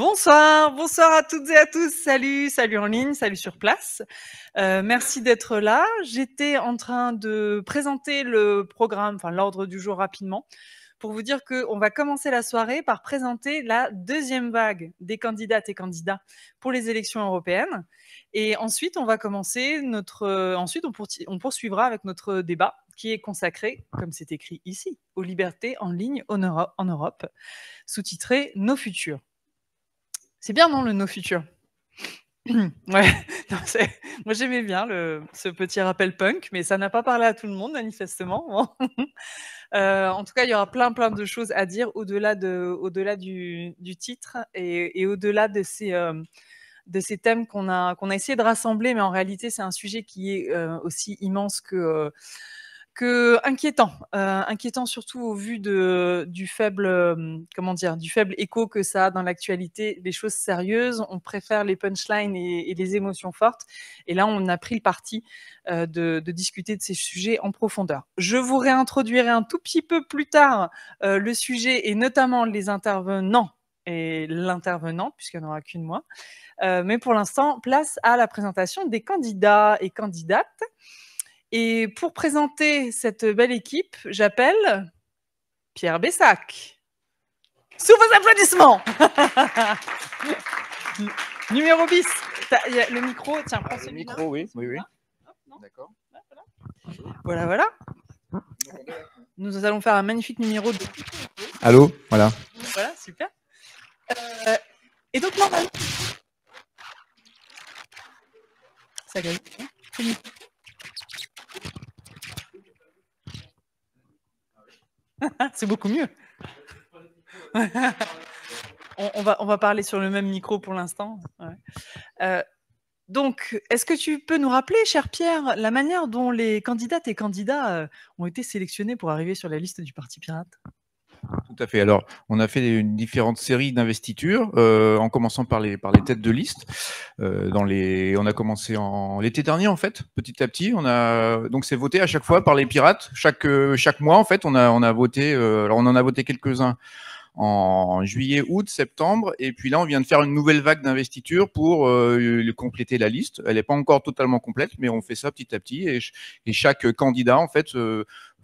Bonsoir, bonsoir à toutes et à tous. Salut, salut en ligne, salut sur place. Euh, merci d'être là. J'étais en train de présenter le programme, enfin l'ordre du jour rapidement, pour vous dire qu'on va commencer la soirée par présenter la deuxième vague des candidates et candidats pour les élections européennes. Et ensuite, on va commencer notre. Euh, ensuite, on, poursuivra avec notre débat qui est consacré, comme c'est écrit ici, aux libertés en ligne en Europe sous-titré Nos futurs. C'est bien, non, le No Future moi j'aimais bien le... ce petit rappel punk, mais ça n'a pas parlé à tout le monde manifestement. Euh, en tout cas, il y aura plein plein de choses à dire au-delà de... au du... du titre et, au-delà de ces euh, de ces thèmes qu'on a a essayé de rassembler, mais en réalité c'est un sujet qui est euh, aussi immense que que inquiétant, euh, inquiétant surtout au vu du faible, euh, comment dire, du faible écho que ça a dans l'actualité, les choses sérieuses. On préfère les punchlines et, les émotions fortes. Et là, on a pris le parti euh, de, de, discuter de ces sujets en profondeur. Je vous réintroduirai un tout petit peu plus tard le sujet et notamment les intervenants et l'intervenante, puisqu'il n'y en aura qu'une moins. mais pour l'instant, place à la présentation des candidats et candidates. Et pour présenter cette belle équipe, j'appelle Pierre Bessac. Sous vos applaudissements Numéro bis. le micro, tiens, prends ce Le micro, oui, oui, D'accord. Voilà, voilà. Nous allons faire un magnifique numéro de. Allô, voilà. Voilà, super. Euh, et donc, normalement. Ça gagne. C'est beaucoup mieux. on, va, parler sur le même micro pour l'instant. Euh, donc, est-ce que tu peux nous rappeler, cher Pierre, la manière dont les candidates et candidats euh, ont été sélectionnés pour arriver sur la liste du Parti Pirate tout à fait. Alors, on a fait une différente série d'investitures, euh, en commençant par les, par les têtes de liste. Euh, dans les, on a commencé en l'été dernier, en fait, petit à petit. On a donc c'est voté à chaque fois par les pirates. Chaque euh, chaque mois, en fait, on a on a voté. alors, on en a voté quelques-uns en juillet, août, septembre. Et puis là, on vient de faire une nouvelle vague d'investitures pour compléter la liste. Elle n'est pas encore totalement complète, mais on fait ça petit à petit. Et, chaque candidat, en fait,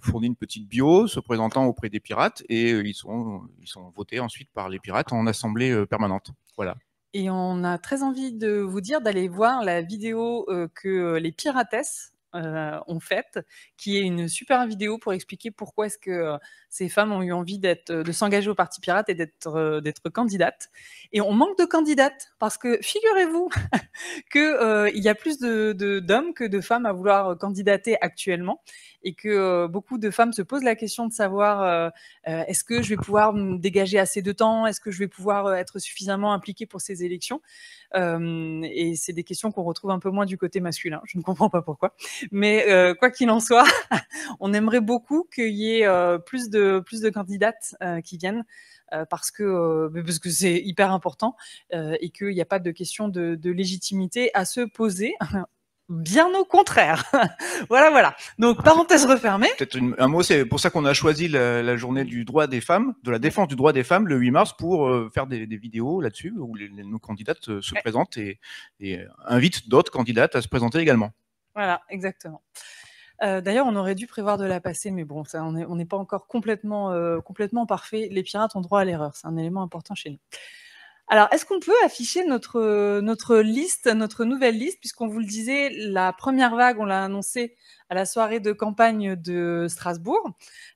fournit une petite bio se présentant auprès des pirates et euh, ils, sont, ils sont votés ensuite par les pirates en assemblée euh, permanente. Voilà. Et on a très envie de vous dire d'aller voir la vidéo euh, que les piratesses ont faite, qui est une super vidéo pour expliquer pourquoi est-ce que ces femmes ont eu envie d'être, de s'engager au Parti Pirate et d'être, d'être candidates. Et on manque de candidates parce que figurez-vous qu'il y a plus de, de, d'hommes que de femmes à vouloir candidater actuellement et que beaucoup de femmes se posent la question de savoir est-ce que je vais pouvoir me dégager assez de temps, est-ce que je vais pouvoir être suffisamment impliquée pour ces élections. et c'est des questions qu'on retrouve un peu moins du côté masculin. Je ne comprends pas pourquoi, mais quoi qu'il en soit, on aimerait beaucoup qu'il y ait plus de plus de candidates qui viennent. parce que c'est hyper important et qu'il n'y a pas de question de légitimité à se poser Bien au contraire. voilà, voilà. Donc, parenthèse refermée. Peut-être un mot, c'est pour ça qu'on a choisi la, journée du droit des femmes, de la défense du droit des femmes, le 8 mars, pour euh, faire des, vidéos là-dessus, où nos candidates euh, se présentent et, euh, invitent d'autres candidates à se présenter également. Voilà, exactement. D'ailleurs, on aurait dû prévoir de la passer, mais bon, on n'est pas encore complètement, complètement parfait. Les pirates ont droit à l'erreur, c'est un élément important chez nous. Alors, est-ce qu'on peut afficher notre, notre liste, notre nouvelle liste, puisqu'on vous le disait, la première vague, on l'a annoncée à la soirée de campagne de Strasbourg.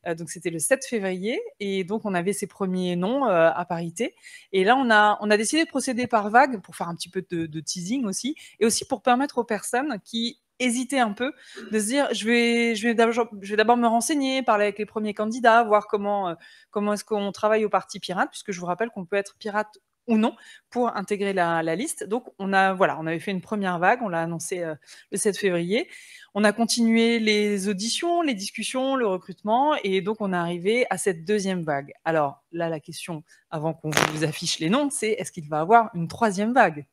Euh, donc, c'était le 7 février. Et donc, on avait ces premiers noms euh, à parité. Et là, on a, on a décidé de procéder par vague pour faire un petit peu de, teasing aussi. Et aussi pour permettre aux personnes qui hésitaient un peu, de se dire je vais, je vais d'abord me renseigner, parler avec les premiers candidats, voir comment, euh, comment est-ce qu'on travaille au parti pirate, puisque je vous rappelle qu'on peut être pirate ou non pour intégrer la, liste. Donc on a voilà, on avait fait une première vague, on l'a annoncé euh, le 7 février. On a continué les auditions, les discussions, le recrutement et donc on est arrivé à cette deuxième vague. Alors là la question avant qu'on vous affiche les noms, c'est est-ce qu'il va y avoir une troisième vague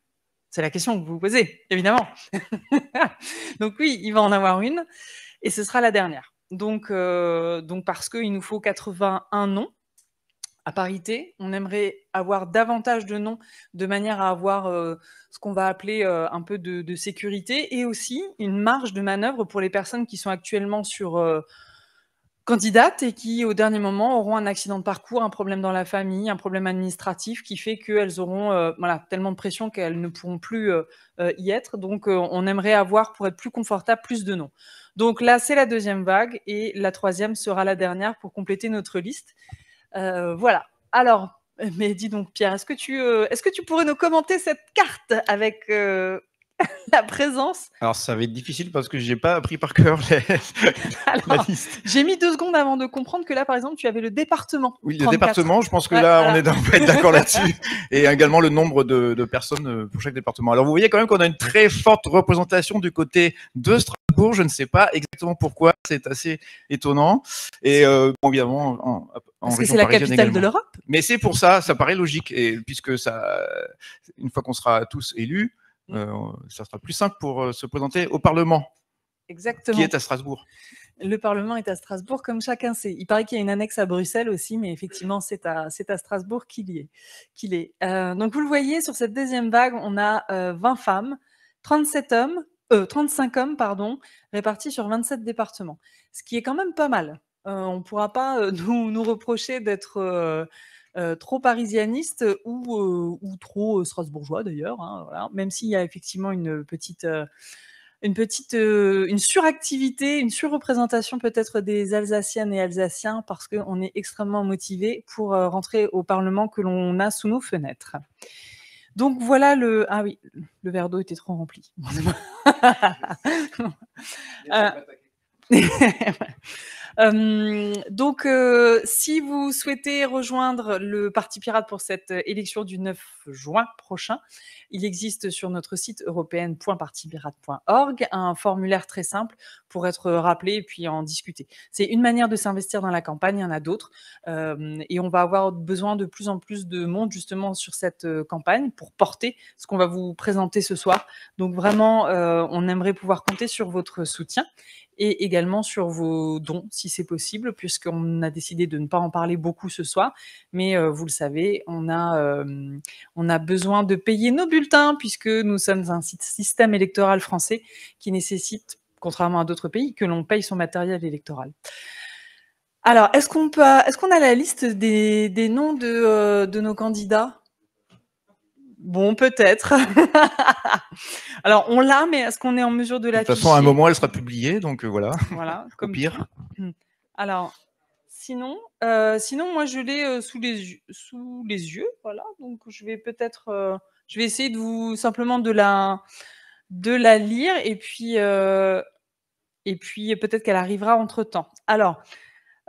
C'est la question que vous vous posez évidemment. donc oui, il va en avoir une et ce sera la dernière. Donc, euh, donc parce qu'il nous faut 81 noms à parité. On aimerait avoir davantage de noms de manière à avoir euh, ce qu'on va appeler euh, un peu de, sécurité et aussi une marge de manœuvre pour les personnes qui sont actuellement sur euh, candidate et qui, au dernier moment, auront un accident de parcours, un problème dans la famille, un problème administratif qui fait qu'elles auront voilà, tellement de pression qu'elles ne pourront plus y être. Donc, on aimerait avoir, pour être plus confortable, plus de noms. Donc là, c'est la deuxième vague et la troisième sera la dernière pour compléter notre liste. Euh, voilà. Alors, mais dis donc, Pierre, est-ce que, tu, euh, est-ce que tu pourrais nous commenter cette carte avec euh, la présence Alors, ça va être difficile parce que je n'ai pas appris par cœur les... la liste. J'ai mis deux secondes avant de comprendre que là, par exemple, tu avais le département. Oui, le département, je pense que là, on, est d'accord là-dessus. Et également le nombre de, de, personnes pour chaque département. Alors, vous voyez quand même qu'on a une très forte représentation du côté de je ne sais pas exactement pourquoi. C'est assez étonnant. Et euh, évidemment, en, en que c'est la capitale de l'Europe. Mais c'est pour ça, ça paraît logique. Et puisque ça, une fois qu'on sera tous élus, mm. euh, ça sera plus simple pour euh, se présenter au Parlement. Exactement. Qui est à Strasbourg. Le Parlement est à Strasbourg, comme chacun sait. Il paraît qu'il y a une annexe à Bruxelles aussi, mais effectivement, c'est à, à, Strasbourg qu'il est. Qu'il est. Euh, donc, vous le voyez, sur cette deuxième vague, on a 20 femmes, 37 hommes, 35 euh, hommes pardon, répartis sur 27 départements, ce qui est quand même pas mal. Euh, on ne pourra pas euh, nous, reprocher d'être trop parisianiste ou, trop strasbourgeois d'ailleurs, hein, même s'il y a effectivement une petite une petite une suractivité, une surreprésentation peut-être des Alsaciennes et Alsaciens parce qu'on est extrêmement motivé pour rentrer au Parlement que l'on a sous nos fenêtres. Donc voilà le. Ah oui, le verre d'eau était trop rempli. Euh, donc, euh, si vous souhaitez rejoindre le Parti Pirate pour cette euh, élection du 9 juin prochain, il existe sur notre site européenne.partipirate.org un formulaire très simple pour être rappelé et puis en discuter. C'est une manière de s'investir dans la campagne, il y en a d'autres. et on va avoir besoin de plus en plus de monde justement sur cette campagne pour porter ce qu'on va vous présenter ce soir. Donc vraiment, on aimerait pouvoir compter sur votre soutien et également sur vos dons, si c'est possible, puisqu'on a décidé de ne pas en parler beaucoup ce soir. Mais euh, vous le savez, on a, euh, on a besoin de payer nos bulletins, puisque nous sommes un système électoral français qui nécessite, contrairement à d'autres pays, que l'on paye son matériel électoral. Alors, est-ce qu'on peut est ce qu'on a la liste des, des noms de, euh, de nos candidats Bon, peut-être. Alors, on l'a, mais est-ce qu'on est en mesure de la De toute façon, à un moment, elle sera publiée, donc euh, voilà. Voilà, comme pire. Alors, sinon, euh, sinon, moi, je l'ai euh, sous, les, sous les yeux, voilà. Donc, je vais peut-être, je vais essayer de vous simplement de la, de la lire, et puis, et puis peut-être qu'elle arrivera entre temps. Alors,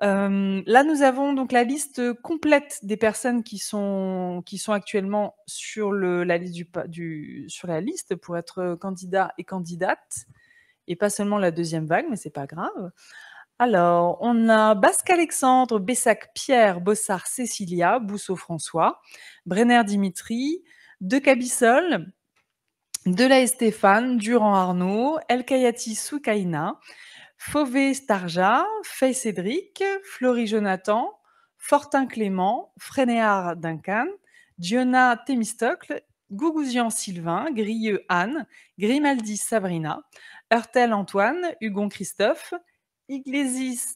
là, nous avons donc la liste complète des personnes qui sont, actuellement sur, la liste sur la liste pour être candidat et candidate, et pas seulement la deuxième vague, mais c'est pas grave. Alors, on a Basque Alexandre, Bessac Pierre, Bossard Cécilia, Bousseau François, Brenner Dimitri, De Cabissol, Delahaye Stéphane, Durand Arnaud, El Kayati Soukaina, Fauvé Starja, Fay Cédric, Flori Jonathan, Fortin Clément, Frénéard Duncan, Diona Thémistocle, Gougouzian Sylvain, Grilleux Anne, Grimaldi Sabrina, Hurtel Antoine, Hugon Christophe, Iglesis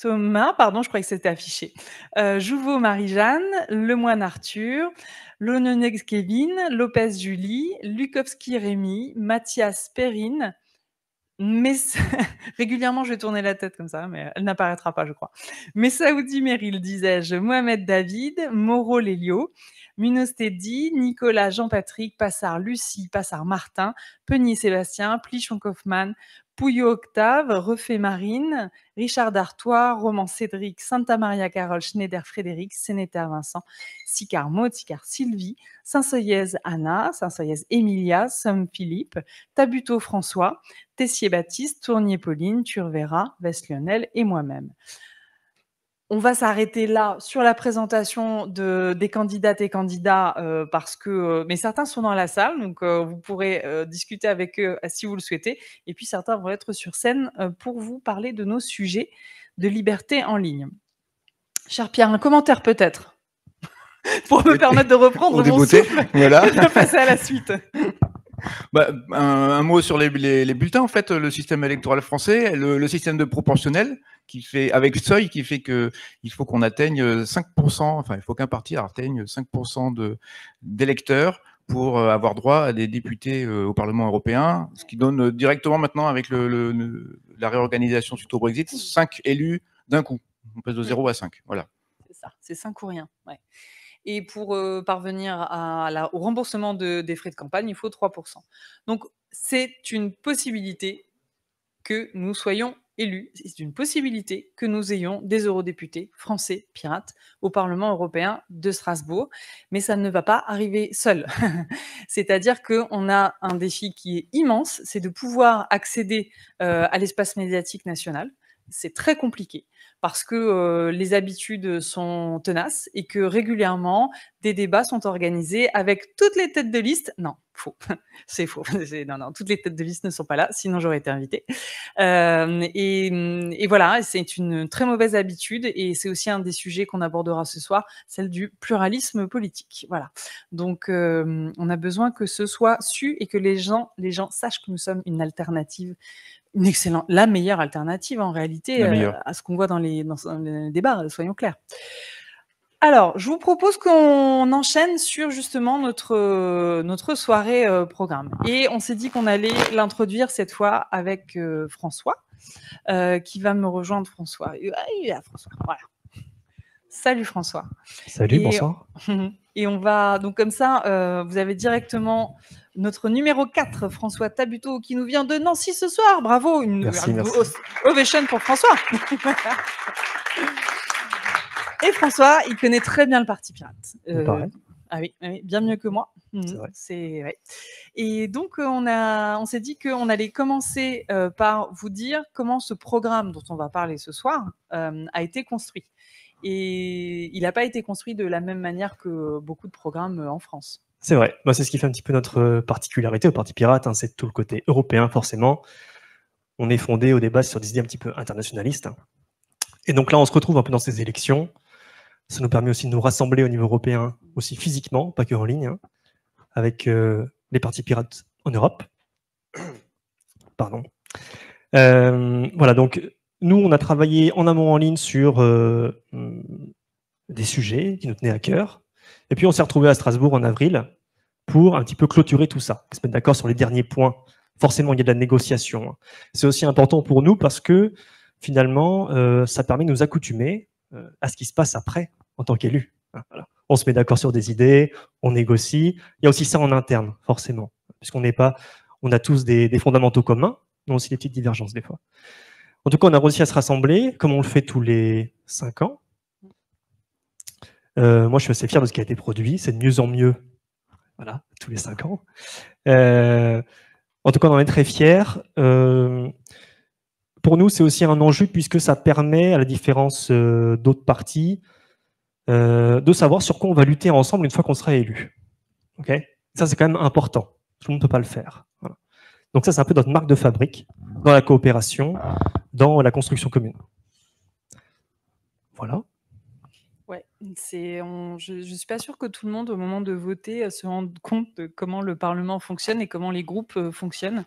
Thomas, pardon, je croyais que c'était affiché. Euh, Jouveau Marie-Jeanne, Lemoine Arthur, Lonenex Kevin, Lopez Julie, Lukowski Rémy, Mathias Perrine, mais régulièrement, je vais tourner la tête comme ça, mais elle n'apparaîtra pas, je crois. Mais Saoudi Meryl, disais-je, Mohamed David, Moro Lélio, Munoz Nicolas Jean-Patrick, Passard Lucie, Passard Martin, Penier Sébastien, Plichon Kaufmann, Pouillot Octave, Refait Marine, Richard D'Artois, Roman Cédric, Santa Maria Carole, Schneider Frédéric, Sénéter Vincent, Sicard Maud, Sicard Sylvie, Saint-Soyez Anna, Saint-Soyez Emilia, Somme Philippe, Tabuteau François, Tessier Baptiste, Tournier Pauline, Turvera, Vest Lionel et moi-même. On va s'arrêter là sur la présentation des candidates et candidats euh, parce que euh, mais certains sont dans la salle donc euh, vous pourrez discuter avec eux si vous le souhaitez et puis certains vont être sur scène pour vous parler de nos sujets de liberté en ligne. Cher Pierre, un commentaire peut-être pour me permettre de reprendre mon souffle et de passer à la suite. Bah, un, mot sur les, bulletins, en fait, le système électoral français, le, système de proportionnel qui fait avec seuil qui fait qu'il faut qu'on atteigne 5%, enfin il faut qu'un parti atteigne 5% d'électeurs pour euh, avoir droit à des députés euh, au Parlement européen, ce qui donne euh, directement maintenant avec le, la réorganisation suite au Brexit, 5 élus d'un coup. On passe de 0 à 5. Voilà. C'est ça, c'est 5 ou rien. Ouais. Et pour parvenir au remboursement des frais de campagne, il faut 3%. Donc, c'est une possibilité que nous soyons élus. C'est une possibilité que nous ayons des eurodéputés français pirates au Parlement européen de Strasbourg. Mais ça ne va pas arriver seul. C'est-à-dire qu'on a un défi qui est immense, c'est de pouvoir accéder à l'espace médiatique national c'est très compliqué parce que les habitudes sont tenaces et que régulièrement des débats sont organisés avec toutes les têtes de liste. Non, faux, c'est faux. Non, non, toutes les têtes de liste ne sont pas là, sinon j'aurais été invitée. Mmh, et, voilà, c'est une très mauvaise habitude et c'est aussi un des sujets qu'on abordera ce soir, celle du pluralisme politique. Voilà. Donc, on a besoin que ce soit su et que les gens, les gens sachent que nous sommes une alternative une la meilleure alternative en réalité euh, à ce qu'on voit dans les, débats, soyons clairs. Alors, je vous propose qu'on enchaîne sur justement notre, euh, notre soirée euh, programme. Et on s'est dit qu'on allait l'introduire cette fois avec François, qui va me rejoindre François. il est là, François, voilà. Salut François. Salut, bonsoir. Et on va, donc comme ça, euh, vous avez directement notre numéro 4, François Tabuteau, qui nous vient de Nancy ce soir. Bravo, une, merci, ovation pour François. et François, il connaît très bien le Parti Pirate. Euh, ah, ah oui, bien mieux que moi. Mhm, c'est vrai. Et donc euh, on a, on s'est dit qu'on allait commencer par vous dire comment ce programme dont on va parler ce soir a été construit et il n'a pas été construit de la même manière que beaucoup de programmes euh, en France. C'est vrai, bah, c'est ce qui fait un petit peu notre euh, particularité au Parti Pirate, hein. c'est tout le côté européen forcément. On est fondé au débat sur des idées un petit peu internationalistes. Hein. Et donc là, on se retrouve un peu dans ces élections. Ça nous permet aussi de nous rassembler au niveau européen, aussi physiquement, pas que en ligne, hein, avec euh, les partis pirates en Europe. Pardon. voilà, donc nous, on a travaillé en amont en ligne sur euh, mm, des sujets qui nous tenaient à cœur. Et puis, on s'est retrouvé à Strasbourg en avril pour un petit peu clôturer tout ça, se mettre d'accord sur les derniers points. Forcément, il y a de la négociation. Hein. C'est aussi important pour nous parce que finalement, euh, ça permet de nous accoutumer euh, à ce qui se passe après en tant qu'élu. Hein, on se met d'accord sur des idées, on négocie. Il y a aussi ça en interne, forcément, puisqu'on n'est pas, on a tous des fondamentaux communs, mais aussi des petites divergences des fois. En tout cas, on a réussi à se rassembler, comme on le fait tous les cinq ans. Euh, moi, je suis assez fier de ce qui a été produit. C'est de mieux en mieux, voilà, tous les cinq ans. Euh, en tout cas, on en est très fiers. Euh, pour nous, c'est aussi un enjeu puisque ça permet, à la différence d'autres partis, de savoir sur quoi on va lutter ensemble une fois qu'on sera élu. ça, c'est quand même important. Tout le monde ne peut pas le faire. Donc ça, c'est un peu notre marque de fabrique dans la coopération, dans la construction commune. Voilà. Ouais, on, je ne suis pas sûre que tout le monde, au moment de voter, euh, se rende compte de comment le Parlement fonctionne et comment les groupes euh, fonctionnent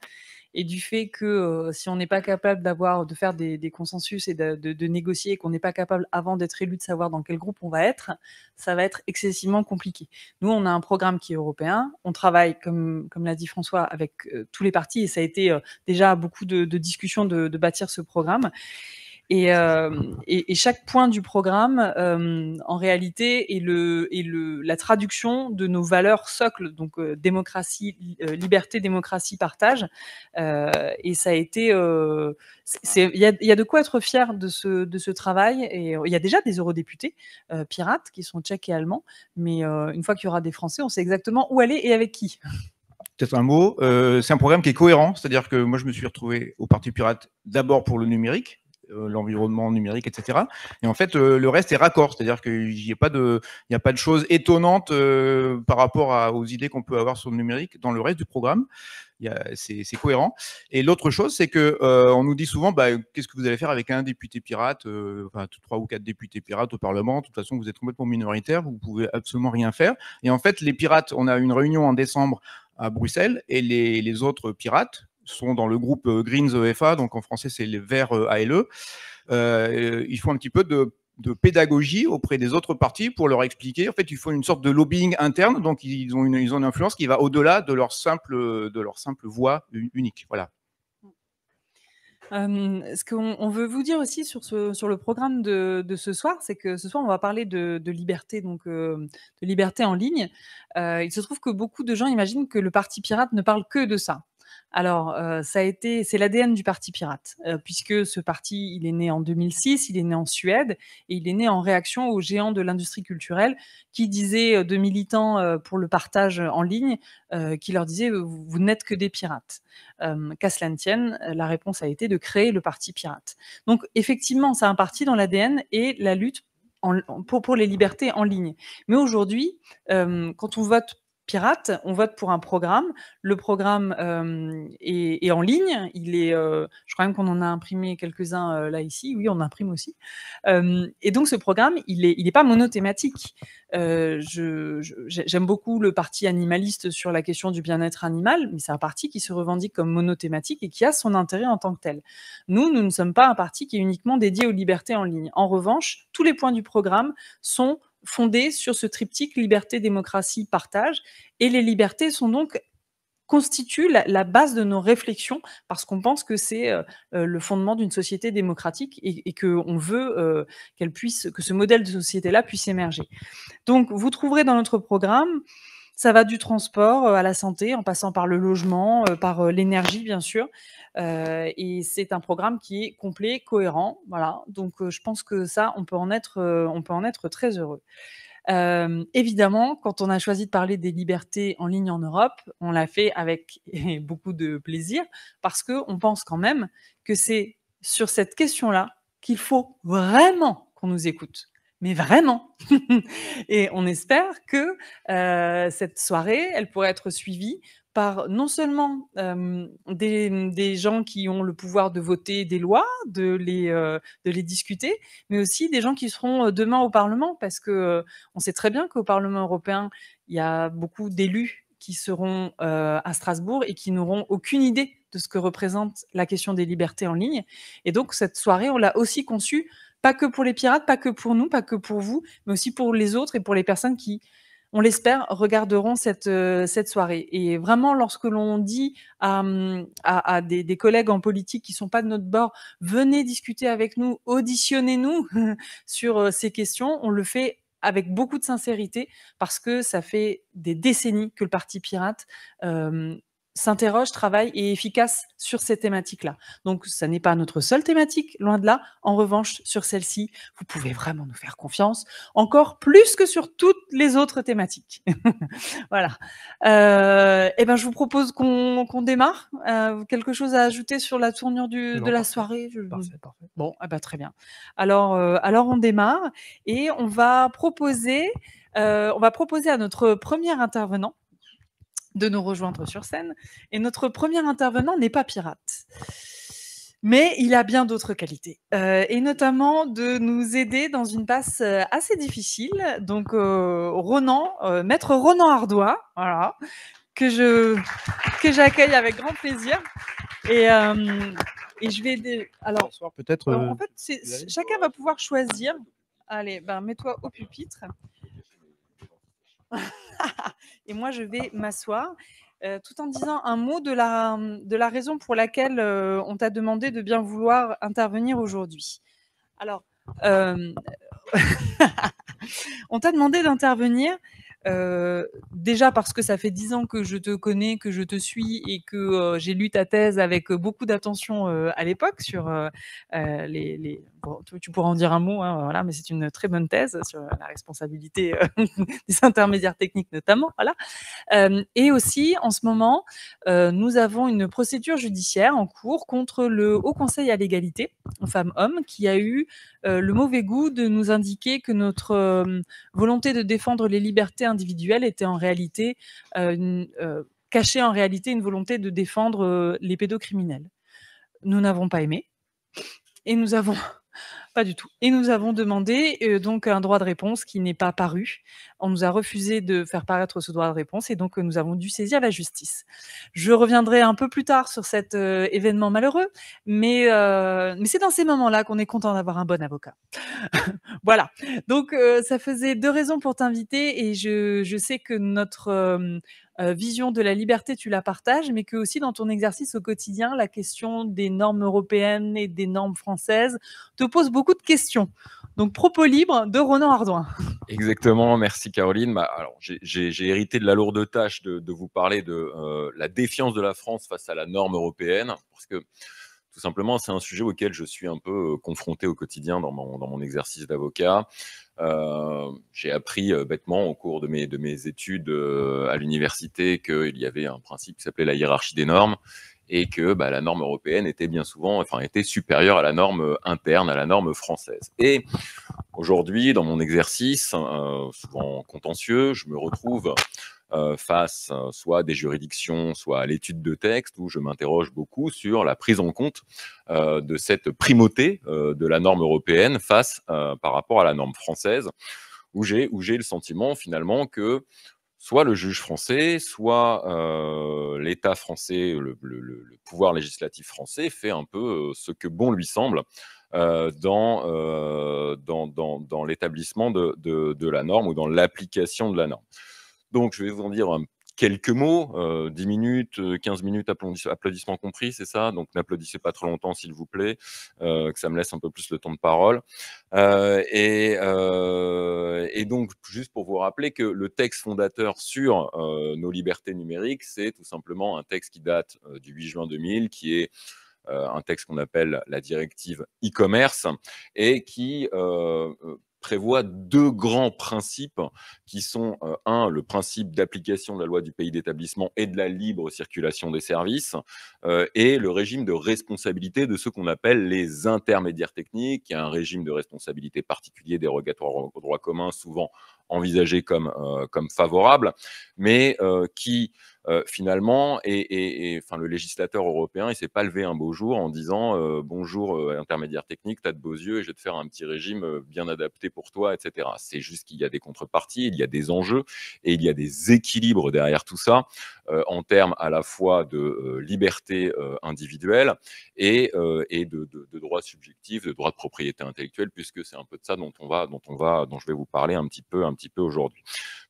et du fait que si on n'est pas capable d'avoir, de faire des, consensus et de, négocier, qu'on n'est pas capable avant d'être élu de savoir dans quel groupe on va être, ça va être excessivement compliqué. Nous, on a un programme qui est européen. On travaille, comme, l'a dit François, avec tous les partis et ça a été déjà beaucoup de discussions de, bâtir ce programme. Euh, et, chaque point du programme, euh, en réalité, est, le, le, la traduction de nos valeurs socles, donc euh, démocratie, liberté, démocratie, partage. et ça a été, il y a, de quoi être fier de ce, de ce travail. Et il y a déjà des eurodéputés pirates qui sont tchèques et allemands, mais une fois qu'il y aura des Français, on sait exactement où aller et avec qui. Peut-être un mot. c'est un programme qui est cohérent, c'est-à-dire que moi, je me suis retrouvé au Parti pirate d'abord pour le numérique euh, l'environnement numérique, etc. Et en fait, euh, le reste est raccord, c'est-à-dire qu'il n'y a pas de, il n'y choses étonnantes euh, par rapport aux idées qu'on peut avoir sur le numérique dans le reste du programme. C'est cohérent. Et l'autre chose, c'est que on nous dit souvent, bah, qu'est-ce que vous allez faire avec un député pirate, trois ou quatre députés pirates au Parlement. De toute façon, vous êtes complètement minoritaire, vous pouvez absolument rien faire. Et en fait, les pirates, on a une réunion en décembre à Bruxelles et les autres pirates sont dans le groupe euh, Greens EFA, donc en français c'est les Verts euh, ALE. Euh, euh, ils font un petit peu de, pédagogie auprès des autres partis pour leur expliquer. En fait, ils font une sorte de lobbying interne, donc ils ont une, influence qui va au-delà de leur simple de voix unique. Voilà. Hum, ce qu'on veut vous dire aussi sur, le programme de, ce soir, c'est que ce soir, on va parler de, liberté, donc de liberté en ligne. il se trouve que beaucoup de gens imaginent que le Parti pirate ne parle que de ça. Alors, euh, ça a été, c'est l'ADN du Parti pirate, euh, puisque ce parti, il est né en 2006, il est né en Suède, et il est né en réaction aux géants de l'industrie culturelle qui disaient, euh, de militants pour le partage en ligne, qui leur disaient Vous, n'êtes que des pirates. Qu'à cela ne tienne, la réponse a été de créer le Parti pirate. Donc, effectivement, c'est un parti dans l'ADN et la lutte pour, pour, les libertés en ligne. Mais aujourd'hui, quand on vote pirate, on vote pour un programme. Le programme euh, est, en ligne. Il est, euh, je crois même qu'on en a imprimé quelques-uns euh, là ici. Oui, on imprime aussi. et donc ce programme, il n'est il est pas monothématique. j'aime beaucoup le parti animaliste sur la question du bien-être animal, mais c'est un parti qui se revendique comme monothématique et qui a son intérêt en tant que tel. Nous, nous ne sommes pas un parti qui est uniquement dédié aux libertés en ligne. En revanche, tous les points du programme sont fondée sur ce triptyque liberté, démocratie, partage. Et les libertés sont donc constituent la, base de nos réflexions parce qu'on pense que c'est euh, euh, le fondement d'une société démocratique et, qu'on veut euh, qu'elle puisse, que ce modèle de société-là puisse émerger. Donc, vous trouverez dans notre programme ça va du transport euh, à la santé, en passant par le logement, euh, par euh, l'énergie, bien sûr. et c'est un programme qui est complet, cohérent. Voilà. Donc, je pense que ça, on peut en être, on peut en être très heureux. évidemment, quand on a choisi de parler des libertés en ligne en Europe, on l'a fait avec beaucoup de plaisir parce qu'on pense quand même que c'est sur cette question-là qu'il faut vraiment qu'on nous écoute mais vraiment. et on espère que euh, cette soirée, elle pourrait être suivie par non seulement euh, des, gens qui ont le pouvoir de voter des lois, de les, euh, de les discuter, mais aussi des gens qui seront demain au Parlement, parce que on sait très bien qu'au Parlement européen, il y a beaucoup d'élus qui seront à Strasbourg et qui n'auront aucune idée de ce que représente la question des libertés en ligne. Et donc cette soirée, on l'a aussi conçue pas que pour les pirates, pas que pour nous, pas que pour vous, mais aussi pour les autres et pour les personnes qui, on l'espère, regarderont cette, euh, cette soirée. Et vraiment, lorsque l'on dit à, hum, des, collègues en politique qui ne sont pas de notre bord, venez discuter avec nous, auditionnez-nous sur euh, ces questions, on le fait avec beaucoup de sincérité parce que ça fait des décennies que le Parti pirate euh, s'interroge, travaille et est efficace sur ces thématiques-là. Donc, ça n'est pas notre seule thématique, loin de là. En revanche, sur celle-ci, vous pouvez vraiment nous faire confiance, encore plus que sur toutes les autres thématiques. voilà. Euh, eh ben, je vous propose qu'on démarre. Euh, quelque chose à ajouter sur la tournure de la soirée parfait, parfait. Bon, eh ben, très bien. Alors, euh, alors, on démarre et on va proposer, on va proposer à notre premier intervenant de nous rejoindre sur scène. Et notre premier intervenant n'est pas pirate. Mais il a bien d'autres qualités, euh, et notamment de nous aider dans une passe euh, assez difficile. Donc, euh, Ronan, maître Ronan Ardois, voilà, que je que j'accueille avec grand plaisir. Et, et je vais aider, alors. peut-être. chacun va pouvoir choisir. Allez, ben mets-toi au pupitre. et moi, je vais m'asseoir. Euh, tout en disant un mot de la, de la raison pour laquelle euh, on t'a demandé de bien vouloir intervenir aujourd'hui. Alors, euh, on t'a demandé d'intervenir déjà parce que ça fait dix ans que je te connais, que je te suis et que j'ai lu ta thèse avec beaucoup d'attention à l'époque sur les tu pourras en dire un mot, hein, voilà, mais c'est une très bonne thèse sur la responsabilité euh, des intermédiaires techniques notamment. Voilà. Euh, et aussi, en ce moment, euh, nous avons une procédure judiciaire en cours contre le Haut Conseil à l'égalité femmes-hommes qui a eu le mauvais goût de nous indiquer que notre volonté de défendre les libertés individuelles était en réalité cachée, cachait en réalité une volonté de défendre les pédocriminels. Nous n'avons pas aimé et nous avons pas du tout. Et nous avons demandé euh, donc un droit de réponse qui n'est pas paru. On nous a refusé de faire paraître ce droit de réponse et donc euh, nous avons dû saisir la justice. Je reviendrai un peu plus tard sur cet euh, événement malheureux, mais, c'est dans ces moments-là qu'on est content d'avoir un bon avocat. voilà. Donc ça faisait deux raisons pour t'inviter et je sais que notre euh, vision de la liberté, tu la partages, mais que aussi dans ton exercice au quotidien, la question des normes européennes et des normes françaises te pose beaucoup de questions. Donc, propos libre de Ronan Ardouin. Exactement, merci Caroline. Bah, alors, j'ai hérité de la lourde tâche de, vous parler de euh, la défiance de la France face à la norme européenne, parce que tout simplement, c'est un sujet auquel je suis un peu euh, confronté au quotidien dans dans mon exercice d'avocat. Euh, j'ai appris euh, bêtement au cours de mes, de mes études euh, à l'université qu'il y avait un principe qui s'appelait la hiérarchie des normes et que bah, la norme européenne était bien souvent, enfin, était supérieure à la norme interne, à la norme française. Et aujourd'hui, dans mon exercice, hein, souvent contentieux, je me retrouve euh, face euh, soit des juridictions, soit à l'étude de texte, où je m'interroge beaucoup sur la prise en compte euh, de cette primauté de la norme européenne face par rapport à la norme française, où j'ai le sentiment finalement que soit le juge français, soit l'État français, le, pouvoir législatif français fait un peu ce que bon lui semble dans, l'établissement de la norme ou dans l'application de la norme. Donc, je vais vous en dire euh, quelques mots, 10 euh, minutes, 15 euh, minutes, applaudissements compris, c'est ça Donc n'applaudissez pas trop longtemps, s'il vous plaît, que ça me laisse un peu plus le temps de parole. et, et, donc, juste pour vous rappeler que le texte fondateur sur nos libertés numériques, c'est tout simplement un texte qui date du 8 juin 2000, qui est un texte qu'on appelle la directive e-commerce, et qui prévoit deux grands principes qui sont, euh, un, le principe d'application de la loi du pays d'établissement et de la libre circulation des services, euh, et le régime de responsabilité de ce qu'on appelle les intermédiaires techniques, qui est un régime de responsabilité particulier dérogatoire au droit commun, souvent envisagé comme euh, favorable, mais qui... Euh, finalement, et, et, et, enfin, le législateur européen, il s'est pas levé un beau jour en disant euh, bonjour euh, intermédiaire technique, t'as de beaux yeux et je vais te faire un petit régime bien adapté pour toi, etc. C'est juste qu'il y a des contreparties, il y a des enjeux et il y a des équilibres derrière tout ça en termes à la fois de liberté individuelle et, et de, de, de droits subjectifs, de droits de propriété intellectuelle, puisque c'est un peu de ça dont on va, dont on va, dont je vais vous parler un petit peu, un petit peu aujourd'hui.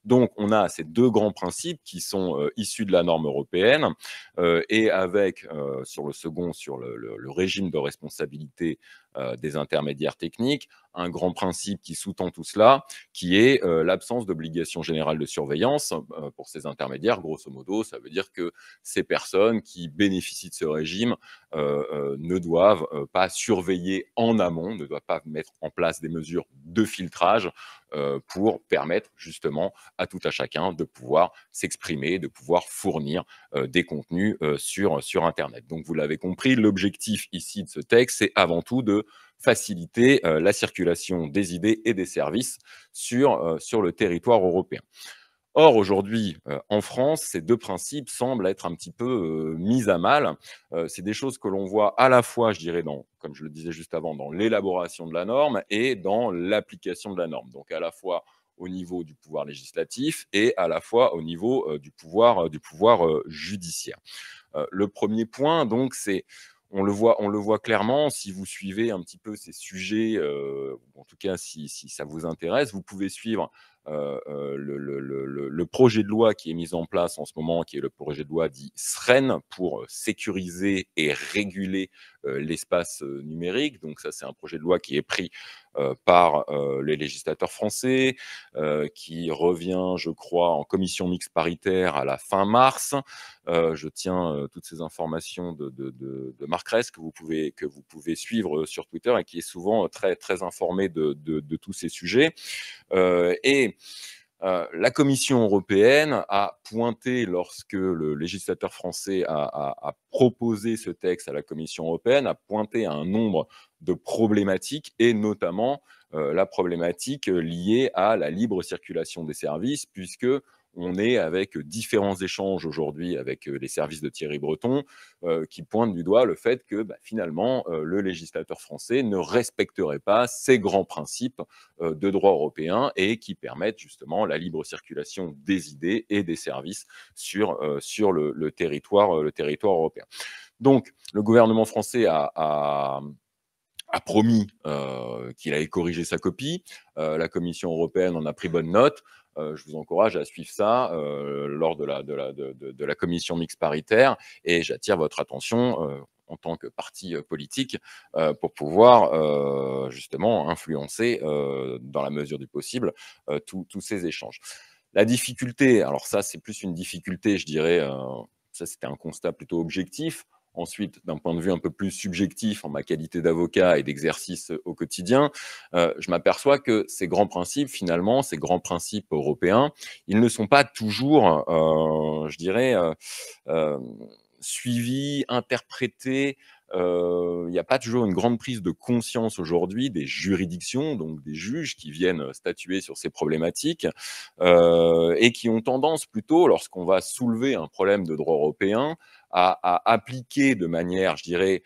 Donc, on a ces deux grands principes qui sont euh, issus de la norme européenne euh, et avec, euh, sur le second, sur le régime de responsabilité euh, des intermédiaires techniques, un grand principe qui sous-tend tout cela, qui est euh, l'absence d'obligation générale de surveillance euh, pour ces intermédiaires. Grosso modo, ça veut dire que ces personnes qui bénéficient de ce régime ne doivent pas surveiller en amont, ne doivent pas mettre en place des mesures de filtrage pour permettre justement à tout un chacun de pouvoir s'exprimer, de pouvoir fournir des contenus sur, sur Internet. Donc vous l'avez compris, l'objectif ici de ce texte, c'est avant tout de faciliter euh, la circulation des idées et des services sur, euh, sur le territoire européen. Or, aujourd'hui, euh, en France, ces deux principes semblent être un petit peu mis à mal. c'est des choses que l'on voit à la fois, je dirais, dans, comme je le disais juste avant, dans l'élaboration de la norme et dans l'application de la norme. Donc, à la fois au niveau du pouvoir législatif et à la fois au niveau du pouvoir, du pouvoir judiciaire. le premier point, donc, c'est on le voit, on le voit clairement. Si vous suivez un petit peu ces sujets, euh, en tout cas si, ça vous intéresse, vous pouvez suivre euh, euh, le, le, projet de loi qui est mis en place en ce moment, qui est le projet de loi dit SREN pour sécuriser et réguler euh, l'espace numérique. Donc ça, c'est un projet de loi qui est pris par les législateurs français, qui revient, je crois, en commission mixte paritaire à la fin mars. je tiens toutes ces informations de, de, de, Marc Ress que vous pouvez que vous pouvez suivre sur Twitter et qui est souvent très très informé de, tous ces sujets. et euh, la Commission européenne a pointé, lorsque le législateur français a, proposé ce texte à la Commission européenne, a pointé à un nombre de problématiques, et notamment euh, la problématique euh, liée à la libre circulation des services, puisque on est avec différents échanges aujourd'hui avec euh, les services de Thierry Breton euh, qui pointent du doigt le fait que bah, finalement euh, le législateur français ne respecterait pas ces grands principes de droit européen et qui permettent justement la libre circulation des idées et des services sur, le, territoire, européen. Donc le gouvernement français a, a promis qu'il allait corriger sa copie. la Commission européenne en a pris bonne note. Euh, je vous encourage à suivre ça euh, lors de la, de, la, commission mixte paritaire et j'attire votre attention euh, en tant que parti politique pour pouvoir justement influencer dans la mesure du possible tous ces échanges. La difficulté, alors ça c'est plus une difficulté, je dirais, ça c'était un constat plutôt objectif. Ensuite, d'un point de vue un peu plus subjectif en ma qualité d'avocat et d'exercice euh, au quotidien, euh, je m'aperçois que ces grands principes, finalement, ces grands principes européens, ils ne sont pas toujours, euh, je dirais, suivis, interprétés il n'y a pas toujours une grande prise de conscience aujourd'hui des juridictions, donc des juges qui viennent statuer sur ces problématiques et qui ont tendance plutôt, lorsqu'on va soulever un problème de droit européen, à, appliquer de manière, je dirais,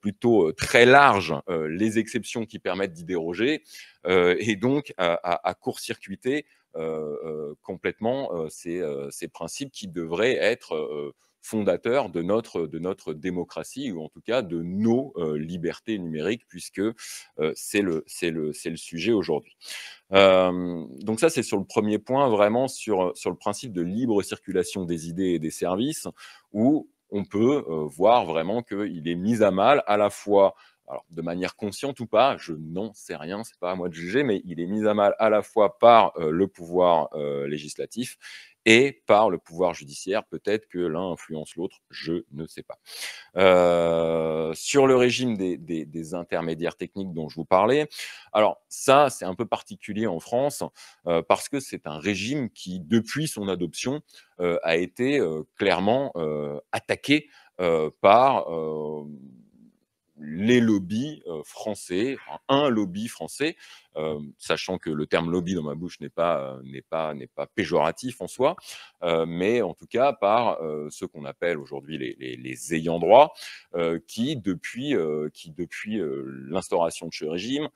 plutôt très large les exceptions qui permettent d'y déroger et donc à, court-circuiter complètement ces, ces, principes qui devraient être fondateur de notre, de notre démocratie, ou en tout cas de nos euh, libertés numériques, puisque euh, c'est le, le, le sujet aujourd'hui. Euh, donc ça, c'est sur le premier point, vraiment sur, sur le principe de libre circulation des idées et des services, où on peut voir vraiment qu'il est mis à mal à la fois alors, de manière consciente ou pas, je n'en sais rien, c'est pas à moi de juger, mais il est mis à mal à la fois par le pouvoir législatif et par le pouvoir judiciaire. Peut-être que l'un influence l'autre, je ne sais pas. Euh, sur le régime des, des, intermédiaires techniques dont je vous parlais, alors ça, c'est un peu particulier en France euh, parce que c'est un régime qui, depuis son adoption, euh, a été clairement attaqué par les lobbies euh, français, un lobby français, euh, sachant que le terme lobby dans ma bouche n'est pas, euh, n'est pas, n'est pas péjoratif en soi, mais en tout cas par ce qu'on appelle aujourd'hui les, les, les, ayants droit, qui depuis, qui depuis l'instauration de ce régime,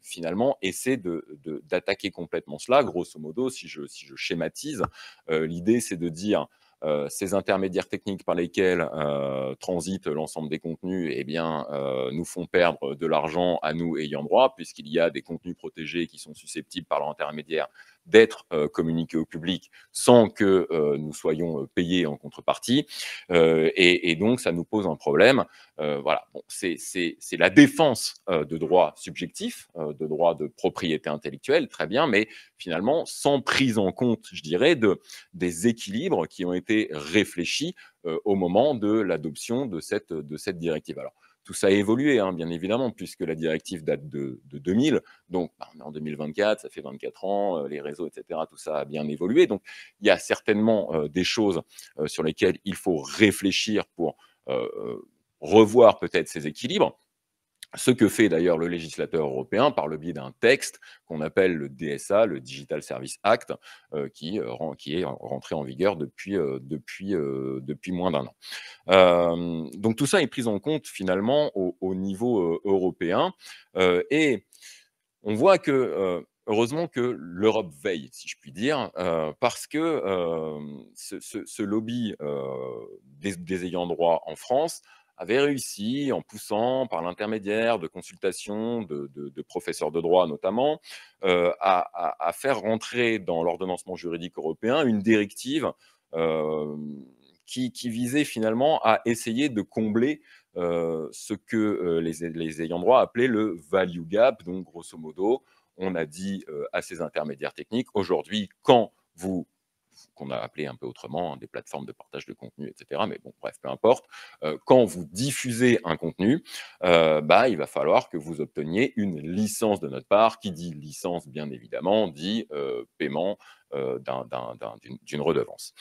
finalement, essaient d'attaquer de, d'attaquer complètement cela. Grosso modo, si je, si je schématise, l'idée c'est de dire euh, ces intermédiaires techniques par lesquels euh, transite l'ensemble des contenus eh bien, euh, nous font perdre de l'argent à nous ayant droit, puisqu'il y a des contenus protégés qui sont susceptibles par leur intermédiaire d'être euh, communiqué au public sans que euh, nous soyons euh, payés en contrepartie. Et, donc, ça nous pose un problème. voilà, bon, c'est la défense de droits subjectifs, de droits de propriété intellectuelle, très bien, mais finalement, sans prise en compte, je dirais, de, des équilibres qui ont été réfléchis au moment de l'adoption de cette, de cette directive. Alors, tout ça a évolué, hein, bien évidemment, puisque la directive date de, 2000. Donc, bah, on est en 2024, ça fait 24 ans, euh, les réseaux, etc., tout ça a bien évolué. Donc, il y a certainement euh, des choses euh, sur lesquelles il faut réfléchir pour revoir peut-être ces équilibres. Ce que fait d'ailleurs le législateur européen par le biais d'un texte qu'on appelle le DSA, le Digital Service Act, euh, euh, qui, est rentré en vigueur depuis, euh, moins d'un an. donc tout ça est pris en compte finalement au, niveau européen. et on voit que heureusement que l'Europe veille, si je puis dire, parce que ce, lobby des, ayants droit en France avait réussi, en poussant par l'intermédiaire de consultations de, professeurs de droit notamment, euh, à, faire rentrer dans l'ordonnancement juridique européen une directive euh, qui, visait finalement à essayer de combler euh, ce que les, les, ayants droit appelaient le value gap. Donc, grosso modo, on a dit à ces intermédiaires techniques, aujourd'hui, quand vous qu'on a appelé un peu autrement hein, des plateformes de partage de contenu, etc. Mais bon, bref, peu importe. Euh, quand vous diffusez un contenu, euh, bah, il va falloir que vous obteniez une licence de notre part. Qui dit licence, bien évidemment, dit euh, paiement d'une redevance.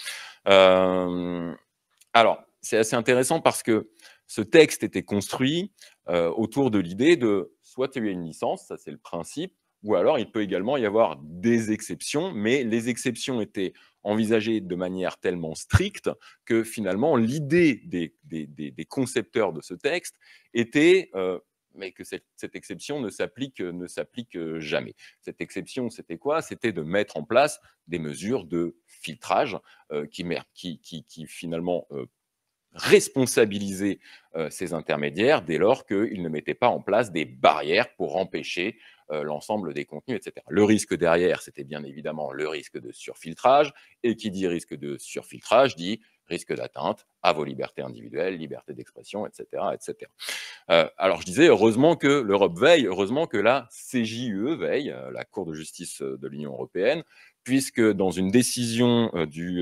alors, c'est assez intéressant parce que ce texte était construit autour de l'idée de soit tu as une licence, ça c'est le principe, ou alors il peut également y avoir des exceptions, mais les exceptions étaient envisagé de manière tellement stricte que finalement l'idée des, concepteurs de ce texte était euh, mais que cette, exception ne s'applique euh, euh, jamais. Cette exception, c'était quoi C'était de mettre en place des mesures de filtrage qui, finalement responsabilisaient ces intermédiaires dès lors qu'ils ne mettaient pas en place des barrières pour empêcher euh, l'ensemble des contenus, etc. Le risque derrière, c'était bien évidemment le risque de surfiltrage, et qui dit risque de surfiltrage dit risque d'atteinte à vos libertés individuelles, liberté d'expression, etc. etc. Euh, alors je disais, heureusement que l'Europe veille, heureusement que la CJUE veille, euh, la Cour de justice de l'Union européenne, puisque dans une décision euh, du 28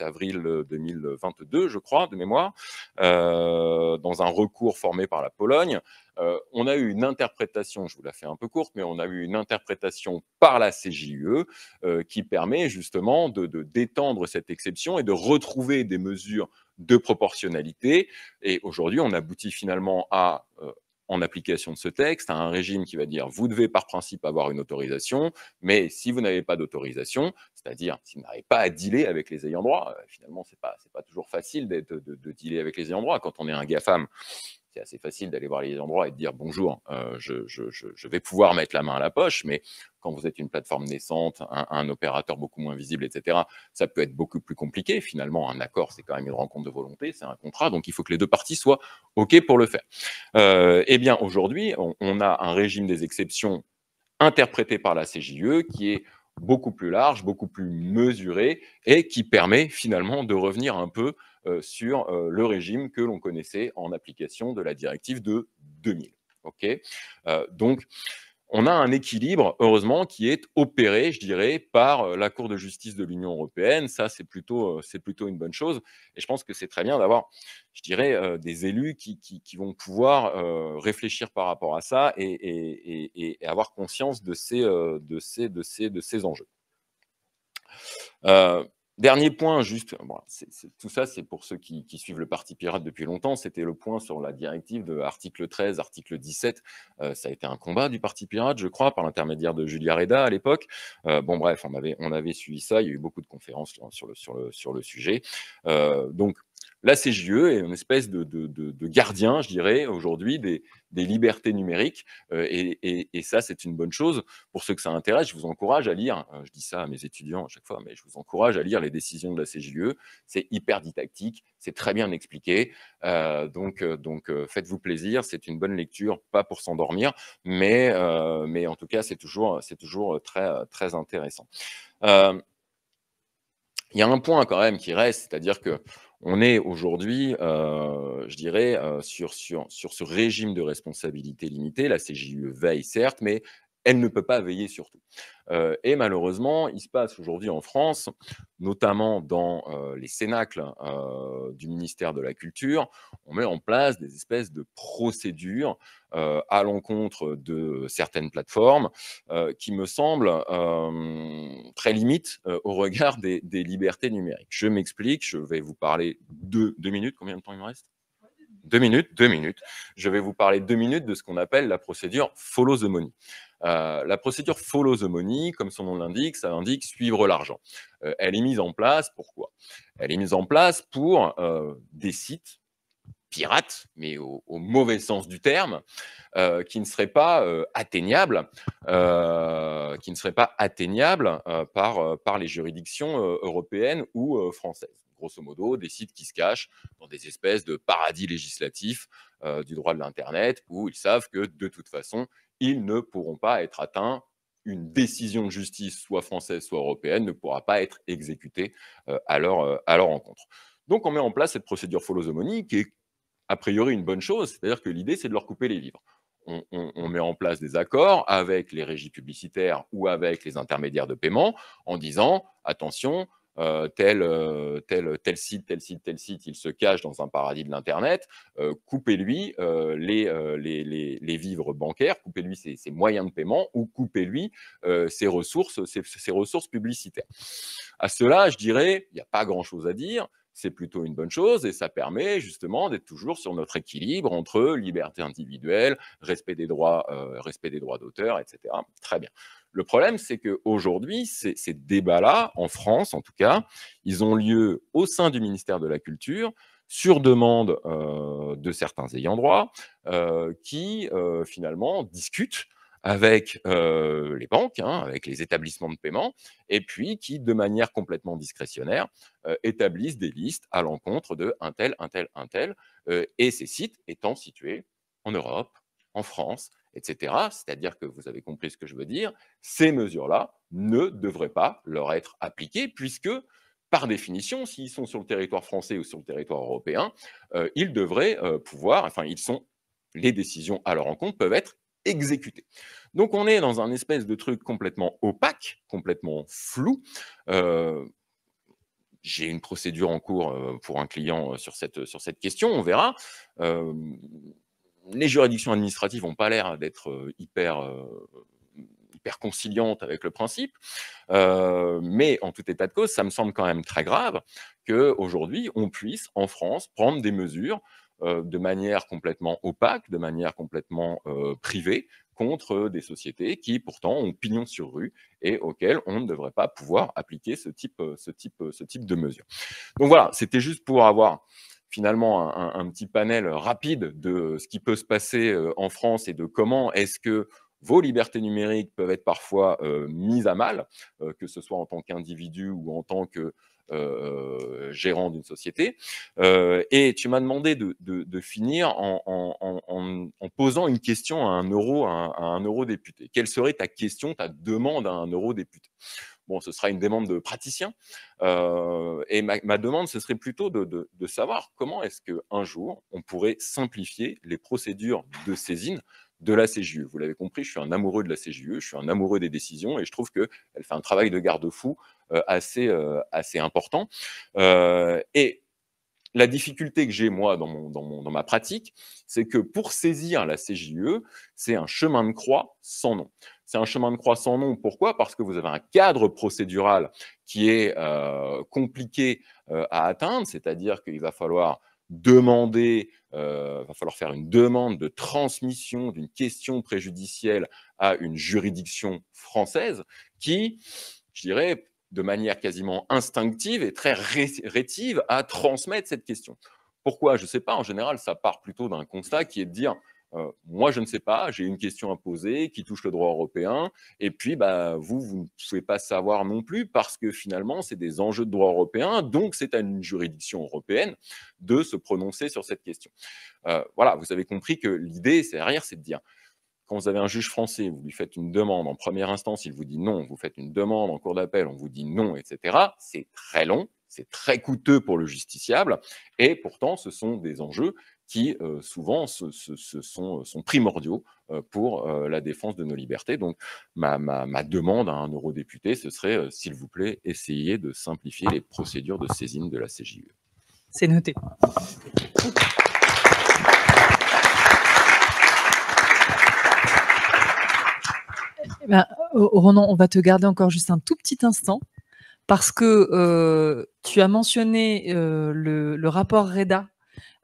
euh, avril 2022, euh, je crois, de mémoire, dans un recours formé par la Pologne, on a eu une interprétation, je vous la fais un peu courte, mais on a eu une interprétation par la CJUE qui permet justement de, de détendre cette exception et de retrouver des mesures de proportionnalité. Et aujourd'hui, on aboutit finalement à en application de ce texte à un régime qui va dire vous devez par principe avoir une autorisation, mais si vous n'avez pas d'autorisation, c'est-à-dire si vous n'arrivez pas à dealer avec les ayants droit, euh, finalement, ce n'est pas, pas toujours facile de, de, dealer avec les ayants droit quand on est un GAFAM c'est assez facile d'aller voir les endroits et de dire bonjour, euh, je, vais pouvoir mettre la main à la poche, mais quand vous êtes une plateforme naissante, un, opérateur beaucoup moins visible, etc., ça peut être beaucoup plus compliqué. Finalement, un accord, c'est quand même une rencontre de volonté, c'est un contrat, donc il faut que les deux parties soient OK pour le faire. Euh, eh bien, aujourd'hui, on, on a un régime des exceptions interprété par la CJE qui est beaucoup plus large, beaucoup plus mesuré et qui permet finalement de revenir un peu euh, sur euh, le régime que l'on connaissait en application de la directive de 2000. Euh, donc, on a un équilibre, heureusement, qui est opéré, je dirais, par la Cour de justice de l'Union européenne. Ça, c'est plutôt, plutôt une bonne chose. Et je pense que c'est très bien d'avoir, je dirais, des élus qui, vont pouvoir réfléchir par rapport à ça et, avoir conscience de ces, de ces, de ces, de ces enjeux. Dernier point, juste, tout ça, c'est pour ceux qui, suivent le Parti Pirate depuis longtemps, c'était le point sur la directive de article 13, article 17. Euh, ça a été un combat du Parti Pirate, je crois, par l'intermédiaire de Julia Reda à l'époque. Euh, bon, bref, on avait, on avait suivi ça, il y a eu beaucoup de conférences sur le, sur sur le sujet. Euh, donc, la CGE est e, une espèce de, gardien, je dirais, aujourd'hui, des, libertés numériques. Euh, et, ça, c'est une bonne chose. Pour ceux que ça intéresse, je vous encourage à lire, hein, je dis ça à mes étudiants à chaque fois, mais je vous encourage à lire les décisions de la CGE, C'est hyper didactique, c'est très bien expliqué. Euh, donc, euh, donc faites-vous plaisir, c'est une bonne lecture, pas pour s'endormir, mais, mais en tout cas, c'est toujours, toujours très, très intéressant. Il y a un point quand même qui reste, c'est-à-dire que on est aujourd'hui, euh, je dirais, euh, sur, sur, sur, ce régime de responsabilité limitée. La CJUE veille, certes, mais elle ne peut pas veiller sur tout. Euh, et malheureusement, il se passe aujourd'hui en France, notamment dans euh, les cénacles euh, du ministère de la Culture, on met en place des espèces de procédures à l'encontre de certaines plateformes qui me semblent très limites au regard des, libertés numériques. Je m'explique, je vais vous parler deux minutes, combien de temps il me reste deux minutes, deux minutes. Je vais vous parler deux minutes de ce qu'on appelle la procédure follow the money. Euh, la procédure follow the money, comme son nom l'indique, ça indique suivre l'argent. Euh, elle est mise en place, pourquoi Elle est mise en place pour euh, des sites pirates, mais au, mauvais sens du terme, qui ne serait pas atteignables atteignable, qui ne pas par, par les juridictions européennes ou françaises grosso modo, des sites qui se cachent dans des espèces de paradis législatifs euh, du droit de l'Internet, où ils savent que de toute façon, ils ne pourront pas être atteints. Une décision de justice, soit française, soit européenne, ne pourra pas être exécutée euh, à, leur, euh, à encontre. Donc on met en place cette procédure folosomonique, qui est a priori une bonne chose, c'est-à-dire que l'idée c'est de leur couper les livres. On, on, met en place des accords avec les régies publicitaires ou avec les intermédiaires de paiement en disant attention, euh, euh, tel, site, tel site, tel site, il se cache dans un paradis de l'Internet, euh, coupez-lui les, vivres bancaires, coupez-lui ses, moyens de paiement ou coupez-lui ses, ressources, ses, ressources publicitaires. À cela, je dirais, il n'y a pas grand-chose à dire c'est plutôt une bonne chose et ça permet justement d'être toujours sur notre équilibre entre liberté individuelle, respect des droits, euh, respect des droits d'auteur, etc. Très bien. Le problème, c'est qu'aujourd'hui, ces, ces débats-là, en France en tout cas, ils ont lieu au sein du ministère de la Culture, sur demande euh, de certains ayants droit, euh, qui finalement discutent avec les banques, hein, avec les établissements de paiement, et puis qui, de manière complètement discrétionnaire, établissent des listes à l'encontre de un tel, un tel, un tel, et ces sites étant situés en Europe, en France, etc. C'est-à-dire que vous avez compris ce que je veux dire, ces mesures-là ne devraient pas leur être appliquées, puisque par définition, s'ils sont sur le territoire français ou sur le territoire européen, ils devraient pouvoir, enfin, ils sont, les décisions à leur encontre peuvent être exécuter. Donc on est dans un espèce de truc complètement opaque, complètement flou. Euh, j'ai une procédure en cours euh, pour un client euh, sur cette, sur cette question, on verra. les juridictions administratives n'ont pas l'air d'être hyper, hyper conciliantes avec le principe, mais en tout état de cause, ça me semble quand même très grave qu'aujourd'hui, on puisse en France prendre des mesures euh, de manière complètement opaque, de manière complètement euh, privée, contre euh, des sociétés qui pourtant ont pignon sur rue et auxquelles on ne devrait pas pouvoir appliquer ce type, de mesures. Donc voilà, c'était juste pour avoir finalement un, petit panel rapide de ce qui peut se passer en France et de comment est-ce que vos libertés numériques peuvent être parfois mises à mal, que ce soit en tant qu'individu ou en tant que euh, gérant d'une société. Euh, et tu m'as demandé de, finir en, posant une question à un euro, à un, eurodéputé. Quelle serait ta question, ta demande à un eurodéputé Bon, ce sera une demande de praticien. Euh, et ma, demande, ce serait plutôt de, de savoir comment est-ce qu'un jour, on pourrait simplifier les procédures de saisine de la CJUE. Vous l'avez compris, je suis un amoureux de la CJUE, je suis un amoureux des décisions et je trouve qu'elle fait un travail de garde-fou euh, assez, euh, assez important. Euh, et la difficulté que j'ai, moi, dans, ma pratique, c'est que pour saisir la CJUE, c'est un chemin de croix sans nom. C'est un chemin de croix sans nom. Pourquoi Parce que vous avez un cadre procédural qui est compliqué à atteindre, c'est-à-dire qu'il va falloir demander euh, va falloir faire une demande de transmission d'une question préjudicielle à une juridiction française qui, je dirais, de manière quasiment instinctive et très rétive à transmettre cette question. Pourquoi Je ne sais pas. En général, ça part plutôt d'un constat qui est de dire euh, moi, je ne sais pas, j'ai une question à poser qui touche le droit européen, et puis bah, vous, vous ne pouvez pas savoir non plus, parce que finalement, c'est des enjeux de droit européen, donc c'est à une juridiction européenne de se prononcer sur cette question. Euh, voilà, vous avez compris que l'idée, c'est derrière, c'est de dire, quand vous avez un juge français, vous lui faites une demande en première instance, il vous dit non, vous faites une demande en cours d'appel, on vous dit non, etc., c'est très long, c'est très coûteux pour le justiciable, et pourtant ce sont des enjeux qui euh, souvent euh, sont, primordiaux euh, pour la défense de nos libertés. Donc ma, demande à un eurodéputé, ce serait, s'il vous plaît, essayer de simplifier les procédures de saisine de la CJUE. C'est noté. Eh ben, Ronan, on va te garder encore juste un tout petit instant parce que tu as mentionné le rapport REDA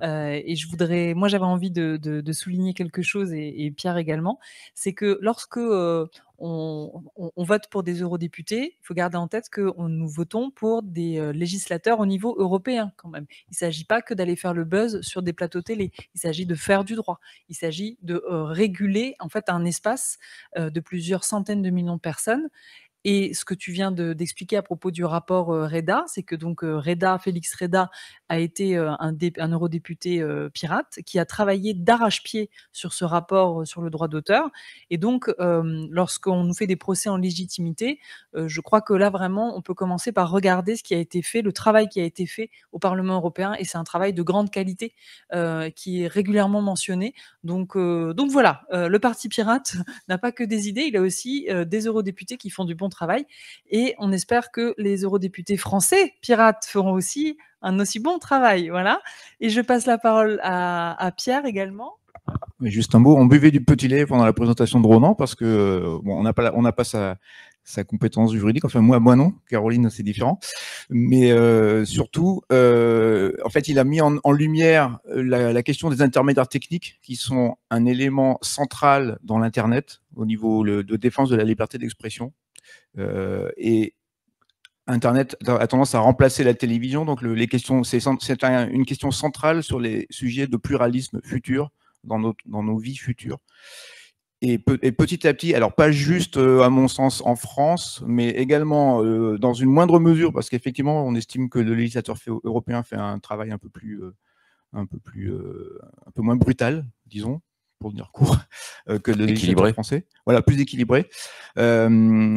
euh, et je voudrais, moi, j'avais envie de, souligner quelque chose et, Pierre également, c'est que lorsque euh, on, vote pour des eurodéputés, il faut garder en tête que nous votons pour des euh, législateurs au niveau européen quand même. Il ne s'agit pas que d'aller faire le buzz sur des plateaux télé. Il s'agit de faire du droit. Il s'agit de réguler en fait un espace de plusieurs centaines de millions de personnes et ce que tu viens d'expliquer à propos du rapport euh, Reda, c'est que donc euh, Reda, Félix Reda, a été euh, un, eurodéputé pirate qui a travaillé d'arrache-pied sur ce rapport sur le droit d'auteur. Et donc, lorsqu'on nous fait des procès en légitimité, je crois que là vraiment, on peut commencer par regarder ce qui a été fait, le travail qui a été fait au Parlement européen, et c'est un travail de grande qualité qui est régulièrement mentionné. Donc, donc voilà, le parti pirate n'a pas que des idées, il a aussi des eurodéputés qui font du bon travail. Et on espère que les eurodéputés français pirates feront aussi un aussi bon travail. Voilà. Et je passe la parole à, Pierre également. juste un mot, on buvait du petit lait pendant la présentation de Ronan parce que on n'a pas, pas sa, sa, compétence juridique. Enfin, moi, moi non. Caroline, c'est différent. Mais euh, surtout, euh, en fait, il a mis en, lumière la, question des intermédiaires techniques qui sont un élément central dans l'internet au niveau de défense de la liberté d'expression euh, et Internet a tendance à remplacer la télévision, donc les questions, c'est une question centrale sur les sujets de pluralisme futur dans, dans nos vies futures. Et, petit à petit, alors pas juste euh, à mon sens en France, mais également euh, dans une moindre mesure, parce qu'effectivement, on estime que le législateur européen fait un travail un peu plus, un peu plus, un peu moins brutal, disons, pour court, euh, que de équilibré. français. Voilà, plus équilibré. Euh,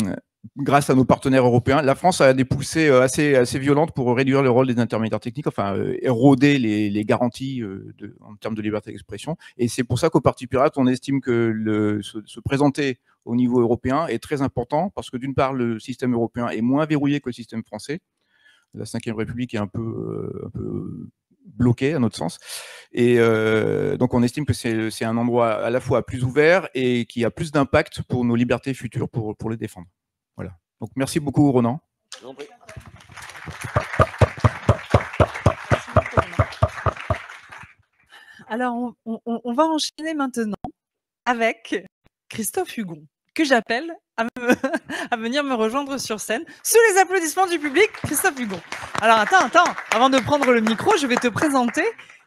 grâce à nos partenaires européens, la France a des poussées euh, assez, assez violentes pour réduire le rôle des intermédiaires techniques, enfin éroder les, garanties de, en termes de liberté d'expression. Et c'est pour ça qu'au Parti Pirate, on estime que le, se, présenter au niveau européen est très important parce que d'une part, le système européen est moins verrouillé que le système français. La Ve République est un peu, un peu bloqué à notre sens. Et euh, donc on estime que c'est un endroit à la fois plus ouvert et qui a plus d'impact pour nos libertés futures pour, pour les défendre. Voilà. Donc merci beaucoup Ronan. Alors on va enchaîner maintenant avec Christophe Hugon, que j'appelle à, venir me rejoindre sur scène sous les applaudissements du public, Christophe Hugon. Alors attends, attends, avant de prendre le micro, je vais te présenter,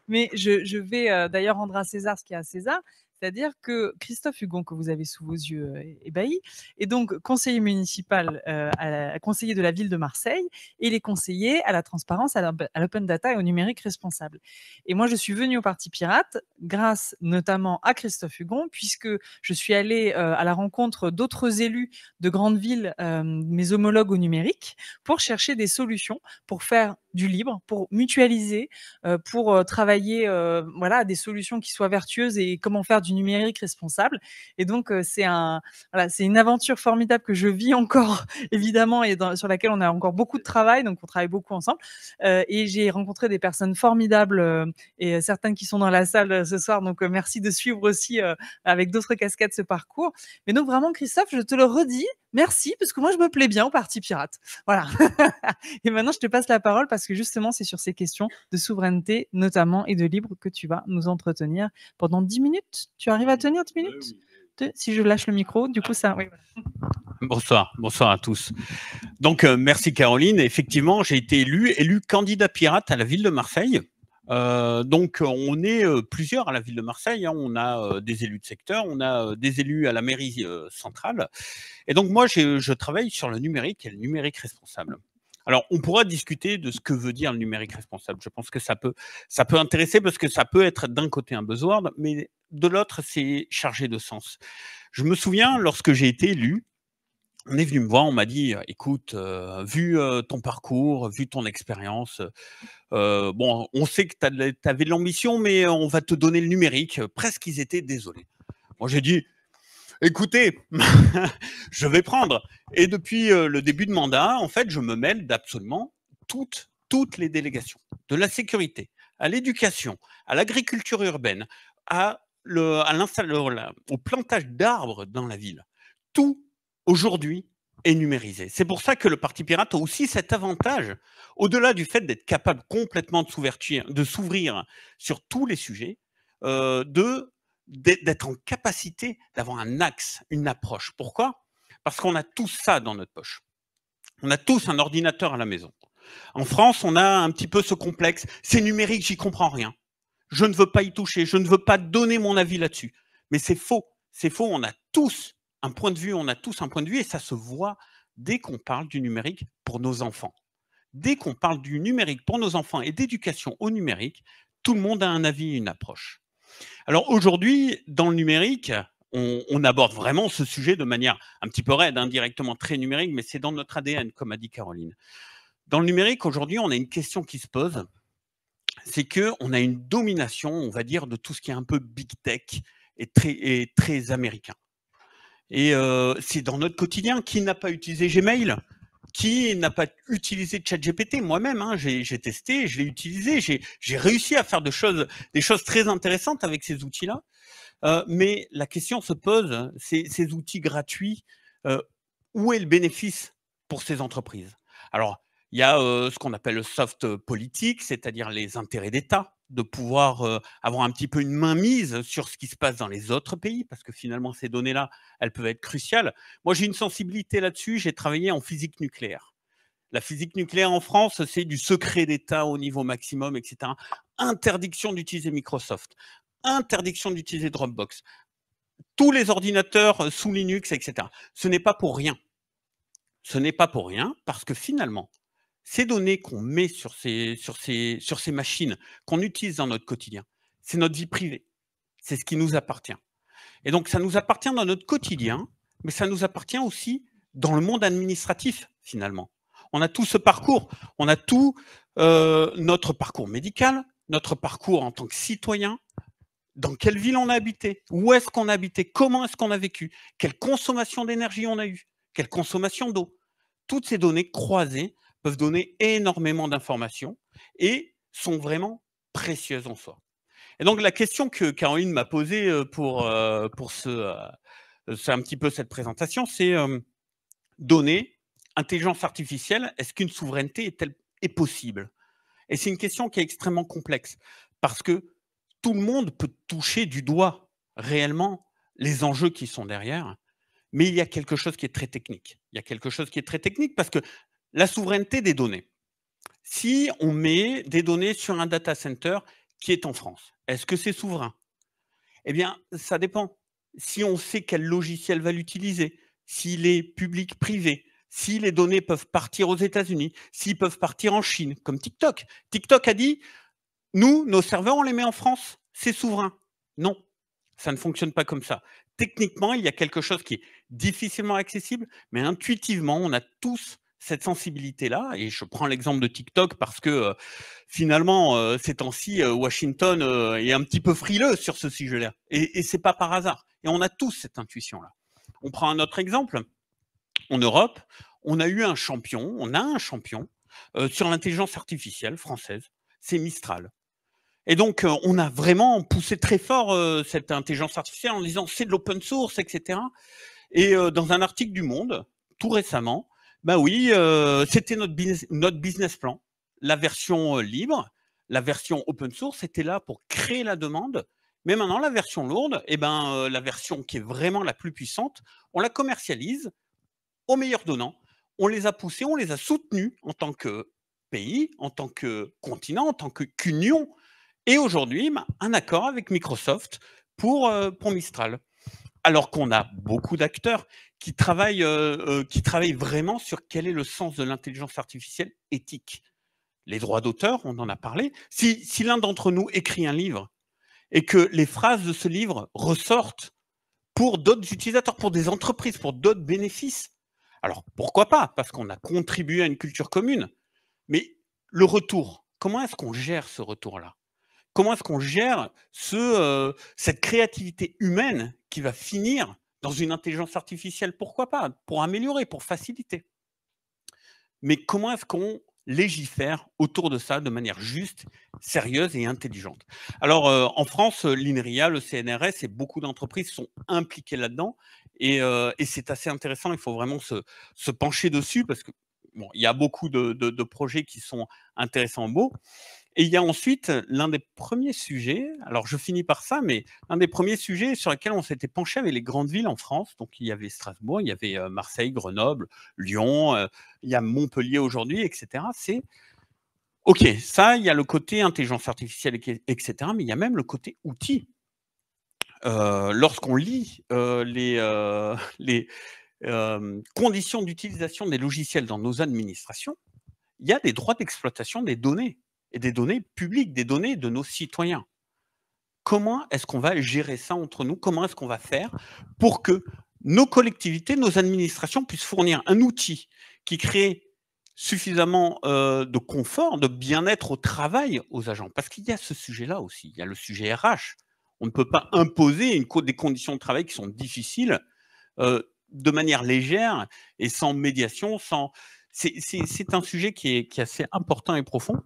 mais je, vais euh, d'ailleurs rendre à César ce qu'il y a à César. C'est-à-dire que Christophe Hugon, que vous avez sous vos yeux euh, ébahi, est donc conseiller municipal, euh, conseiller de la ville de Marseille, et il est conseiller à la transparence, à l'open data et au numérique responsable. Et moi, je suis venue au Parti Pirate grâce notamment à Christophe Hugon, puisque je suis allée euh, à la rencontre d'autres élus de grandes villes, mes homologues au numérique, pour chercher des solutions pour faire du libre, pour mutualiser, pour travailler voilà des solutions qui soient vertueuses et comment faire du numérique responsable. Et donc c'est un voilà, c'est une aventure formidable que je vis encore évidemment et sur laquelle on a encore beaucoup de travail. Donc on travaille beaucoup ensemble. et j'ai rencontré des personnes formidables et certaines qui sont dans la salle ce soir. Donc merci de suivre aussi avec d'autres cascades ce parcours. Mais donc vraiment Christophe, je te le redis, Merci, parce que moi, je me plais bien au Parti Pirate. Voilà. et maintenant, je te passe la parole parce que justement, c'est sur ces questions de souveraineté, notamment, et de libre que tu vas nous entretenir pendant 10 minutes. Tu arrives à tenir 10 minutes Si je lâche le micro, du coup, ça. Bonsoir, bonsoir à tous. Donc, euh, merci Caroline. Effectivement, j'ai été élu, élu candidat pirate à la ville de Marseille. Euh, donc euh, on est euh, plusieurs à la ville de Marseille, hein. on a des élus de secteur, on a des élus à la mairie centrale. Et donc moi, je travaille sur le numérique et le numérique responsable. Alors, on pourra discuter de ce que veut dire le numérique responsable. Je pense que ça peut, ça peut intéresser parce que ça peut être d'un côté un besoin mais de l'autre, c'est chargé de sens. Je me souviens, lorsque j'ai été élu, on est venu me voir, on m'a dit, «Euh, écoute, euh, vu ton parcours, vu ton expérience, euh, bon, on sait que tu avais de l'ambition, mais on va te donner le numérique. Presque, ils étaient désolés. Moi, j'ai dit, écoutez, je vais prendre. Et depuis le début de mandat, en fait, je me mêle d'absolument toutes, toutes les délégations, de la sécurité à l'éducation, à l'agriculture urbaine, à le, à au plantage d'arbres dans la ville. Tout aujourd'hui, est numérisé. C'est pour ça que le Parti pirate a aussi cet avantage, au-delà du fait d'être capable complètement de s'ouvrir, sur tous les sujets, euh, de d'être en capacité d'avoir un axe, une approche. Pourquoi Parce qu'on a tout ça dans notre poche. On a tous un ordinateur à la maison. En France, on a un petit peu ce complexe. C'est numérique, j'y comprends rien. Je ne veux pas y toucher, je ne veux pas donner mon avis là-dessus. Mais c'est faux, c'est faux. On a tous un point de vue, on a tous un point de vue, et ça se voit dès qu'on parle du numérique pour nos enfants. Dès qu'on parle du numérique pour nos enfants et d'éducation au numérique, tout le monde a un avis, une approche. Alors aujourd'hui, dans le numérique, on, aborde vraiment ce sujet de manière un petit peu raide, indirectement hein, très numérique, mais c'est dans notre ADN, comme a dit Caroline. Dans le numérique, aujourd'hui, on a une question qui se pose, c'est qu'on a une domination, on va dire, de tout ce qui est un peu big tech et très américain. Et euh, c'est dans notre quotidien. Qui n'a pas utilisé Gmail Qui n'a pas utilisé ChatGPT Moi-même, hein, j'ai testé, je l'ai utilisé, j'ai réussi à faire de choses, des choses très intéressantes avec ces outils-là. Euh, mais la question se pose, ces outils gratuits, euh, où est le bénéfice pour ces entreprises Alors, il y a ce qu'on appelle le soft politique, c'est-à-dire les intérêts d'État de pouvoir avoir un petit peu une mainmise sur ce qui se passe dans les autres pays, parce que finalement, ces données-là, elles peuvent être cruciales. Moi, j'ai une sensibilité là-dessus, j'ai travaillé en physique nucléaire. La physique nucléaire en France, c'est du secret d'État au niveau maximum, etc. Interdiction d'utiliser Microsoft, interdiction d'utiliser Dropbox, tous les ordinateurs sous Linux, etc. Ce n'est pas pour rien. Ce n'est pas pour rien, parce que finalement, ces données qu'on met sur ces, sur ces, sur ces machines, qu'on utilise dans notre quotidien, c'est notre vie privée. C'est ce qui nous appartient. Et donc, ça nous appartient dans notre quotidien, mais ça nous appartient aussi dans le monde administratif, finalement. On a tout ce parcours, on a tout euh, notre parcours médical, notre parcours en tant que citoyen, dans quelle ville on a habité, où est-ce qu'on a habité, comment est-ce qu'on a vécu, quelle consommation d'énergie on a eue, quelle consommation d'eau. Toutes ces données croisées peuvent donner énormément d'informations et sont vraiment précieuses en soi. Et donc la question que Caroline m'a posée euh, pour, euh, pour ce, euh, c'est un petit peu cette présentation, c'est donner données, intelligence artificielle, est-ce qu'une souveraineté est, -elle, est possible Et c'est une question qui est extrêmement complexe parce que tout le monde peut toucher du doigt réellement les enjeux qui sont derrière, mais il y a quelque chose qui est très technique. Il y a quelque chose qui est très technique parce que la souveraineté des données. Si on met des données sur un data center qui est en France, est-ce que c'est souverain Eh bien, ça dépend. Si on sait quel logiciel va l'utiliser, s'il est public-privé, si les données peuvent partir aux États-Unis, s'ils peuvent partir en Chine, comme TikTok. TikTok a dit, nous, nos serveurs, on les met en France, c'est souverain. Non, ça ne fonctionne pas comme ça. Techniquement, il y a quelque chose qui est difficilement accessible, mais intuitivement, on a tous cette sensibilité-là, et je prends l'exemple de TikTok parce que euh, finalement, euh, ces temps-ci, euh, Washington est un petit peu frileux sur ce sujet-là. Et, et c'est pas par hasard. Et on a tous cette intuition-là. On prend un autre exemple. En Europe, on a eu un champion, on a un champion sur l'intelligence artificielle française, c'est Mistral. Et donc, on a vraiment poussé très fort cette intelligence artificielle en disant c'est de l'open source, etc. Et dans un article du Monde, tout récemment, ben oui, euh, c'était notre business, plan. La version euh, libre, la version open source était là pour créer la demande. Mais maintenant, la version lourde, et eh ben, euh, la version qui est vraiment la plus puissante, on la commercialise aux meilleurs donnant. On les a poussés, on les a soutenus en tant que pays, en tant que continent, en tant qu'union. Et aujourd'hui, ben, un accord avec Microsoft pour, pour Mistral alors qu'on a beaucoup d'acteurs qui travaillent, euh, euh, qui travaillent vraiment sur quel est le sens de l'intelligence artificielle éthique. Les droits d'auteur, on en a parlé. Si, si l'un d'entre nous écrit un livre et que les phrases de ce livre ressortent pour d'autres utilisateurs, pour des entreprises, pour d'autres bénéfices, alors pourquoi pas Parce qu'on a contribué à une culture commune. Mais le retour, comment est-ce qu'on gère ce retour-là Comment est-ce qu'on gère euh, cette créativité humaine qui va finir dans une intelligence artificielle Pourquoi pas Pour améliorer, pour faciliter. Mais comment est-ce qu'on légifère autour de ça de manière juste, sérieuse et intelligente. Alors euh, en France, l'INRIA, le CNRS et beaucoup d'entreprises sont impliquées là-dedans euh, et, c'est assez intéressant, il faut vraiment se, pencher dessus parce qu'il y a beaucoup de, projets qui sont intéressants, en beaux, et il y a ensuite l'un des premiers sujets, alors je finis par ça, mais l'un des premiers sujets sur lesquels on s'était penché avec les grandes villes en France. Donc il y avait Strasbourg, il y avait euh, Marseille, Grenoble, Lyon, euh, il y a Montpellier aujourd'hui, etc. C'est OK, ça, il y a le côté intelligence artificielle, etc., mais il y a même le côté outil. Euh, lorsqu'on lit les conditions d'utilisation des logiciels dans nos administrations, il y a des droits d'exploitation des données et des données publiques, des données de nos citoyens. Comment est-ce qu'on va gérer ça entre nous Comment est-ce qu'on va faire pour que nos collectivités, nos administrations puissent fournir un outil qui crée suffisamment euh, de confort, de bien-être au travail aux agents Parce qu'il y a ce sujet-là aussi, il y a le sujet RH. On ne peut pas imposer des conditions de travail qui sont difficiles euh, de manière légère et sans médiation, sans... C'est un sujet qui est assez important et profond.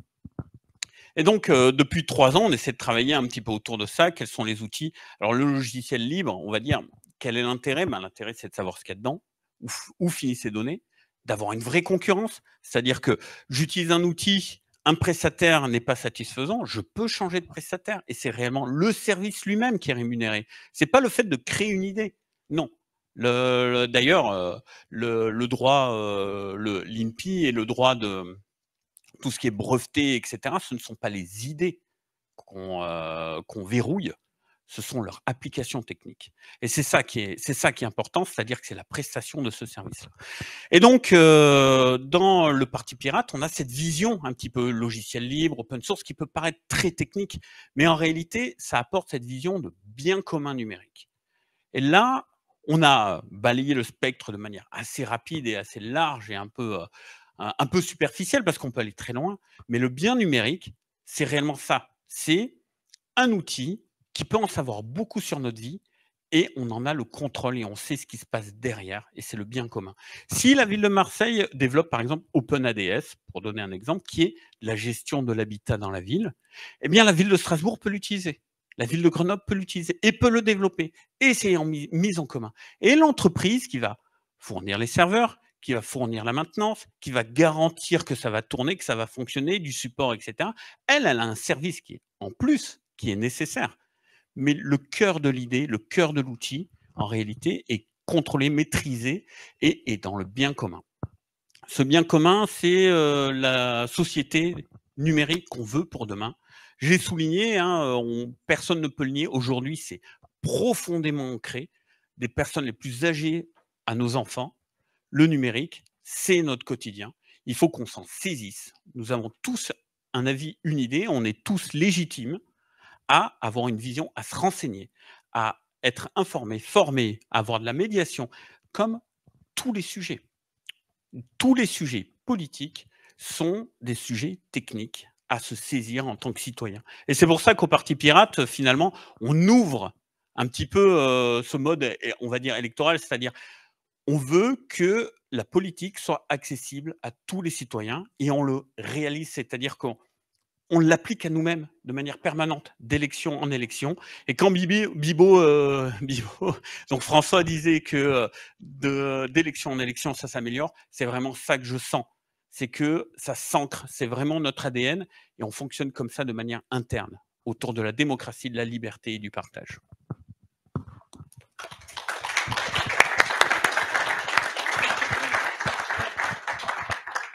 Et donc, euh, depuis trois ans, on essaie de travailler un petit peu autour de ça. Quels sont les outils Alors, le logiciel libre, on va dire, quel est l'intérêt ben, L'intérêt, c'est de savoir ce qu'il y a dedans, où, finissent ces données, d'avoir une vraie concurrence. C'est-à-dire que j'utilise un outil, un prestataire n'est pas satisfaisant, je peux changer de prestataire. Et c'est réellement le service lui-même qui est rémunéré. C'est pas le fait de créer une idée. Non, le, D'ailleurs, euh, le, le, droit, euh, l'INPI et le droit de, tout ce qui est breveté, etc., ce ne sont pas les idées euh, qu'on verrouille, ce sont leurs applications techniques. Et c'est ça qui est, ça qui est important, c'est-à-dire que c'est la prestation de ce service-là. Et donc, euh, dans le parti pirate, on a cette vision un petit peu logiciel libre, open source, qui peut paraître très technique, mais en réalité, ça apporte cette vision de bien commun numérique. Et là, on a balayé le spectre de manière assez rapide et assez large et un peu euh, un peu superficiel parce qu'on peut aller très loin, mais le bien numérique, c'est réellement ça. C'est un outil qui peut en savoir beaucoup sur notre vie et on en a le contrôle et on sait ce qui se passe derrière et c'est le bien commun. Si la ville de Marseille développe par exemple OpenADS, pour donner un exemple, qui est la gestion de l'habitat dans la ville, eh bien la ville de Strasbourg peut l'utiliser. La ville de Grenoble peut l'utiliser et peut le développer. Et c'est en mise en commun. Et l'entreprise qui va fournir les serveurs, qui va fournir la maintenance, qui va garantir que ça va tourner, que ça va fonctionner, du support, etc. Elle, elle a un service qui est en plus, qui est nécessaire. Mais le cœur de l'idée, le cœur de l'outil, en réalité, est contrôlé, maîtrisé et est dans le bien commun. Ce bien commun, c'est euh, la société numérique qu'on veut pour demain. J'ai souligné, hein, personne ne peut le nier, aujourd'hui c'est profondément ancré, des personnes les plus âgées à nos enfants, le numérique, c'est notre quotidien. Il faut qu'on s'en saisisse. Nous avons tous un avis, une idée. On est tous légitimes à avoir une vision, à se renseigner, à être informés, formés, à avoir de la médiation, comme tous les sujets. Tous les sujets politiques sont des sujets techniques à se saisir en tant que citoyen. Et c'est pour ça qu'au Parti Pirate, finalement, on ouvre un petit peu euh, ce mode, on va dire, électoral, c'est-à-dire on veut que la politique soit accessible à tous les citoyens et on le réalise, c'est-à-dire qu'on l'applique à nous-mêmes de manière permanente, d'élection en élection. Et quand Bibi, Bibo, euh, Bibo, donc François disait que euh, d'élection en élection, ça s'améliore, c'est vraiment ça que je sens. C'est que ça s'ancre, c'est vraiment notre ADN et on fonctionne comme ça de manière interne autour de la démocratie, de la liberté et du partage.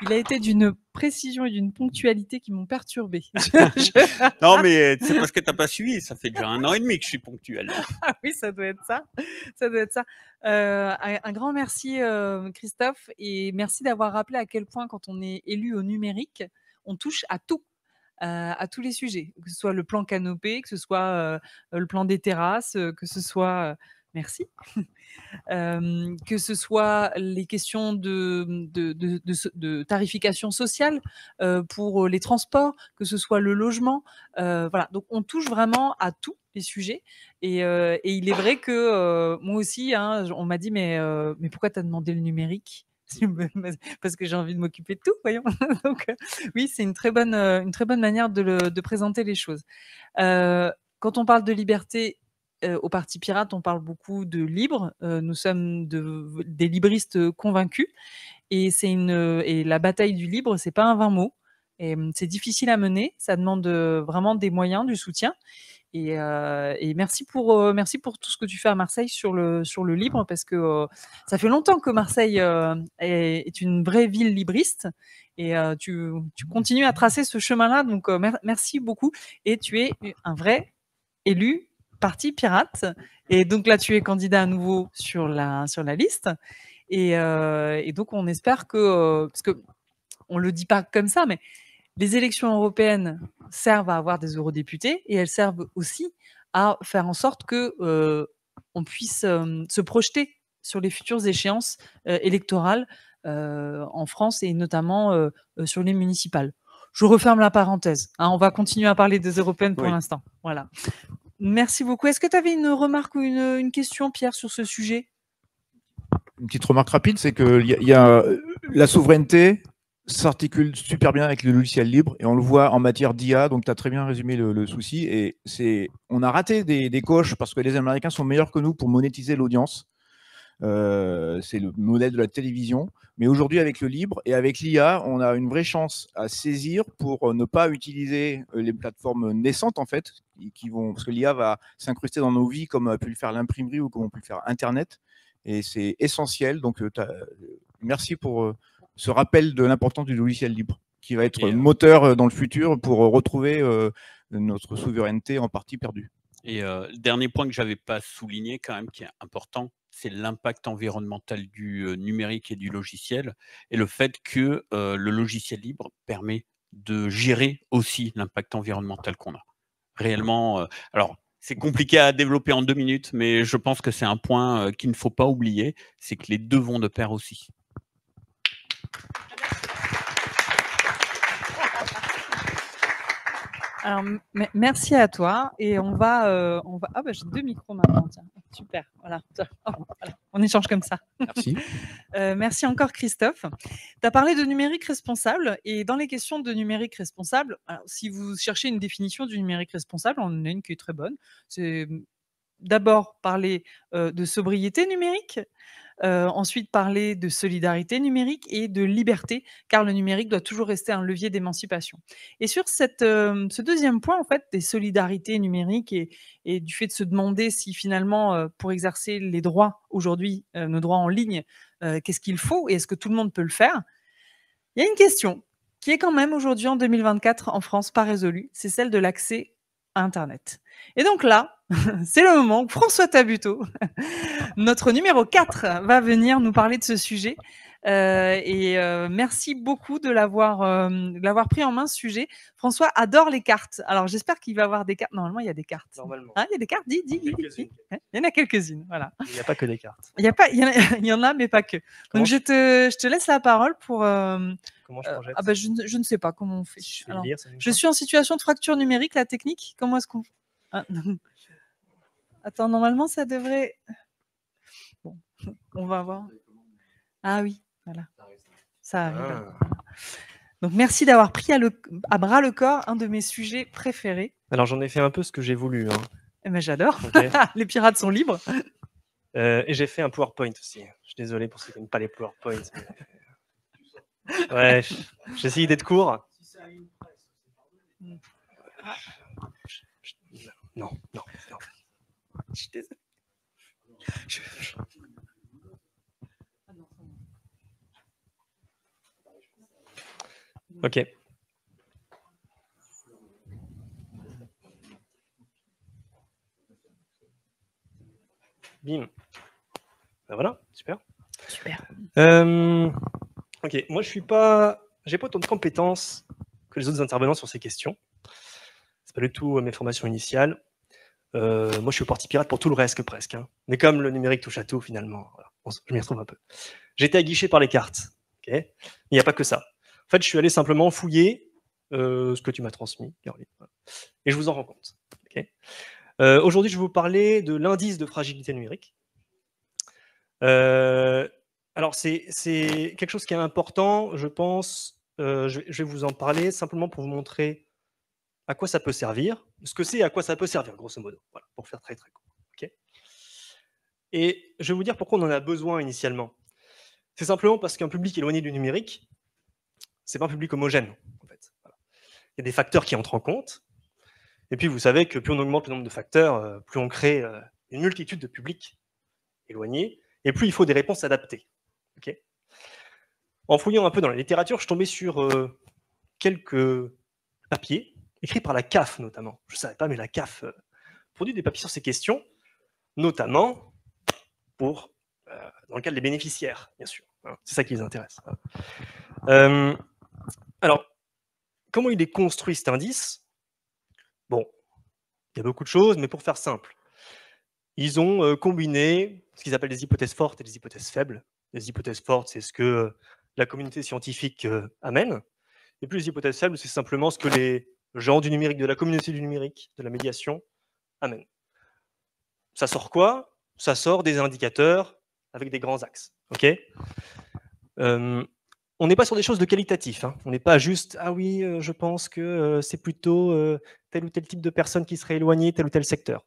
Il a été d'une précision et d'une ponctualité qui m'ont perturbée. non, mais c'est parce que tu n'as pas suivi. Ça fait déjà un an et demi que je suis ponctuelle. ah oui, ça doit être ça. Ça doit ça. Euh, un grand merci, euh, Christophe, et merci d'avoir rappelé à quel point, quand on est élu au numérique, on touche à tout. Euh, à tous les sujets, que ce soit le plan canopé, que ce soit le plan des terrasses, que ce soit merci. Euh, que ce soit les questions de, mmh, de, tarification sociale euh, pour euh, les transports, que ce soit le logement. voilà, donc on touche vraiment à tous les sujets. Et, il est vrai que moi aussi, hein, on m'a dit mais, mais pourquoi tu as demandé le numérique parce que j'ai envie de m'occuper de tout, voyons. Donc, oui, c'est une très bonne, une très bonne manière de, de présenter les choses. quand on parle de liberté, au Parti Pirate, on parle beaucoup de libre. nous sommes des libristes convaincus. Et, c'est une, et la bataille du libre, c'est pas un vain mot. Et mmh, c'est difficile à mener. Ça demande vraiment des moyens, du soutien. Et, merci, pour, merci pour tout ce que tu fais à Marseille sur le, sur le libre, mmh. parce que ça fait longtemps que Marseille est, est, une vraie ville libriste. Et tu, tu, mmh. continues à tracer ce chemin-là. Donc, merci beaucoup. Et tu es un vrai élu Parti pirate. Et donc là, tu es candidat à nouveau sur la, sur la liste. Et, euh, donc, on espère que, euh, parce que on le dit pas comme ça, mais les élections européennes servent à avoir des eurodéputés et elles servent aussi à faire en sorte que euh, on puisse se projeter sur les futures échéances électorales en France et notamment sur les municipales je referme la parenthèse. Hein. on va continuer à parler des européennes pour l'instant. Voilà. Merci beaucoup. Est-ce que tu avais une remarque ou une, question, Pierre, sur ce sujet Une petite remarque rapide, c'est que la souveraineté s'articule super bien avec le logiciel libre et on le voit en matière d'IA, donc tu as très bien résumé le, souci et c'est on a raté des, coches parce que les Américains sont meilleurs que nous pour monétiser l'audience euh, c'est le modèle de la télévision. Mais aujourd'hui, avec le libre et avec l'IA, on a une vraie chance à saisir pour euh, ne pas utiliser euh, les plateformes naissantes, en fait, qui vont, parce que l'IA va s'incruster dans nos vies comme a pu le faire l'imprimerie ou comme a pu le faire Internet. Et c'est essentiel. Donc, merci pour ce rappel de l'importance du logiciel libre, qui va être le moteur dans le futur pour retrouver notre souveraineté en partie perdue. Et le dernier point que j'avais pas souligné quand même, qui est important, c'est l'impact environnemental du numérique et du logiciel, et le fait que le logiciel libre permet de gérer aussi l'impact environnemental qu'on a. Mmh. Réellement, alors c'est compliqué à développer en deux minutes, mais je pense que c'est un point qu'il ne faut pas oublier, c'est que les deux vont de pair aussi. merci à toi. Et on va. Euh, on va... Ah, bah, j'ai deux micros maintenant. Super. Oh, voilà. On échange comme ça. Merci. Euh, merci encore, Christophe. Tu as parlé de numérique responsable. Et dans les questions de numérique responsable, alors, si vous cherchez une définition du numérique responsable, on en a une qui est très bonne. C'est d'abord parler euh, de sobriété numérique. Euh, ensuite, parler de solidarité numérique et de liberté, car le numérique doit toujours rester un levier d'émancipation. Et sur cette, euh, ce deuxième point, en fait, des solidarités numériques et, et du fait de se demander si finalement, euh, pour exercer les droits aujourd'hui, nos droits en ligne, qu'est-ce qu'il faut et est-ce que tout le monde peut le faire Il y a une question qui est quand même aujourd'hui en 2024 en France pas résolue, c'est celle de l'accès à Internet. Et donc là, c'est le moment où François Tabuteau, notre numéro 4, va venir nous parler de ce sujet. Euh, et euh, merci beaucoup euh, de l'avoir pris en main ce sujet. François adore les cartes. Alors j'espère qu'il va avoir des cartes. Normalement, il y a des cartes. Normalement. Hein, il y a des cartes, dis, dis, Il y en a quelques-unes. Voilà. Il n'y a pas que des cartes. Il y, a pas, il y, en, a, mais pas que. Donc je te, je te, laisse la parole pour. comment je projette ah bah, je, ne sais pas comment on fait. je suis en situation de fracture numérique, la technique. Comment est-ce qu'on. Ah, Attends, normalement, ça devrait. Bon, on va voir. Ah oui, voilà. Ça arrive. Ah. Donc, merci d'avoir pris à, bras le corps un de mes sujets préférés. Alors, j'en ai fait un peu ce que j'ai voulu. Hein. Eh ben, J'adore. les pirates sont libres. Euh, et j'ai fait un PowerPoint aussi. Je suis désolé pour ceux qui n'aiment pas les PowerPoints. Euh, ouais, j'ai essayé d'être court. Non, non, non. Je Ok. Bim. Ben voilà, super. Super. Euh, ok, moi je suis pas, j'ai pas autant de compétences que les autres intervenants sur ces questions. C'est pas du tout euh, mes formations initiales. Euh, moi, je suis parti pirate pour tout le reste, presque. Hein. Mais comme le numérique touche à tout, finalement, je m'y retrouve un peu. J'étais aguiché par les cartes. Il n'y a pas que ça. En fait, je suis allé simplement fouiller euh, ce que tu m'as transmis, Et je vous en rends compte. Euh, aujourd'hui, je vais vous parler de l'indice de fragilité numérique. alors, c'est quelque chose qui est important, je pense. je, vais, vous en parler simplement pour vous montrer à quoi ça peut servir, ce que c'est et à quoi ça peut servir, grosso modo, voilà, pour faire très très court. et je vais vous dire pourquoi on en a besoin initialement. C'est simplement parce qu'un public éloigné du numérique, ce n'est pas un public homogène. En fait. Il y a des facteurs qui entrent en compte. Et puis vous savez que plus on augmente le nombre de facteurs, euh, plus on crée euh, une multitude de publics éloignés, et plus il faut des réponses adaptées. en fouillant un peu dans la littérature, je suis tombé sur euh, quelques papiers écrit par la CAF notamment. Je ne savais pas, mais la CAF euh, produit des papiers sur ces questions, notamment pour, euh, dans le cadre des bénéficiaires, bien sûr. Hein. C'est ça qui les intéresse. Hein. Euh, alors, comment il est construit cet indice Bon, il y a beaucoup de choses, mais pour faire simple, ils ont combiné ce qu'ils appellent des hypothèses fortes et des hypothèses faibles. Les hypothèses fortes, c'est ce que la communauté scientifique amène. Et puis les hypothèses faibles, c'est simplement ce que les genre du numérique, de la communauté du numérique, de la médiation. Amen. Ça sort quoi Ça sort des indicateurs avec des grands axes. OK euh, on n'est pas sur des choses de qualitatif. Hein. On n'est pas juste ah oui, euh, je pense que euh, c'est plutôt tel ou tel type de personne qui serait éloignée, tel ou tel secteur.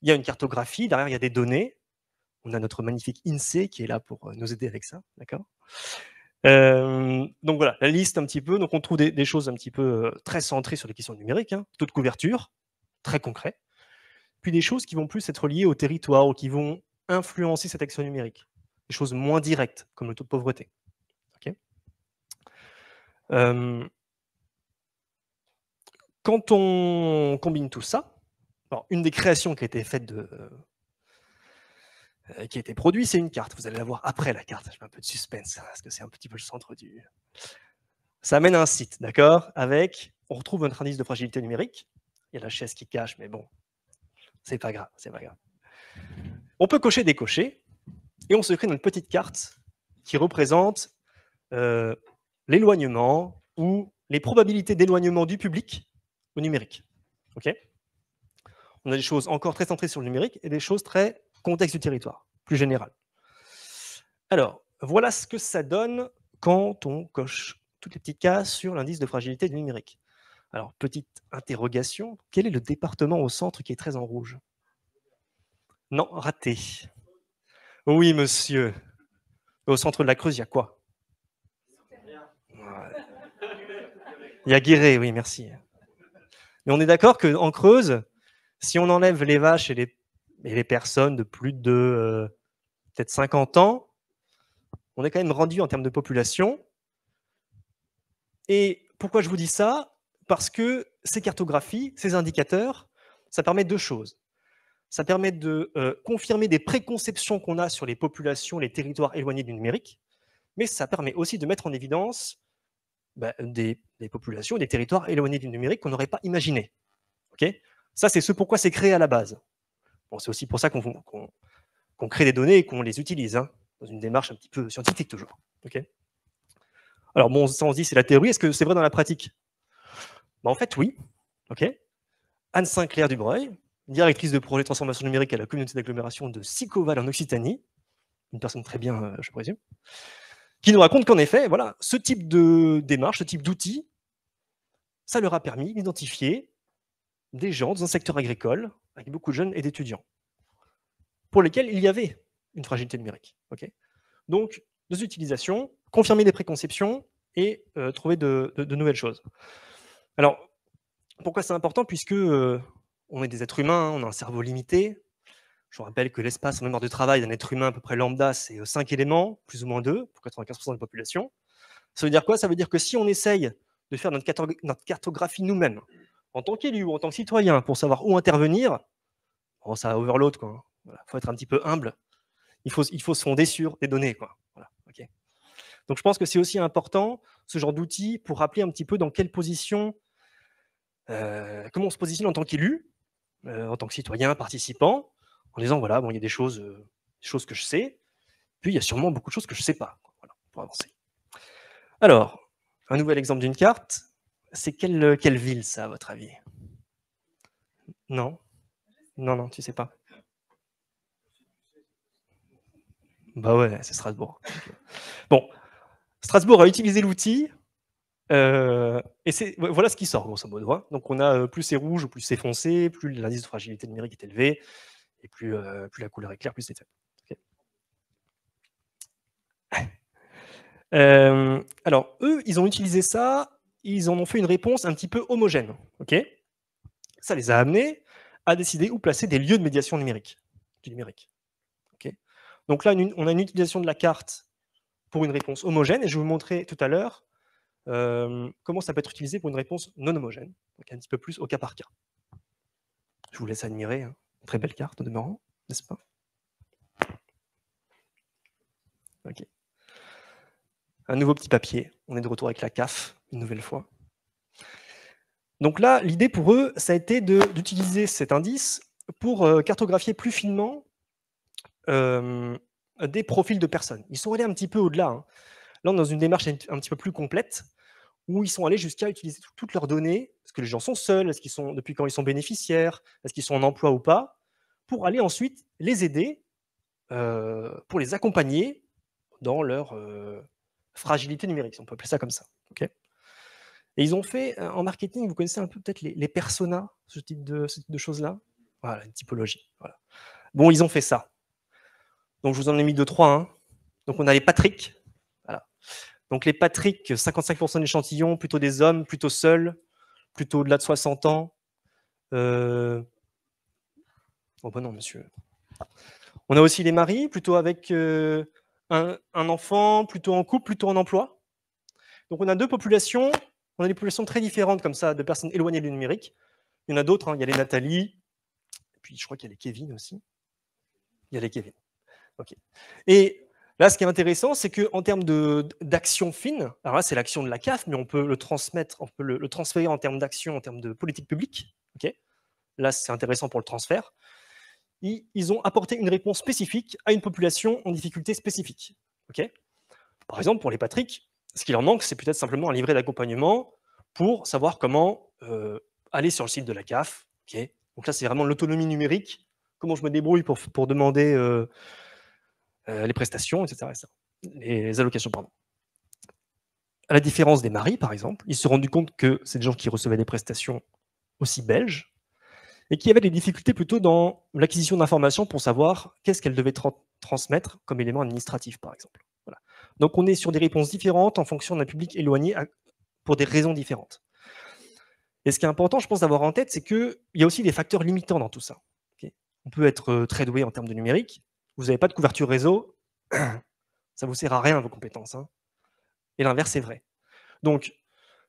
Il y a une cartographie, derrière il y a des données. On a notre magnifique INSEE e qui est là pour nous aider avec ça, d'accord euh, donc voilà, la liste un petit peu. Donc on trouve des, choses un petit peu euh, très centrées sur les questions numériques, hein. taux de couverture, très concret. Puis des choses qui vont plus être liées au territoire ou qui vont influencer cette action numérique. Des choses moins directes, comme le taux de pauvreté. Euh, quand on combine tout ça, alors une des créations qui a été faite de, euh, qui a été produit, c'est une carte. Vous allez la voir après la carte. Je mets un peu de suspense, hein, parce que c'est un petit peu le centre du... Ça amène un site, d'accord Avec, on retrouve notre indice de fragilité numérique. Il y a la chaise qui cache, mais bon, c'est pas grave, c'est pas grave. On peut cocher, décocher, et on se crée une petite carte qui représente euh, l'éloignement ou les probabilités d'éloignement du public au numérique. Ok on a des choses encore très centrées sur le numérique et des choses très contexte du territoire, plus général. Alors, voilà ce que ça donne quand on coche toutes les petites cases sur l'indice de fragilité du numérique. Alors, petite interrogation, quel est le département au centre qui est très en rouge Non, raté. Oui, monsieur. Au centre de la Creuse, il y a quoi Il y a Guéret, oui, merci. Mais on est d'accord qu'en Creuse, si on enlève les vaches et les et les personnes de plus de euh, peut-être 50 ans, on est quand même rendu en termes de population. Et pourquoi je vous dis ça Parce que ces cartographies, ces indicateurs, ça permet deux choses. Ça permet de euh, confirmer des préconceptions qu'on a sur les populations, les territoires éloignés du numérique, mais ça permet aussi de mettre en évidence bah, des, populations, des territoires éloignés du numérique qu'on n'aurait pas imaginé. ça, c'est ce pourquoi c'est créé à la base c'est aussi pour ça qu'on crée des données et qu'on les utilise, hein, dans une démarche un petit peu scientifique toujours. Alors bon, ça on se dit c'est la théorie, est-ce que c'est vrai dans la pratique bah, En fait oui. ok Anne Sinclair Dubreuil, directrice de projet de transformation numérique à la communauté d'agglomération de Sicoval en Occitanie, une personne très bien, euh, je présume, qui nous raconte qu'en effet, voilà, ce type de démarche, ce type d'outil, ça leur a permis d'identifier des gens dans un secteur agricole avec beaucoup de jeunes et d'étudiants, pour lesquels il y avait une fragilité numérique. Donc, deux utilisations, confirmer les préconceptions et euh, trouver de, nouvelles choses. Alors, pourquoi c'est important Puisque euh, on est des êtres humains, on a un cerveau limité. Je vous rappelle que l'espace en mémoire de travail d'un être humain à peu près lambda, c'est 5 euh, éléments, plus ou moins 2, pour 95% de la population. Ça veut dire quoi Ça veut dire que si on essaye de faire notre, cartographie nous-mêmes, en tant qu'élu ou en tant que citoyen, pour savoir où intervenir, bon, oh, ça overload. Il faut être un petit peu humble. Il faut, il faut se fonder sur des données. Quoi. Donc je pense que c'est aussi important, ce genre d'outil, pour rappeler un petit peu dans quelle position, euh, comment on se positionne en tant qu'élu, euh, en tant que citoyen, participant, en disant, voilà, bon, il y a des choses, euh, choses que je sais, puis il y a sûrement beaucoup de choses que je ne sais pas, pour avancer. Alors, un nouvel exemple d'une carte. C'est quelle, quelle ville, ça, à votre avis Non Non, non, tu sais pas. Bah ouais, c'est Strasbourg. Bon, Strasbourg a utilisé l'outil. Euh, et c'est voilà ce qui sort grosso modo. Hein. Donc on a euh, plus c'est rouge, plus c'est foncé, plus l'indice de fragilité numérique est élevé, et plus, euh, plus la couleur est claire, plus c'est faible. alors eux, ils ont utilisé ça ils en ont fait une réponse un petit peu homogène. ok ça les a amenés à décider où placer des lieux de médiation numérique. Du numérique. Donc là, on a une utilisation de la carte pour une réponse homogène, et je vais vous montrer tout à l'heure euh, comment ça peut être utilisé pour une réponse non homogène, donc un petit peu plus au cas par cas. Je vous laisse admirer, hein. très belle carte de demeurant, n'est-ce pas Un nouveau petit papier, on est de retour avec la CAF, une nouvelle fois. Donc là, l'idée pour eux, ça a été d'utiliser cet indice pour euh, cartographier plus finement euh, des profils de personnes. Ils sont allés un petit peu au-delà. Hein. Là, on est dans une démarche un petit peu plus complète, où ils sont allés jusqu'à utiliser toutes leurs données, est-ce que les gens sont seuls, est-ce qu'ils sont depuis quand ils sont bénéficiaires, est-ce qu'ils sont en emploi ou pas, pour aller ensuite les aider, euh, pour les accompagner dans leur fragilité numérique, on peut appeler ça comme ça. Ok et ils ont fait, euh, en marketing, vous connaissez un peu peut-être les, personas, ce type de, choses-là Voilà, une typologie. Bon, ils ont fait ça. Donc, je vous en ai mis deux, trois. Hein. Donc, on a les Patrick. Donc, les Patrick, 55% d'échantillons, plutôt des hommes, plutôt seuls, plutôt au-delà de 60 ans. Euh, oh, ben non, monsieur. On a aussi les maris, plutôt avec euh, un enfant, plutôt en couple, plutôt en emploi. Donc, on a deux populations on a des populations très différentes comme ça de personnes éloignées du numérique. Il y en a d'autres, hein. il y a les Nathalie, et puis je crois qu'il y a les Kevin aussi. Il y a les Kevin. Et là, ce qui est intéressant, c'est qu'en termes d'action fine, alors là, c'est l'action de la CAF, mais on peut le transmettre, on peut le, transférer en termes d'action, en termes de politique publique. OK. Là, c'est intéressant pour le transfert. Ils, ont apporté une réponse spécifique à une population en difficulté spécifique. OK. Par exemple, pour les Patrick, ce qui leur manque, c'est peut-être simplement un livret d'accompagnement pour savoir comment euh, aller sur le site de la CAF. Donc là, c'est vraiment l'autonomie numérique, comment je me débrouille pour, demander euh, euh, les prestations, etc., Les allocations, pardon. À la différence des maris, par exemple, ils se sont rendus compte que c'est des gens qui recevaient des prestations aussi belges et qui avaient des difficultés plutôt dans l'acquisition d'informations pour savoir qu'est-ce qu'elles devaient transmettre comme élément administratif, par exemple. Donc on est sur des réponses différentes en fonction d'un public éloigné pour des raisons différentes. Et ce qui est important, je pense, d'avoir en tête, c'est qu'il y a aussi des facteurs limitants dans tout ça. on peut être euh, très doué en termes de numérique, vous n'avez pas de couverture réseau, ça ne vous sert à rien vos compétences. Hein. Et l'inverse est vrai. Donc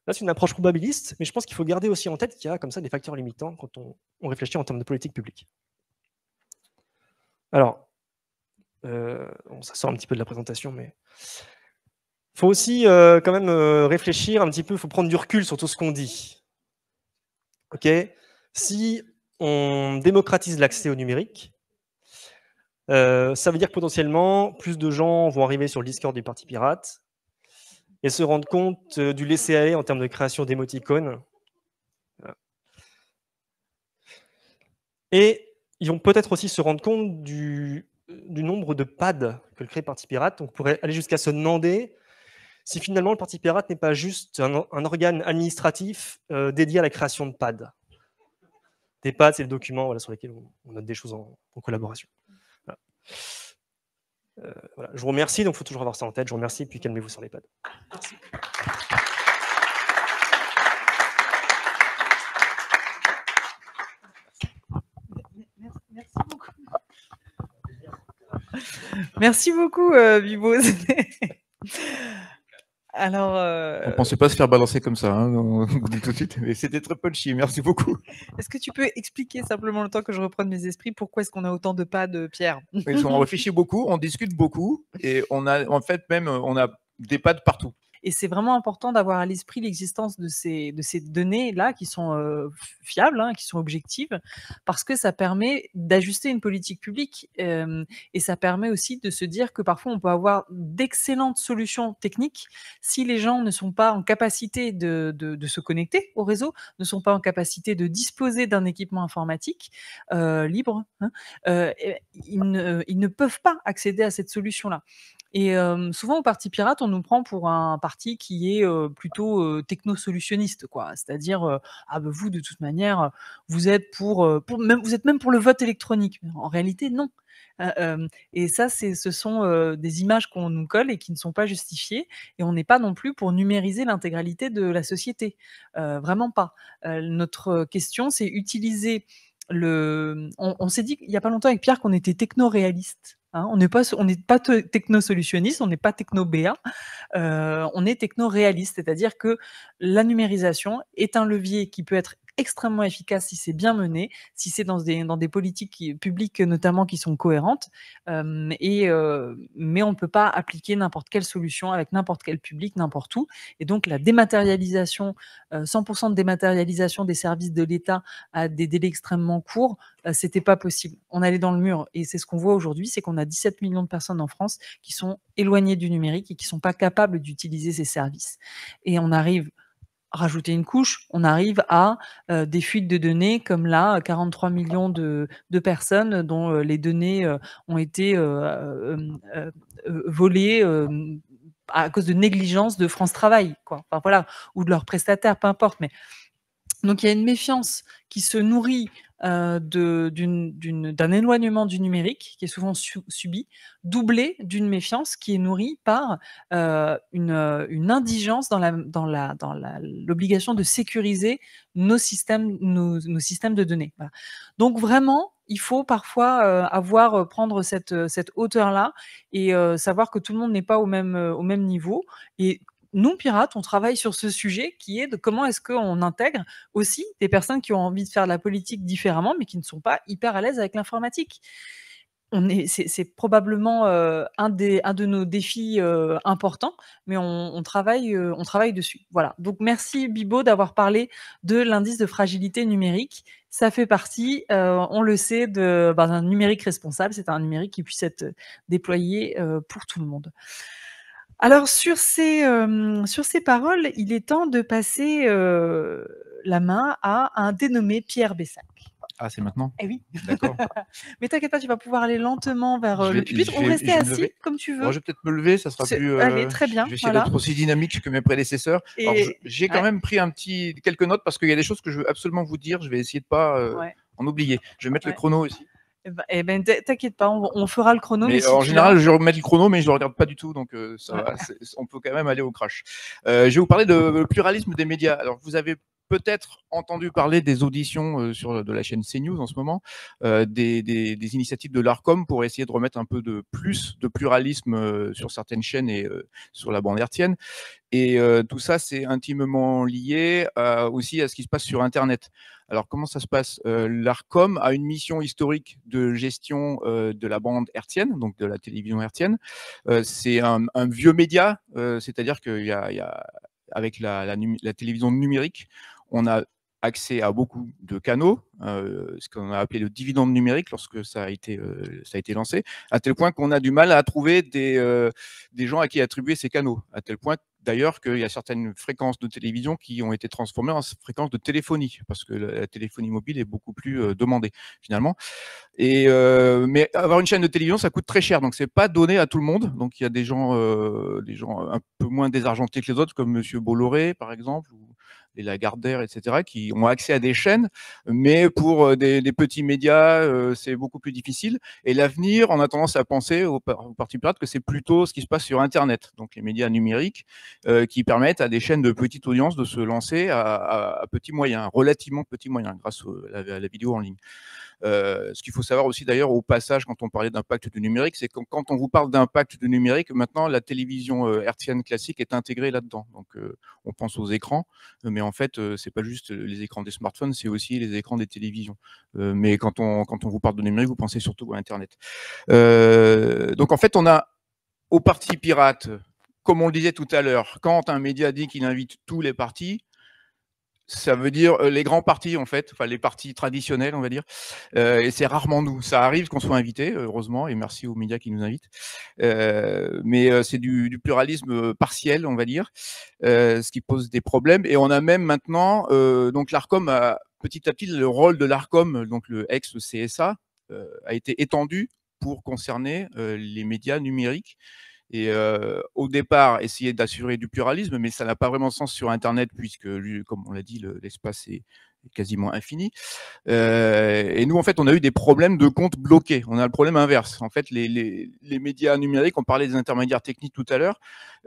là, c'est une approche probabiliste, mais je pense qu'il faut garder aussi en tête qu'il y a comme ça des facteurs limitants quand on, on réfléchit en termes de politique publique. Alors, euh, ça sort un petit peu de la présentation, mais faut aussi euh, quand même euh, réfléchir un petit peu, il faut prendre du recul sur tout ce qu'on dit. Ok Si on démocratise l'accès au numérique, ça veut dire que potentiellement plus de gens vont arriver sur le Discord des Parti pirates et se rendre compte du laisser-aller en termes de création d'émoticônes. Et ils vont peut-être aussi se rendre compte du du nombre de pads que crée le Parti pirate. on pourrait aller jusqu'à se demander si finalement le Parti pirate n'est pas juste un, organe administratif euh, dédié à la création de pads. Des pads, c'est le document voilà, sur lequel on, note des choses en, collaboration. Euh, Je vous remercie, donc il faut toujours avoir ça en tête. Je vous remercie, puis calmez-vous sur les pads. Merci. Merci beaucoup, euh, Alors, euh, On ne pensait pas se faire balancer comme ça, hein, tout de suite, mais c'était très punchy, merci beaucoup. Est-ce que tu peux expliquer simplement le temps que je reprenne mes esprits, pourquoi est-ce qu'on a autant de pas de pierre On réfléchit beaucoup, on discute beaucoup, et on a, en fait, même, euh, on a des pas de partout. Et c'est vraiment important d'avoir à l'esprit l'existence de ces, de ces données-là qui sont fiables, hein, qui sont objectives, parce que ça permet d'ajuster une politique publique et ça permet aussi de se dire que parfois on peut avoir d'excellentes solutions techniques si les gens ne sont pas en capacité de, de, se connecter au réseau, ne sont pas en capacité de disposer d'un équipement informatique libre. Hein, ils, ne, ils, ne, peuvent pas accéder à cette solution-là. Et souvent au Parti Pirate, on nous prend pour un qui est plutôt techno-solutionniste, quoi. C'est-à-dire, ah bah, vous, de toute manière, vous êtes pour, pour même, vous êtes même pour le vote électronique. En réalité, non. Euh, et ça, ce sont des images qu'on nous colle et qui ne sont pas justifiées. Et on n'est pas non plus pour numériser l'intégralité de la société. Euh, vraiment pas. Euh, notre question, c'est utiliser le. Mmh, on, on s'est dit il n'y a pas longtemps avec Pierre qu'on était techno-réaliste. Hein. on n'est pas, on pas techno-solutionniste, on n'est pas techno-BA, euh, on est techno-réaliste, c'est-à-dire que la numérisation est un levier qui peut être extrêmement efficace si c'est bien mené, si c'est dans des, dans des politiques publiques notamment qui sont cohérentes. et, mais on ne peut pas appliquer n'importe quelle solution avec n'importe quel public, n'importe où. Et donc la dématérialisation, 100% de dématérialisation des services de l'État à des délais extrêmement courts, c'était pas possible. On allait dans le mur. Et c'est ce qu'on voit aujourd'hui, c'est qu'on a 17 millions de personnes en France qui sont éloignées du numérique et qui ne sont pas capables d'utiliser ces services. Et on arrive rajouter une couche, on arrive à euh, des fuites de données comme là, 43 euh, millions de, personnes dont euh, les données ont été volées à cause de négligence de France Travail, quoi. voilà, ou de leurs prestataires, peu importe. Mais donc il y a une méfiance qui se nourrit euh, d'un éloignement du numérique qui est souvent subi, doublé d'une méfiance qui est nourrie par euh, euh, une, indigence dans l'obligation la, dans la, dans de sécuriser nos systèmes, nos, systèmes de données. Donc vraiment, il faut parfois avoir prendre cette, cette hauteur là et savoir que tout le monde n'est pas au même, au même niveau et nous, pirates, on travaille sur ce sujet qui est de comment est-ce qu'on intègre aussi des personnes qui ont envie de faire de la politique différemment, mais qui ne sont pas hyper à l'aise avec l'informatique. c'est, probablement euh, un, de nos défis euh, importants, mais euh, on, travaille, dessus. Voilà. Donc merci Bibo d'avoir parlé de l'indice de fragilité numérique. Ça fait partie, on le sait, bah, d'un numérique responsable. C'est un numérique qui puisse être déployé pour tout le monde. Alors sur ces, sur ces paroles, il est temps de passer la main à un dénommé Pierre Bessac. Ah, c'est maintenant Eh oui. D'accord. Mais t'inquiète pas, tu vas pouvoir aller lentement vers le pupitre On ou rester assis comme tu veux. Moi je vais peut-être me lever, ça sera plus. Allez, très bien. Je vais essayer d'être aussi dynamique que mes prédécesseurs. J'ai quand même pris un petit quelques notes parce qu'il y a des choses que je veux absolument vous dire. Je vais essayer de pas en oublier. Je vais mettre le chrono aussi. Eh ben, eh ben t'inquiète pas, on, fera le chrono. Mais en général, je remets le chrono, mais je le regarde pas du tout, donc euh, ça, on peut quand même aller au crash. Euh, je vais vous parler de le pluralisme des médias. Alors, vous avez peut-être entendu parler des auditions euh, sur de la chaîne CNews en ce moment, euh, des, initiatives de l'ARCOM pour essayer de remettre un peu de plus de pluralisme euh, sur certaines chaînes et sur la bande hertienne. Et tout ça, c'est intimement lié aussi à ce qui se passe sur Internet. Alors, comment ça se passe L'ARCOM a une mission historique de gestion de la bande hertienne, donc de la télévision hertienne. c'est un, vieux média, c'est-à-dire qu'il y a, avec la, télévision numérique. On a accès à beaucoup de canaux, euh, ce qu'on a appelé le dividende numérique lorsque ça a été, euh, ça a été lancé, à tel point qu'on a du mal à trouver des, euh, des gens à qui attribuer ces canaux, à tel point d'ailleurs qu'il y a certaines fréquences de télévision qui ont été transformées en fréquences de téléphonie, parce que la téléphonie mobile est beaucoup plus demandée finalement. Et, mais avoir une chaîne de télévision, ça coûte très cher, donc ce n'est pas donné à tout le monde. Donc il y a des gens, gens un peu moins désargentés que les autres, comme M. Bolloré par exemple, et la d'air, etc., qui ont accès à des chaînes, mais pour euh, des, petits médias, euh, c'est beaucoup plus difficile. Et l'avenir, on a tendance à penser aux, parti que c'est plutôt ce qui se passe sur Internet, donc les médias numériques, euh, qui permettent à des chaînes de petite audience de se lancer à, petits moyens, relativement petits moyens, grâce à la vidéo en ligne. Euh, ce qu'il faut savoir aussi d'ailleurs au passage, quand on parlait d'impact du numérique, c'est que quand on vous parle d'impact du numérique, maintenant la télévision euh, hertzienne classique est intégrée là-dedans. Donc euh, on pense aux écrans, mais en fait c'est pas juste les écrans des smartphones, c'est aussi les écrans des télévisions. mais quand on quand on vous parle de numérique, vous pensez surtout à Internet. donc en fait on a au parti pirate comme on le disait tout à l'heure, quand un média dit qu'il invite tous les partis, ça veut dire euh, les grands partis en fait, enfin les partis traditionnels on va dire. Euh, et c'est rarement nous. Ça arrive qu'on soit invité, heureusement, et merci aux médias qui nous invitent. Euh, mais c'est du, pluralisme partiel on va dire, ce qui pose des problèmes. Et on a même maintenant, donc l'Arcom a petit à petit le rôle de l'Arcom, donc le ex CSA, a été étendu pour concerner les médias numériques et au départ essayer d'assurer du pluralisme, mais ça n'a pas vraiment sens sur Internet puisque, comme on l'a dit, l'espace est quasiment infini. et nous, en fait, on a eu des problèmes de comptes bloqués. On a le problème inverse. En fait, les, médias numériques, on parlait des intermédiaires techniques tout à l'heure,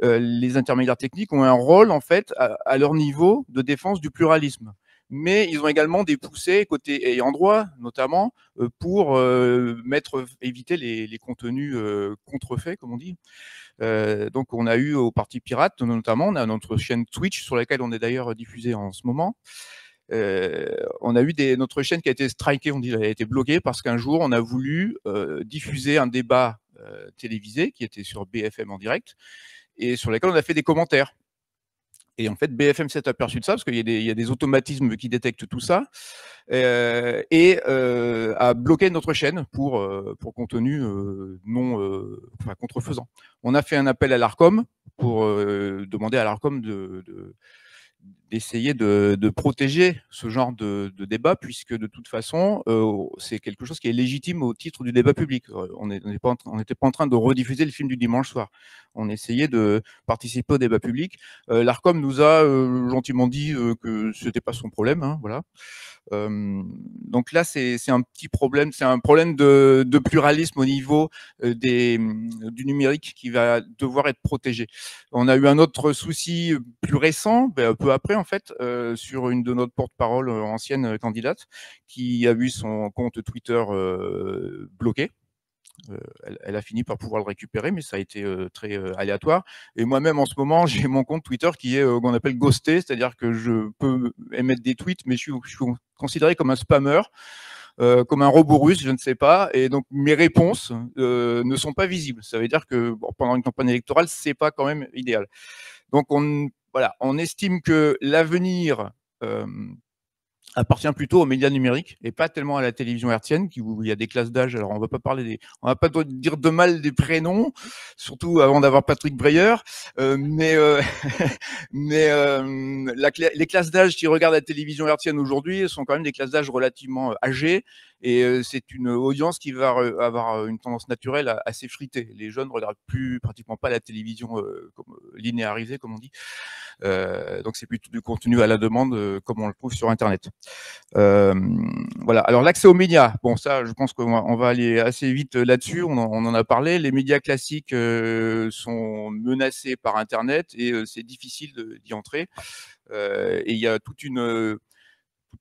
les intermédiaires techniques ont un rôle, en fait, à, leur niveau de défense du pluralisme mais ils ont également des poussées côté ayant droit, notamment euh, pour euh, mettre, éviter les, contenus euh, contrefaits, comme on dit. donc on a eu au Parti Pirate, notamment, on a notre chaîne Twitch, sur laquelle on est d'ailleurs diffusé en ce moment. on a eu des, notre chaîne qui a été strikée, on dit, elle a été bloquée parce qu'un jour on a voulu diffuser un débat télévisé qui était sur BFM en direct et sur lequel on a fait des commentaires. Et en fait, BFM s'est aperçu de ça parce qu'il y, a des automatismes qui détectent tout ça euh, et euh, a bloqué notre chaîne pour, euh, pour contenu non contrefaisant. On a fait un appel à l'ARCOM pour demander à l'ARCOM de d'essayer de, protéger ce genre de, débat, puisque de toute façon, euh, c'est quelque chose qui est légitime au titre du débat public. Euh, on n'était pas, en train de rediffuser le film du dimanche soir. On essayait de participer au débat public. Euh, L'ARCOM nous a gentiment dit que ce n'était pas son problème. Hein, voilà. donc là, c'est un petit problème, c'est un problème de, pluralisme au niveau des, du numérique qui va devoir être protégé. On a eu un autre souci plus récent, ben, un peu après, en fait euh, sur une de notre porte-parole euh, ancienne euh, candidate qui a vu son compte Twitter bloqué. elle, a fini par pouvoir le récupérer, mais ça a été très aléatoire. Et moi-même, en ce moment, j'ai mon compte Twitter qui est qu'on appelle ghosté, c'est-à-dire que je peux émettre des tweets, mais je suis, considéré comme un spammer, comme un robot russe, je ne sais pas. Et donc, mes réponses ne sont pas visibles. Ça veut dire que pendant une campagne électorale, c'est pas quand même idéal. Donc, on voilà, on estime que l'avenir euh, appartient plutôt aux médias numériques et pas tellement à la télévision hertzienne, qui, où il y a des classes d'âge. Alors, on va pas parler des, on va pas dire de mal des prénoms, surtout avant d'avoir Patrick Breyer, euh, mais euh, mais les classes d'âge qui regardent la télévision hertzienne aujourd'hui sont quand même des classes d'âge relativement âgées et c'est une audience qui va avoir une tendance naturelle à, s'effriter. Les jeunes ne regardent plus pratiquement pas la télévision comme, linéarisée, comme on dit. donc c'est plutôt du contenu à la demande, comme on le trouve sur Internet. voilà. Alors l'accès aux médias, bon ça, je pense qu'on va aller assez vite là-dessus. On, en a parlé. Les médias classiques sont menacés par Internet et c'est difficile d'y entrer. Euh, et il y a toute une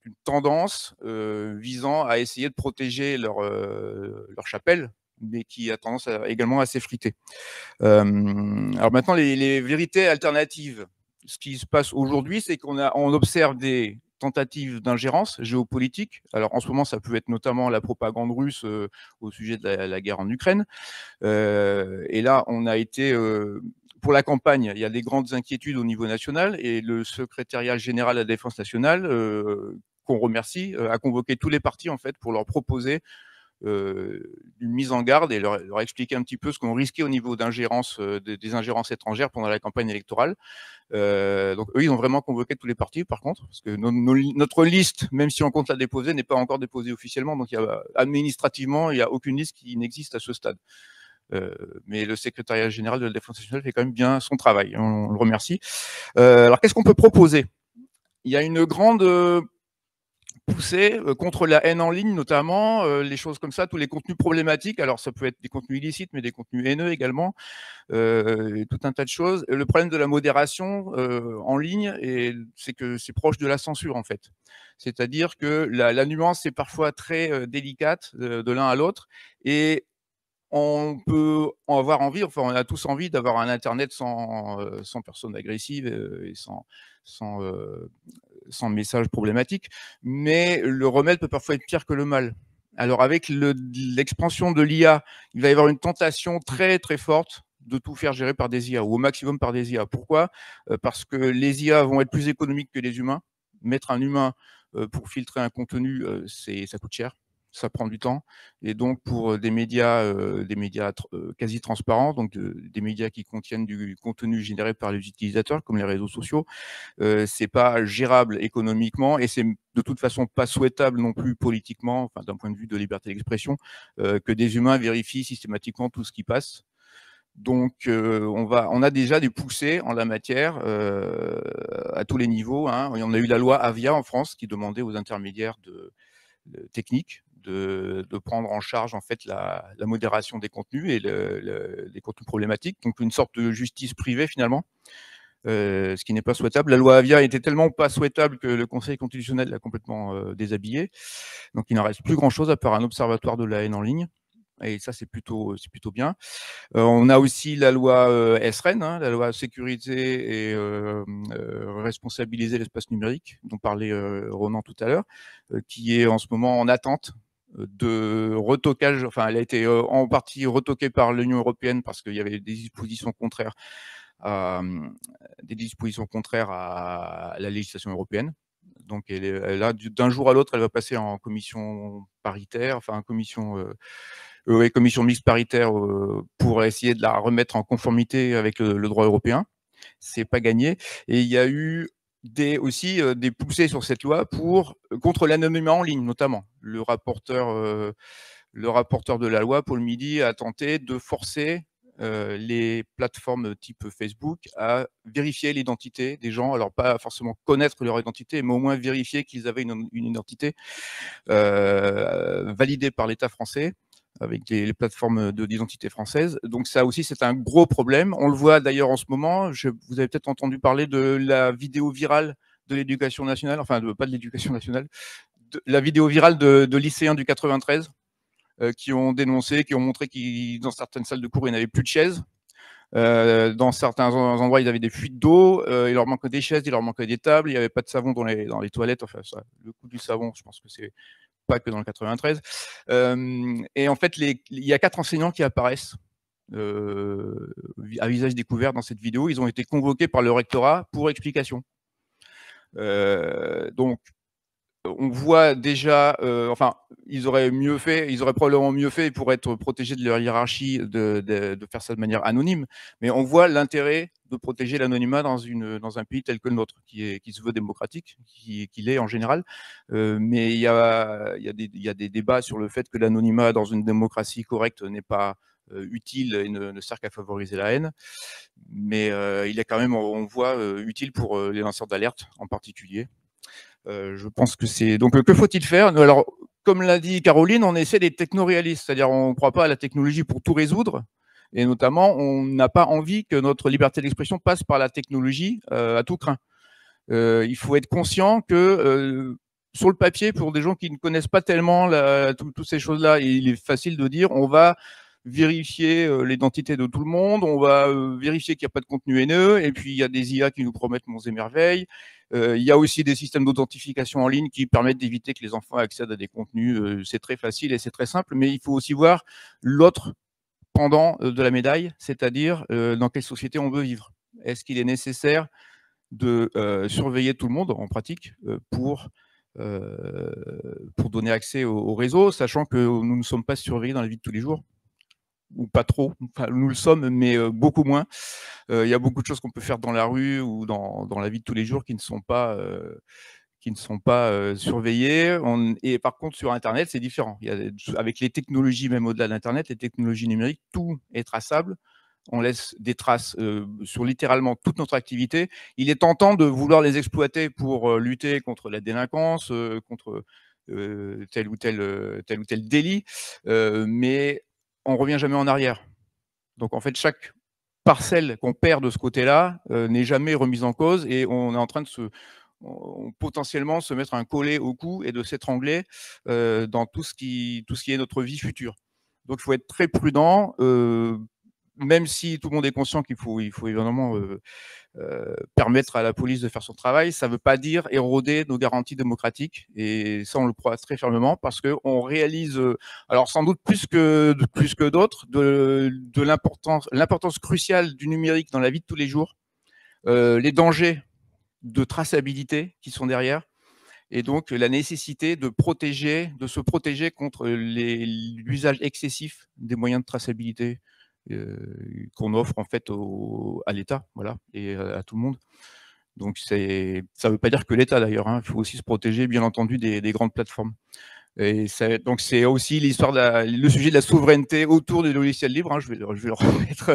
une tendance visant à essayer de protéger leur, leur chapelle, mais qui a tendance également à s'effriter. alors maintenant, les, vérités alternatives. Ce qui se passe aujourd'hui, c'est qu'on on observe des tentatives d'ingérence géopolitique. Alors en ce moment, ça peut être notamment la propagande russe au sujet de la, guerre en Ukraine. et là, on a été pour la campagne, il y a des grandes inquiétudes au niveau national et le secrétariat général de la Défense nationale, euh, qu'on remercie, euh, a convoqué tous les partis en fait pour leur proposer euh, une mise en garde et leur, expliquer un petit peu ce qu'on risquait au niveau des, ingérences étrangères pendant la campagne électorale. donc eux, ils ont vraiment convoqué tous les partis, par contre, parce que notre liste, même si on compte la déposer, n'est pas encore déposée officiellement. Donc il y a, administrativement, il n'y a aucune liste qui n'existe à ce stade. Euh, mais le secrétariat général de la défense nationale fait quand même bien son travail. On, le remercie. Euh, alors, qu'est-ce qu'on peut proposer Il y a une grande euh, poussée contre la haine en ligne, notamment les choses comme ça, tous les contenus problématiques. Alors, ça peut être des contenus illicites, mais des contenus haineux également, euh, tout un tas de choses. Le problème de la modération en ligne, c'est que c'est proche de la censure en fait. C'est-à-dire que la, la, nuance est parfois très délicate de, de l'un à l'autre, et on peut en avoir envie, enfin on a tous envie d'avoir un Internet sans, euh, sans personnes agressives euh, et sans, euh, messages problématiques, mais le remède peut parfois être pire que le mal. Alors avec l'expansion de l'IA, il va y avoir une tentation très très forte de tout faire gérer par des IA, ou au maximum par des IA. Pourquoi Parce que les IA vont être plus économiques que les humains. Mettre un humain pour filtrer un contenu, ça coûte cher ça prend du temps. Et donc, pour des médias, des médias quasi transparents, donc des médias qui contiennent du contenu généré par les utilisateurs, comme les réseaux sociaux, ce c'est pas gérable économiquement et c'est de toute façon pas souhaitable non plus politiquement, d'un point de vue de liberté d'expression, que des humains vérifient systématiquement tout ce qui passe. Donc, on, va, on a déjà des poussées en la matière à tous les niveaux. On hein. a eu la loi Avia en France qui demandait aux intermédiaires de techniques de, de, prendre en charge en fait la, modération des contenus et le, les contenus problématiques, donc une sorte de justice privée finalement, euh, ce qui n'est pas souhaitable. La loi Avia était tellement pas souhaitable que le Conseil constitutionnel l'a complètement euh, déshabillée, donc il n'en reste plus grand-chose à part un observatoire de la haine en ligne. Et ça, c'est plutôt, c'est plutôt bien. Euh, on a aussi la loi euh, e hein, la loi sécurité et euh, responsabiliser l'espace numérique, dont parlait Ronan tout à l'heure, qui est en ce moment en attente de retoquage, enfin elle a été euh, en partie retoquée par l'Union européenne parce qu'il y avait des dispositions contraires, à, des dispositions contraires à la législation européenne. Donc elle, d'un jour à l'autre, elle va passer en commission paritaire, enfin commission, euh, commission mixte paritaire euh, pour essayer de la remettre en conformité avec le droit européen. C'est pas gagné. Et il y a eu des, aussi euh, des poussées sur cette loi pour euh, contre l'anonymat en ligne, notamment. Le rapporteur, euh, le rapporteur de la loi, Paul Midi, a tenté de forcer les plateformes type Facebook à vérifier l'identité des gens, alors pas forcément connaître leur identité, mais au moins vérifier qu'ils avaient une, une identité validée par l'État français avec les, plateformes d'identité française. Donc ça aussi, c'est un gros problème. On le voit d'ailleurs en ce moment. Je, vous avez peut-être entendu parler de la vidéo virale de l'éducation nationale, enfin pas de l'éducation nationale, de, la vidéo virale de, lycéens du 93 euh, qui ont dénoncé, qui ont montré qu'ils dans certaines salles de cours, ils n'avaient plus de chaises. Euh, dans certains endroits, ils avaient des fuites d'eau, euh, il leur manquait des chaises, il leur manquait des tables, il n'y avait pas de savon dans les, dans les toilettes. Enfin, ça, le coût du savon, je pense que c'est pas que dans le 93. et en fait, il y a quatre enseignants qui apparaissent euh, à visage découvert dans cette vidéo, ils ont été convoqués par le rectorat pour explication. Euh, donc, on voit déjà, enfin, ils auraient mieux fait, ils auraient probablement mieux fait pour être protégés de leur hiérarchie de, faire ça de manière anonyme, mais on voit l'intérêt de protéger l'anonymat dans, un pays tel que le nôtre, qui, se veut démocratique, qui, qui l'est en général. mais il y a, des débats sur le fait que l'anonymat dans une démocratie correcte n'est pas utile et ne, ne sert qu'à favoriser la haine. Mais il est quand même, on voit, utile pour les lanceurs d'alerte en particulier. Euh, je pense que c'est. Donc, euh, que faut-il faire Alors, comme l'a dit Caroline, on essaie d'être technoréalistes, c'est-à-dire on ne croit pas à la technologie pour tout résoudre. Et notamment, on n'a pas envie que notre liberté d'expression passe par la technologie euh, à tout craint. il faut être conscient que sur le papier, pour des gens qui ne connaissent pas tellement toutes ces choses-là, il est facile de dire on va vérifier euh, l'identité de tout le monde, on va euh, vérifier qu'il n'y a pas de contenu haineux, et puis il y a des IA qui nous promettent mon et euh, il y a aussi des systèmes d'authentification en ligne qui permettent d'éviter que les enfants accèdent à des contenus. c'est très facile et c'est très simple, mais il faut aussi voir l'autre pendant de la médaille, c'est-à-dire dans quelle société on veut vivre. Est-ce qu'il est nécessaire de surveiller tout le monde en pratique pour pour donner accès au, réseau, sachant que nous ne sommes pas surveillés dans la vie de tous les jours ou pas trop. nous le sommes, mais euh, beaucoup moins. Euh, il y a beaucoup de choses qu'on peut faire dans la rue ou dans, dans, la vie de tous les jours qui ne sont pas euh, qui ne sont pas et par contre, sur Internet, c'est différent. Il y a, avec les technologies, même au-delà d'Internet, les technologies numériques, tout est traçable. On laisse des traces sur littéralement toute notre activité. Il est tentant de vouloir les exploiter pour lutter contre la délinquance, contre tel ou tel, tel ou tel délit, mais on revient jamais en arrière. Donc en fait, chaque parcelle qu'on perd de ce côté-là euh, n'est jamais remise en cause et on est en train de se potentiellement se mettre un collet au cou et de s'étrangler euh, dans tout ce, qui, tout ce qui est notre vie future. Donc il faut être très prudent, euh, même si tout le monde est conscient qu'il faut, évidemment euh, euh, permettre à la police de faire son travail, ça ne veut pas dire éroder nos garanties démocratiques. Et ça, on le croit très fermement parce qu'on réalise, euh, alors sans doute plus que, plus que d'autres, de, l'importance, cruciale du numérique dans la vie de tous les jours, les dangers de traçabilité qui sont derrière et donc la nécessité de protéger, de se protéger contre l'usage excessif des moyens de traçabilité euh, qu'on offre en fait au, à l'État, voilà, et euh, à, tout le monde. Donc c'est, ça ne veut pas dire que l'État d'ailleurs. Hein. Il faut aussi se protéger, bien entendu, des, grandes plateformes. Et donc c'est aussi l'histoire le sujet de la souveraineté autour des logiciels libres je, hein. vais, je vais le remettre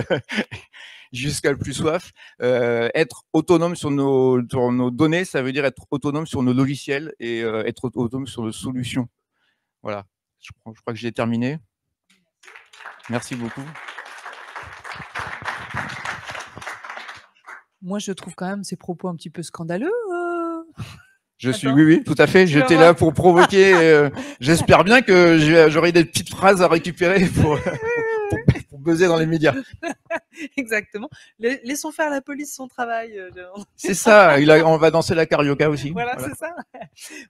jusqu'à le plus soif. Euh, être autonome sur nos, nos, données, ça veut dire être autonome sur nos logiciels et être autonome sur nos solutions. Voilà. je crois que j'ai terminé. Merci beaucoup. moi, je trouve quand même ces propos un petit peu scandaleux. Euh. Je suis, oui, oui, tout à fait. J'étais là pour provoquer. Euh, j'espère bien que j'aurai des petites phrases à récupérer pour, pour, buzzer dans les médias. Exactement. Laissons faire la police son travail. Euh, c'est ça. Il a, on va danser la carioca aussi. Voilà, c'est ça.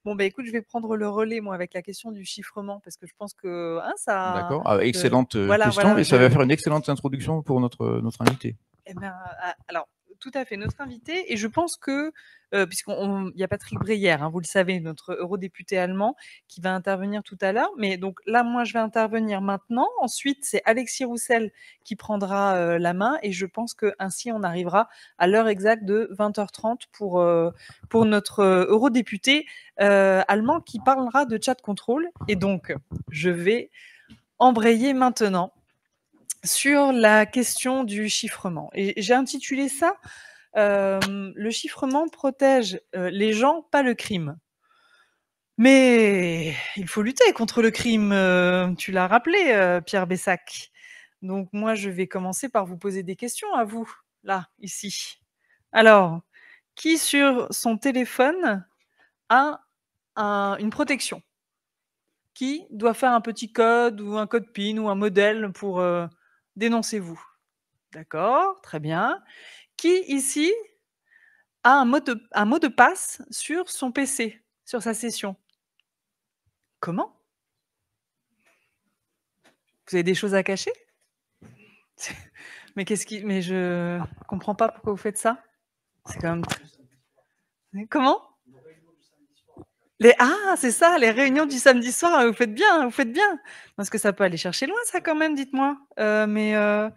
Bon, bah, écoute, je vais prendre le relais, moi, avec la question du chiffrement, parce que je pense que hein, ça. D'accord. Ah, excellente question. et ça va faire une excellente introduction pour notre, notre invité. Eh ben, ah, alors, tout à fait notre invité. Et je pense que, euh, puisqu'il y a Patrick Breyer, hein, vous le savez, notre eurodéputé allemand, qui va intervenir tout à l'heure. Mais donc là, moi, je vais intervenir maintenant. Ensuite, c'est Alexis Roussel qui prendra euh, la main. Et je pense qu'ainsi, on arrivera à l'heure exacte de 20h30 pour, euh, pour notre eurodéputé allemand qui parlera de chat contrôle. Et donc, je vais embrayer maintenant sur la question du chiffrement. Et j'ai intitulé ça euh, Le chiffrement protège euh, les gens, pas le crime. Mais il faut lutter contre le crime, euh, tu l'as rappelé, Pierre Bessac. Donc moi, je vais commencer par vous poser des questions à vous, là, ici. Alors, qui sur son téléphone a une protection Qui doit faire un petit code ou un code PIN ou un modèle pour dénoncez-vous. D'accord, très bien. Qui ici a un mot, de, passe sur son PC, sur sa session Comment Vous avez des choses à cacher Mais qu'est-ce qui Mais je comprends pas pourquoi vous faites ça. Comment ah, c'est ça, les réunions du samedi soir, vous faites bien, vous faites bien. Parce que ça peut aller chercher loin, ça, quand même, dites-moi. Euh, mais euh,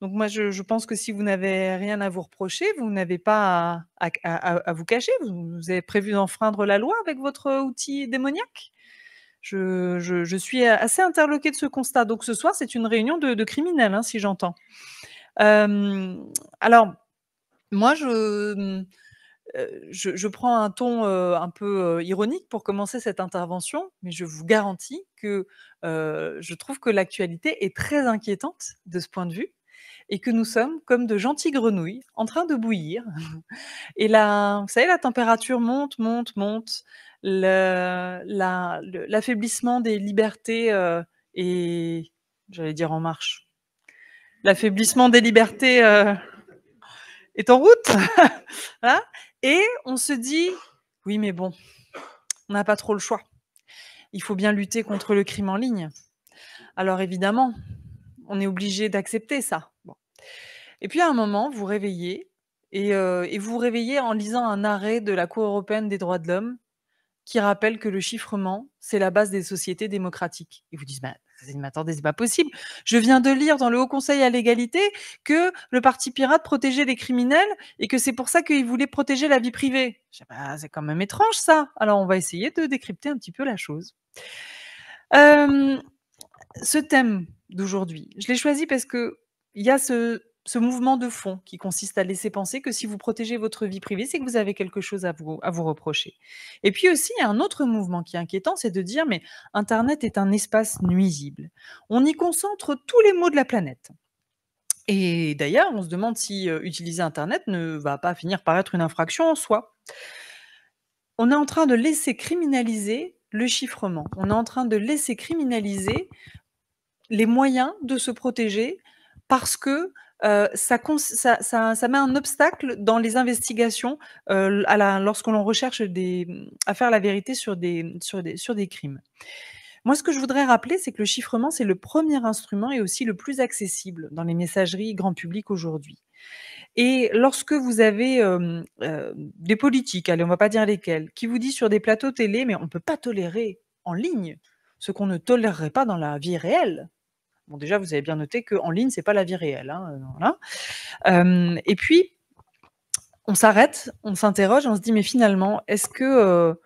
donc, moi, je, pense que si vous n'avez rien à vous reprocher, vous n'avez pas à, vous cacher. Vous, avez prévu d'enfreindre la loi avec votre outil démoniaque. Je, suis assez interloquée de ce constat. Donc, ce soir, c'est une réunion de, criminels, hein, si j'entends. Euh, alors, moi, je je, prends un ton un peu ironique pour commencer cette intervention, mais je vous garantis que je trouve que l'actualité est très inquiétante de ce point de vue et que nous sommes comme de gentilles grenouilles en train de bouillir. Et là, vous savez, la température monte, monte, monte. L'affaiblissement des libertés est, j'allais dire en marche. L'affaiblissement des libertés est en route. Hein. Et on se dit, oui, mais bon, on n'a pas trop le choix. Il faut bien lutter contre le crime en ligne. Alors évidemment, on est obligé d'accepter ça. Et puis à un moment, vous réveillez et, euh, vous réveillez en lisant un arrêt de la Cour européenne des droits de l'homme qui rappelle que le chiffrement, c'est la base des sociétés démocratiques. Et vous dites « bah, mais c'est pas possible. Je viens de lire dans le Haut Conseil à l'égalité que le parti pirate protégeait les criminels et que c'est pour ça qu'il voulait protéger la vie privée. Bah, c'est quand même étrange ça. Alors on va essayer de décrypter un petit peu la chose. Euh, ce thème d'aujourd'hui, je l'ai choisi parce que il y a ce ce mouvement de fond qui consiste à laisser penser que si vous protégez votre vie privée, c'est que vous avez quelque chose à vous, reprocher. Et puis aussi, il y a un autre mouvement qui est inquiétant, c'est de dire, mais Internet est un espace nuisible. On y concentre tous les maux de la planète. Et d'ailleurs, on se demande si euh, utiliser Internet ne va pas finir par être une infraction en soi. On est en train de laisser criminaliser le chiffrement. On est en train de laisser criminaliser les moyens de se protéger parce que ça, met un obstacle dans les investigations euh, lorsqu'on recherche à faire la vérité sur des, crimes. Moi, ce que je voudrais rappeler, c'est que le chiffrement, c'est le premier instrument et aussi le plus accessible dans les messageries grand public aujourd'hui. Et lorsque vous avez des politiques, allez, on va pas dire lesquelles, qui vous disent sur des plateaux télé, mais on ne peut pas tolérer en ligne ce qu'on ne tolérerait pas dans la vie réelle, Bon, déjà, vous avez bien noté qu'en ligne, c'est pas la vie réelle. Hein, euh, euh, et puis, on s'arrête, on s'interroge, on se dit, mais finalement, est-ce que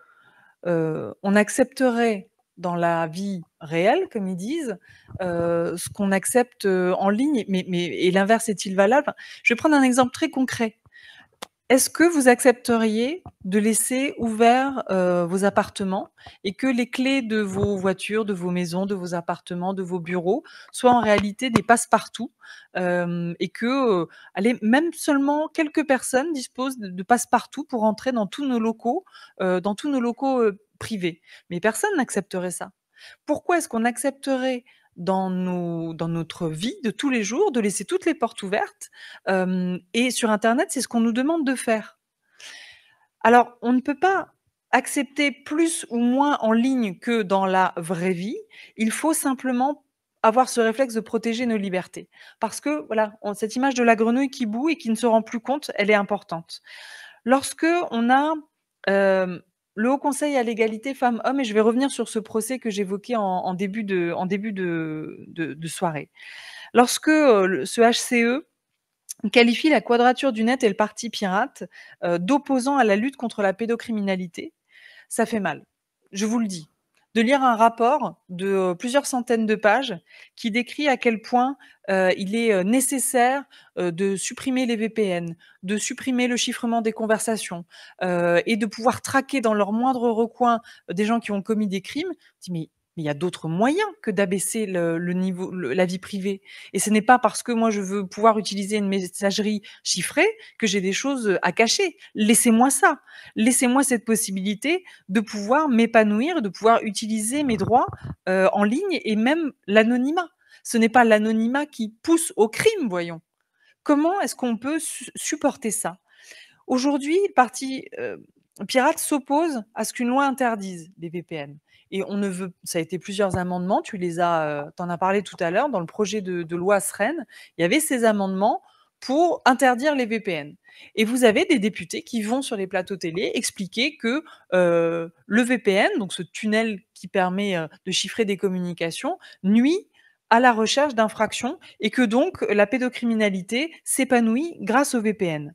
euh, on accepterait dans la vie réelle, comme ils disent, ce qu'on accepte en ligne, mais, mais et l'inverse est-il valable Je vais prendre un exemple très concret. Est-ce que vous accepteriez de laisser ouverts euh, vos appartements et que les clés de vos voitures, de vos maisons, de vos appartements, de vos bureaux soient en réalité des passe-partout euh, et que euh, allez, même seulement quelques personnes disposent de, de passe-partout pour entrer dans tous nos locaux, dans tous nos locaux privés Mais personne n'accepterait ça. Pourquoi est-ce qu'on accepterait dans, dans notre vie de tous les jours, de laisser toutes les portes ouvertes. Euh, et sur Internet, c'est ce qu'on nous demande de faire. Alors, on ne peut pas accepter plus ou moins en ligne que dans la vraie vie. Il faut simplement avoir ce réflexe de protéger nos libertés. Parce que, voilà, cette image de la grenouille qui boue et qui ne se rend plus compte, elle est importante. Lorsque on a euh, le Haut Conseil à l'égalité femmes-hommes, et je vais revenir sur ce procès que j'évoquais en, début, de, soirée. Lorsque euh, ce HCE qualifie la Quadrature du Net et le Parti Pirate euh, d'opposants à la lutte contre la pédocriminalité, ça fait mal. Je vous le dis, de lire un rapport de euh, plusieurs centaines de pages qui décrit à quel point euh, il est euh, nécessaire de supprimer les VPN, de supprimer le chiffrement des conversations et de pouvoir traquer dans leur moindre recoin des gens qui ont commis des crimes mais il y a d'autres moyens que d'abaisser le, niveau, la vie privée. Et ce n'est pas parce que moi je veux pouvoir utiliser une messagerie chiffrée que j'ai des choses à cacher. Laissez-moi ça. Laissez-moi cette possibilité de pouvoir m'épanouir, de pouvoir utiliser mes droits euh, en ligne et même l'anonymat. Ce n'est pas l'anonymat qui pousse au crime, voyons. Comment est-ce qu'on peut supporter ça Aujourd'hui, le parti euh, pirate s'oppose à ce qu'une loi interdise les VPN. Et on ne veut, ça a été plusieurs amendements. Tu les as, euh, en as parlé tout à l'heure dans le projet de, loi Sren. Il y avait ces amendements pour interdire les VPN. Et vous avez des députés qui vont sur les plateaux télé expliquer que euh, le VPN, donc ce tunnel qui permet euh, de chiffrer des communications, nuit à la recherche d'infractions et que donc la pédocriminalité s'épanouit grâce au VPN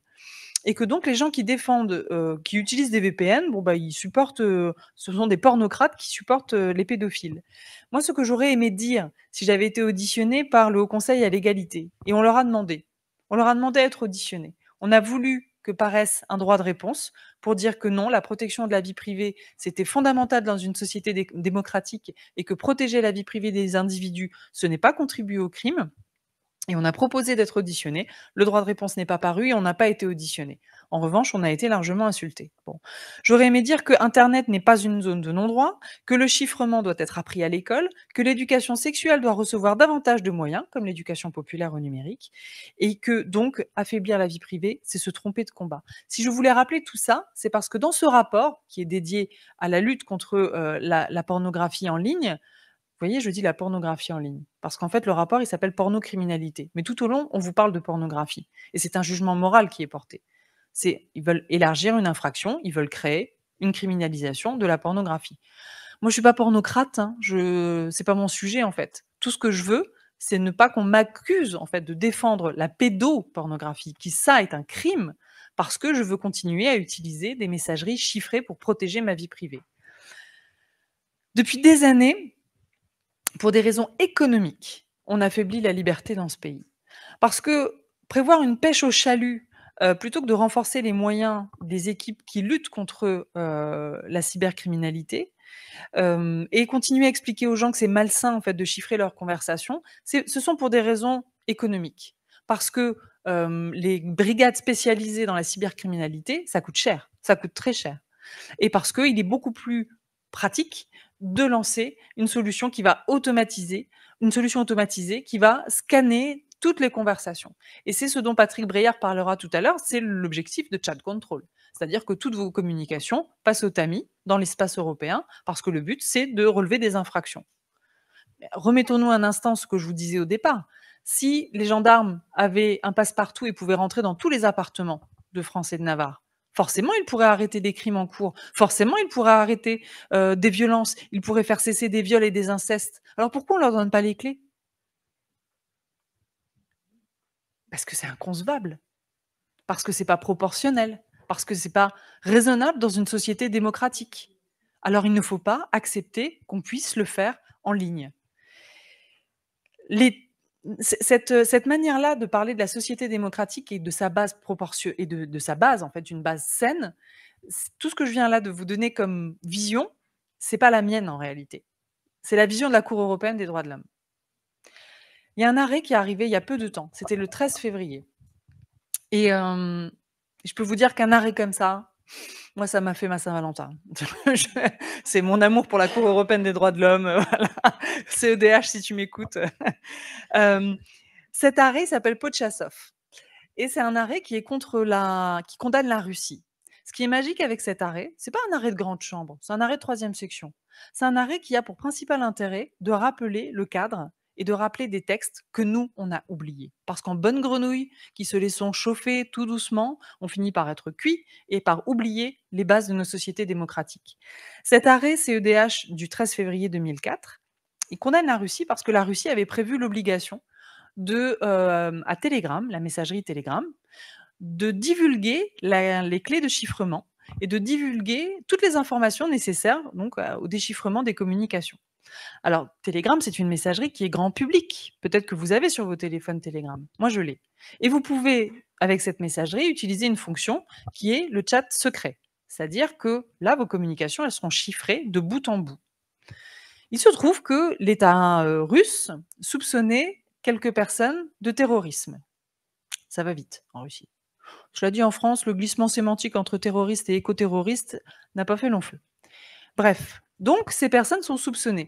et que donc les gens qui défendent, euh, qui utilisent des VPN, bon bah, ils supportent, euh, ce sont des pornocrates qui supportent euh, les pédophiles. Moi, ce que j'aurais aimé dire si j'avais été auditionné par le Haut Conseil à l'égalité, et on leur a demandé, on leur a demandé d'être auditionné. On a voulu que paraisse un droit de réponse pour dire que non, la protection de la vie privée, c'était fondamental dans une société démocratique et que protéger la vie privée des individus, ce n'est pas contribuer au crime. Et on a proposé d'être auditionné. Le droit de réponse n'est pas paru et on n'a pas été auditionné. En revanche, on a été largement insulté. Bon. J'aurais aimé dire que Internet n'est pas une zone de non-droit, que le chiffrement doit être appris à l'école, que l'éducation sexuelle doit recevoir davantage de moyens, comme l'éducation populaire au numérique, et que donc affaiblir la vie privée, c'est se tromper de combat. Si je voulais rappeler tout ça, c'est parce que dans ce rapport, qui est dédié à la lutte contre euh, la pornographie en ligne, vous voyez, je dis la pornographie en ligne. Parce qu'en fait, le rapport, il s'appelle porno-criminalité. Mais tout au long, on vous parle de pornographie. Et c'est un jugement moral qui est porté. C'est, ils veulent élargir une infraction, ils veulent créer une criminalisation de la pornographie. Moi, je suis pas pornocrate, hein. je, c'est pas mon sujet en fait. Tout ce que je veux, c'est ne pas qu'on m'accuse en fait de défendre la pédopornographie, qui ça est un crime, parce que je veux continuer à utiliser des messageries chiffrées pour protéger ma vie privée. Depuis des années, pour des raisons économiques, on affaiblit la liberté dans ce pays. Parce que prévoir une pêche au chalut, euh, plutôt que de renforcer les moyens des équipes qui luttent contre euh, la cybercriminalité, euh, et continuer à expliquer aux gens que c'est malsain en fait de chiffrer leurs conversations, ce sont pour des raisons économiques. Parce que les brigades spécialisées dans la cybercriminalité, ça coûte cher, ça coûte très cher. Et parce qu'il est beaucoup plus pratique de lancer une solution qui va automatiser, une solution automatisée qui va scanner toutes les conversations. Et c'est ce dont Patrick Breyer parlera tout à l'heure, c'est l'objectif de Chat Control. C'est-à-dire que toutes vos communications passent au tamis dans l'espace européen, parce que le but, c'est de relever des infractions. Remettons-nous un instant ce que je vous disais au départ. Si les gendarmes avaient un passe-partout et pouvaient rentrer dans tous les appartements de France et de Navarre, Forcément, il pourrait arrêter des crimes en cours. Forcément, il pourrait arrêter euh, des violences. Il pourrait faire cesser des viols et des incestes. Alors pourquoi on ne leur donne pas les clés Parce que c'est inconcevable. Parce que ce n'est pas proportionnel. Parce que ce n'est pas raisonnable dans une société démocratique. Alors il ne faut pas accepter qu'on puisse le faire en ligne cette, euh, cette manière-là de parler de la société démocratique et de sa base proportionnelle, et de, sa base en fait une base saine, tout ce que je viens là de vous donner comme vision, c'est pas la mienne en réalité. C'est la vision de la Cour européenne des droits de l'homme. Il y a un arrêt qui est arrivé il y a peu de temps. C'était le 13 février. Et euh, je peux vous dire qu'un arrêt comme ça, moi, ça m'a fait ma Saint-Valentin. c'est mon amour pour la Cour européenne des droits de l'homme. CEDH, e si tu m'écoutes. Euh, cet arrêt s'appelle Pouchasov, Et c'est un arrêt qui est contre la, qui condamne la Russie. Ce qui est magique avec cet arrêt, c'est pas un arrêt de grande chambre, c'est un arrêt de troisième section. C'est un arrêt qui a pour principal intérêt de rappeler le cadre et de rappeler des textes que nous, on a oubliés. Parce qu'en bonne grenouille, qui se laissons chauffer tout doucement, on finit par être cuit et par oublier les bases de nos sociétés démocratiques. Cet arrêt CEDH du 13 février 2004, il condamne la Russie parce que la Russie avait prévu l'obligation euh, à Telegram, la messagerie Telegram, de divulguer les clés de chiffrement et de divulguer toutes les informations nécessaires donc, euh, au déchiffrement des communications. Alors, Telegram, c'est une messagerie qui est grand public. Peut-être que vous avez sur vos téléphones Telegram. Moi, je l'ai. Et vous pouvez, avec cette messagerie, utiliser une fonction qui est le chat secret. C'est-à-dire que là, vos communications, elles seront chiffrées de bout en bout. Il se trouve que l'État euh, russe soupçonnait quelques personnes de terrorisme. Ça va vite en Russie. Je l'ai dit en France, le glissement sémantique entre terroriste et éco terroristes n'a pas fait long feu. Bref, donc ces personnes sont soupçonnées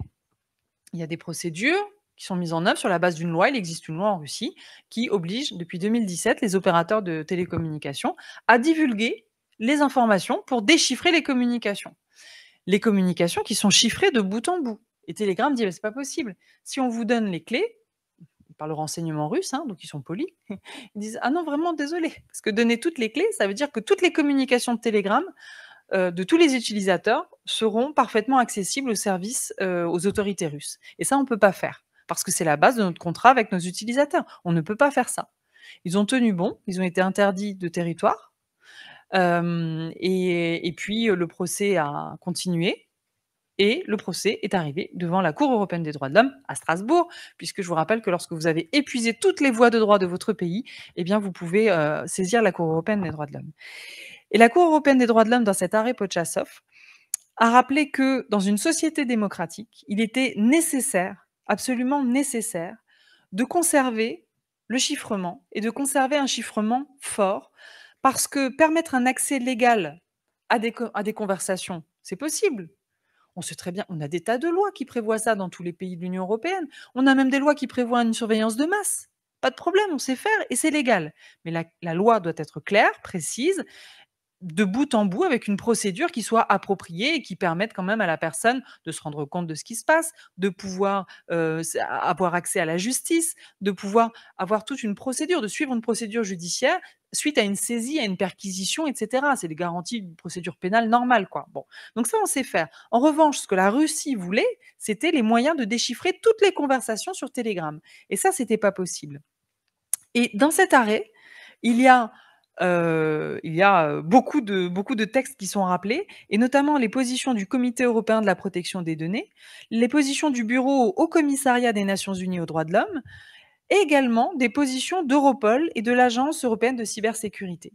il y a des procédures qui sont mises en œuvre sur la base d'une loi. Il existe une loi en Russie qui oblige depuis 2017 les opérateurs de télécommunications à divulguer les informations pour déchiffrer les communications. Les communications qui sont chiffrées de bout en bout. Et Telegram dit, ce c'est pas possible. Si on vous donne les clés, par le renseignement russe, hein, donc ils sont polis, ils disent Ah non, vraiment, désolé, parce que donner toutes les clés, ça veut dire que toutes les communications de Telegram euh, de tous les utilisateurs seront parfaitement accessibles aux services, aux autorités russes. Et ça, on ne peut pas faire, parce que c'est la base de notre contrat avec nos utilisateurs. On ne peut pas faire ça. Ils ont tenu bon, ils ont été interdits de territoire, et, puis le procès a continué, et le procès est arrivé devant la Cour européenne des droits de l'homme à Strasbourg, puisque je vous rappelle que lorsque vous avez épuisé toutes les voies de droit de votre pays, eh bien vous pouvez saisir la Cour européenne des droits de l'homme. Et la Cour européenne des droits de l'homme, dans cet arrêt Potchassov, a rappelé que dans une société démocratique, il était nécessaire, absolument nécessaire, de conserver le chiffrement et de conserver un chiffrement fort, parce que permettre un accès légal à des, conversations, c'est possible. On sait très bien, on a des tas de lois qui prévoient ça dans tous les pays de l'Union européenne. On a même des lois qui prévoient une surveillance de masse. Pas de problème, on sait faire et c'est légal. Mais la loi doit être claire, précise, de bout en bout avec une procédure qui soit appropriée et qui permette quand même à la personne de se rendre compte de ce qui se passe, de pouvoir euh, avoir accès à la justice, de pouvoir avoir toute une procédure, de suivre une procédure judiciaire suite à une saisie, à une perquisition, etc. C'est les garanties d'une procédure pénale normale, quoi. Bon, donc ça on sait faire. En revanche, ce que la Russie voulait, c'était les moyens de déchiffrer toutes les conversations sur Telegram, et ça c'était pas possible. Et dans cet arrêt, il y a euh, il y a euh, beaucoup de, beaucoup de textes qui sont rappelés, et notamment les positions du Comité européen de la protection des données, les positions du Bureau au Commissariat des Nations Unies aux droits de l'homme, également des positions d'Europol et de l'Agence européenne de cybersécurité.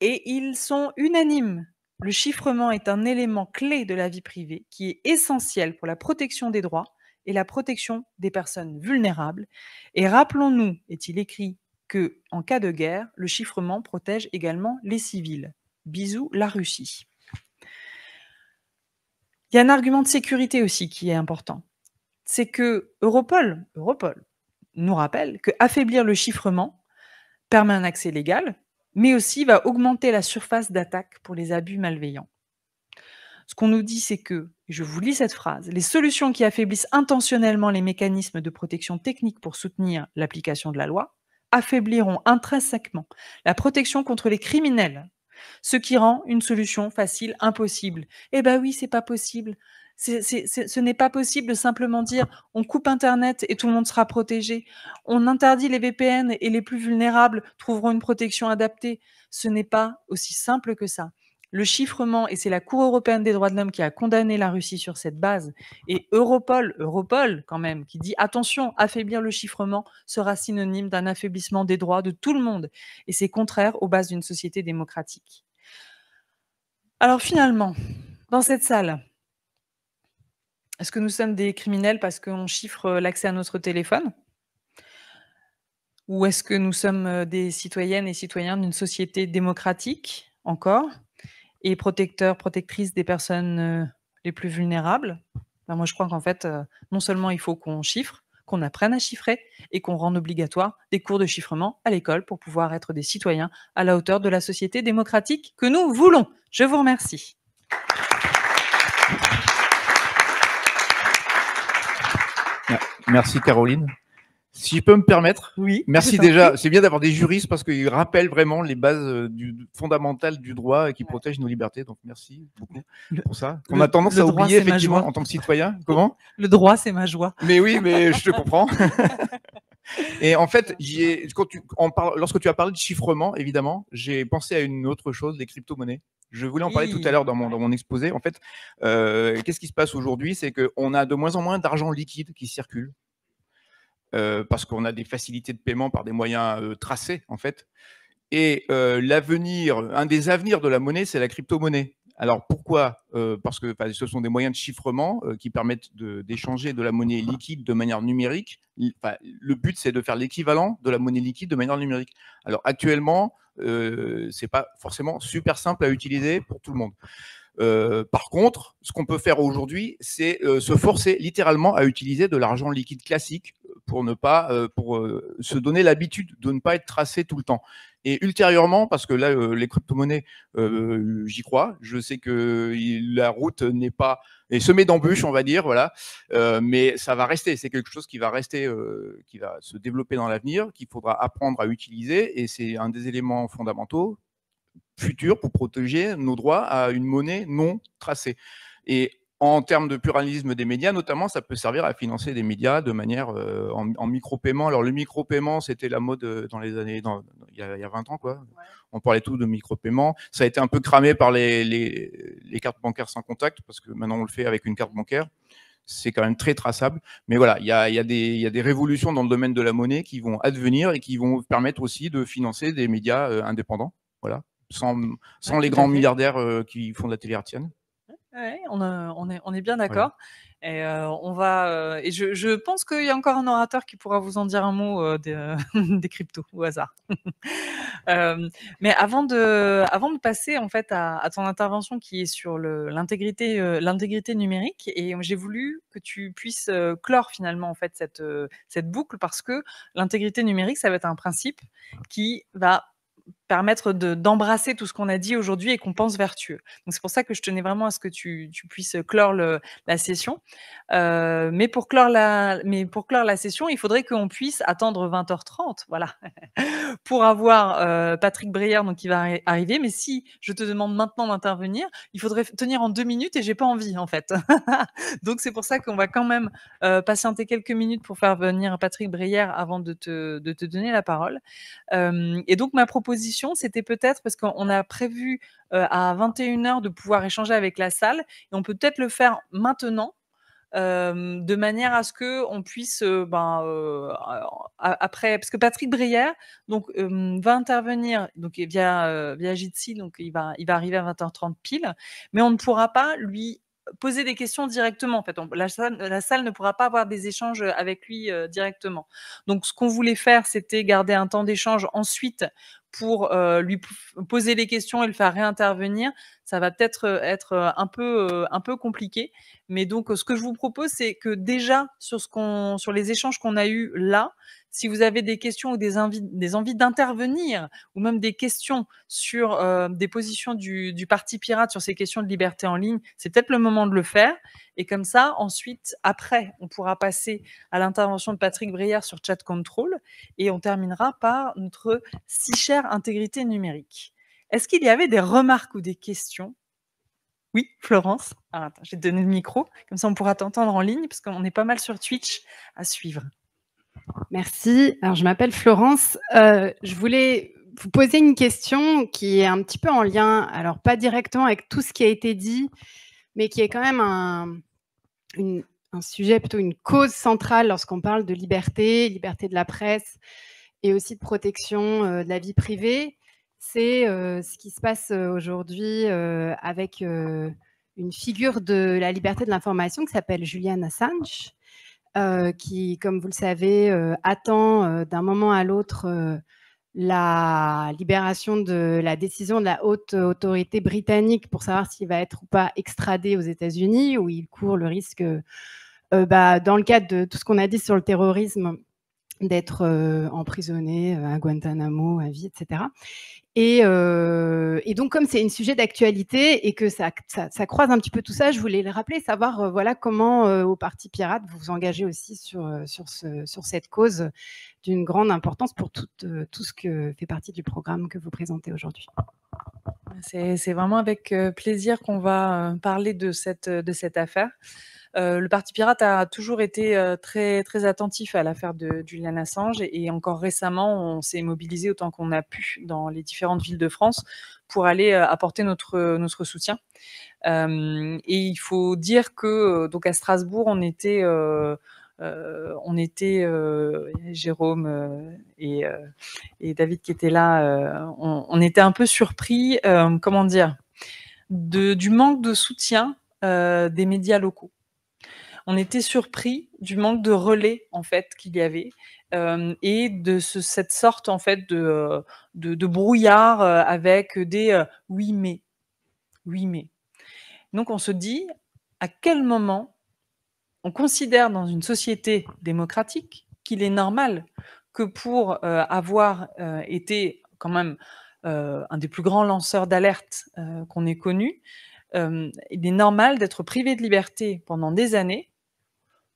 Et ils sont unanimes. Le chiffrement est un élément clé de la vie privée qui est essentiel pour la protection des droits et la protection des personnes vulnérables. Et rappelons-nous, est-il écrit que, en cas de guerre, le chiffrement protège également les civils. Bisous, la Russie. Il y a un argument de sécurité aussi qui est important. C'est que Europol, Europol nous rappelle que affaiblir le chiffrement permet un accès légal, mais aussi va augmenter la surface d'attaque pour les abus malveillants. Ce qu'on nous dit, c'est que, je vous lis cette phrase, les solutions qui affaiblissent intentionnellement les mécanismes de protection technique pour soutenir l'application de la loi affaibliront intrinsèquement la protection contre les criminels, ce qui rend une solution facile impossible. Eh bien oui, c'est pas possible. ce n'est pas possible de simplement dire on coupe Internet et tout le monde sera protégé. On interdit les VPN et les plus vulnérables trouveront une protection adaptée. Ce n'est pas aussi simple que ça le chiffrement, et c'est la Cour européenne des droits de l'homme qui a condamné la Russie sur cette base, et Europol, Europol quand même, qui dit attention, affaiblir le chiffrement sera synonyme d'un affaiblissement des droits de tout le monde, et c'est contraire aux bases d'une société démocratique. Alors finalement, dans cette salle, est-ce que nous sommes des criminels parce qu'on chiffre euh, l'accès à notre téléphone Ou est-ce que nous sommes euh, des citoyennes et citoyens d'une société démocratique encore et protecteur, protectrice des personnes euh, les plus vulnérables, ben, moi je crois qu'en fait, euh, non seulement il faut qu'on chiffre, qu'on apprenne à chiffrer et qu'on rende obligatoire des cours de chiffrement à l'école pour pouvoir être des citoyens à la hauteur de la société démocratique que nous voulons. Je vous remercie. Merci Caroline. Si je peux me permettre, oui. Merci déjà. C'est bien d'avoir des juristes parce qu'ils rappellent vraiment les bases euh, fondamentales du droit et qui protègent nos libertés. Donc merci beaucoup pour ça. On a tendance à oublier effectivement en tant que citoyen. Comment Le droit, c'est ma joie. Mais oui, mais je te comprends. Et en fait, quand tu, en lorsque tu as parlé de chiffrement, évidemment, j'ai pensé à une autre chose, les crypto-monnaies. Je voulais en parler tout à l'heure dans mon, exposé. En fait, euh, qu'est-ce qui se passe aujourd'hui C'est qu'on a de moins en moins d'argent liquide qui circule. Euh, parce qu'on a des facilités de paiement par des moyens euh, tracés, en fait. Et euh, l'avenir, un des avenirs de la monnaie, c'est la crypto-monnaie. Alors pourquoi Parce que ce sont des moyens de chiffrement qui permettent d'échanger de, la monnaie liquide de manière numérique. le but, c'est de faire l'équivalent de la monnaie liquide de manière numérique. Alors actuellement, ce n'est pas forcément super simple à utiliser pour tout le monde. par contre, ce qu'on peut faire aujourd'hui, c'est se forcer littéralement à utiliser de l'argent liquide classique pour ne pas euh, pour euh, se donner l'habitude de ne pas être tracé tout le temps. Et ultérieurement, parce que là, euh, les crypto-monnaies, j'y crois. Je sais que la route n'est pas se semée d'embûches, on va dire, voilà. mais ça va rester. C'est quelque chose qui va rester, qui va se développer dans l'avenir, qu'il faudra apprendre à utiliser. Et c'est un des éléments fondamentaux futurs pour protéger nos droits à une monnaie non tracée. Et en termes de pluralisme des médias, notamment, ça peut servir à financer des médias de manière euh, en, micro-paiement. Alors, le micro-paiement, c'était la mode euh, dans les années, dans, il, y a, 20 ans, quoi. On parlait tout de micro-paiement. Ça a été un peu cramé par les, cartes bancaires sans contact, parce que maintenant, on le fait avec une carte bancaire. C'est quand même très traçable. Mais voilà, il y, a, il, y a des, il y a des révolutions dans le domaine de la monnaie qui vont advenir et qui vont permettre aussi de financer des médias euh, indépendants. Voilà. Sans, sans les grands milliardaires qui font de la télé artienne on, est, bien d'accord. Et euh, on va. Euh, et je, pense qu'il y a encore un orateur qui pourra vous en dire un mot euh, des, cryptos au hasard. mais avant de, avant de passer en fait à, ton intervention qui est sur l'intégrité, l'intégrité numérique, et j'ai voulu que tu puisses clore finalement en fait cette, cette boucle parce que l'intégrité numérique, ça va être un principe qui va permettre d'embrasser tout ce qu'on a dit aujourd'hui et qu'on pense vertueux. Donc c'est pour ça que je tenais vraiment à ce que tu, tu puisses euh, clore la session. Euh, mais, pour clore la, mais pour clore la session, il faudrait qu'on puisse attendre 20h30, voilà, pour avoir euh, Patrick Brière donc, qui va arriver. Mais si je te demande maintenant d'intervenir, il faudrait tenir en deux minutes et j'ai pas envie en fait. donc c'est pour ça qu'on va quand même patienter quelques minutes pour faire venir Patrick Brière avant de te, de te donner la parole. et donc ma proposition c'était peut-être parce qu'on a prévu euh, à 21h de pouvoir échanger avec la salle et on peut peut-être le faire maintenant. Euh, de manière à ce que on puisse euh, ben, après parce que Patrick Brière donc va intervenir donc via via Jitsi donc il va il va arriver à 20h30 pile mais on ne pourra pas lui poser des questions directement. fait, la, salle, ne pourra pas avoir des échanges euh, avec lui euh, directement. Donc, ce qu'on voulait faire, c'était garder un temps d'échange ensuite pour euh, lui poser les questions et le faire réintervenir. Ça va peut-être être un peu, un peu compliqué. Mais donc, ce que je vous propose, c'est que déjà, sur, ce sur les échanges qu'on a eus là, si vous avez des questions ou des, des envies d'intervenir, ou même des questions sur euh, des positions du, Parti pirate sur ces questions de liberté en ligne, c'est peut-être le moment de le faire. Et comme ça, ensuite, après, on pourra passer à l'intervention de Patrick Brière sur Chat Control, et on terminera par notre si chère intégrité numérique. Est-ce qu'il y avait des remarques ou des questions oui, Florence. Ah, attends, je vais te donner le micro, comme ça on pourra t'entendre en ligne, parce qu'on est pas mal sur Twitch à suivre. Merci. Alors, je m'appelle Florence. Euh, je voulais vous poser une question qui est un petit peu en lien, alors pas directement avec tout ce qui a été dit, mais qui est quand même un, sujet, plutôt une cause centrale lorsqu'on parle de liberté, liberté de la presse et aussi de protection euh, de la vie privée. C'est euh, ce qui se passe aujourd'hui avec une figure de la liberté de l'information qui s'appelle Julian Assange euh, qui, comme vous le savez, euh, attend euh, d'un moment à l'autre la libération de la décision de la haute autorité britannique pour savoir s'il va être ou pas extradé aux États-Unis, où il court le risque, bah, dans le cadre de tout ce qu'on a dit sur le terrorisme, d'être emprisonné à Guantanamo, à vie, etc. Euh, et, donc, comme c'est un sujet d'actualité et que ça, croise un petit peu tout ça, je voulais le rappeler, savoir euh, voilà comment euh, au Parti Pirate vous vous engagez aussi sur, sur, sur cette cause d'une grande importance pour tout, tout ce que fait partie du programme que vous présentez aujourd'hui. C'est vraiment avec plaisir qu'on va parler de cette, de cette affaire. Euh, le Parti pirate a toujours été euh, très, très attentif à l'affaire de Julian Assange et, encore récemment, on s'est mobilisé autant qu'on a pu dans les différentes villes de France pour aller euh, apporter notre, notre soutien. et il faut dire que donc à Strasbourg, on était... on était Jérôme et, David qui étaient là, on, était un peu surpris, comment dire, du manque de soutien des médias locaux on était surpris du manque de relais en fait qu'il y avait euh, et de cette sorte en fait de, euh, brouillard euh, avec des oui mais, Donc on se dit à quel moment on considère dans une société démocratique qu'il est normal que pour avoir été quand même un des plus grands lanceurs d'alerte qu'on ait connu, il est normal d'être privé de liberté pendant des années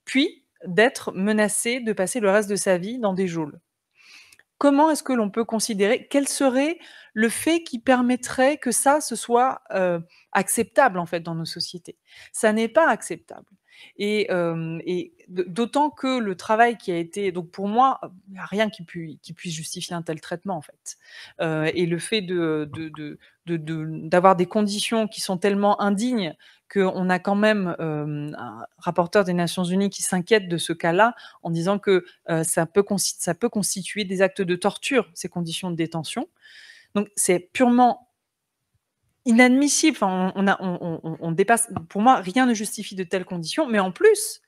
puis d'être menacé de passer le reste de sa vie dans des geôles. Comment est-ce que l'on peut considérer quel serait le fait qui permettrait que ça ce soit euh, acceptable en fait dans nos sociétés Ça n'est pas acceptable. Et, d'autant que le travail qui a été, donc pour moi, il n'y a rien qui, puisse justifier un tel traitement en fait. et le fait d'avoir des conditions qui sont tellement indignes qu'on a quand même un rapporteur des Nations Unies qui s'inquiète de ce cas-là en disant que ça peut constituer des actes de torture, ces conditions de détention. Donc c'est purement inadmissible. on, dépasse. Pour moi, rien ne justifie de telles conditions. Mais en plus,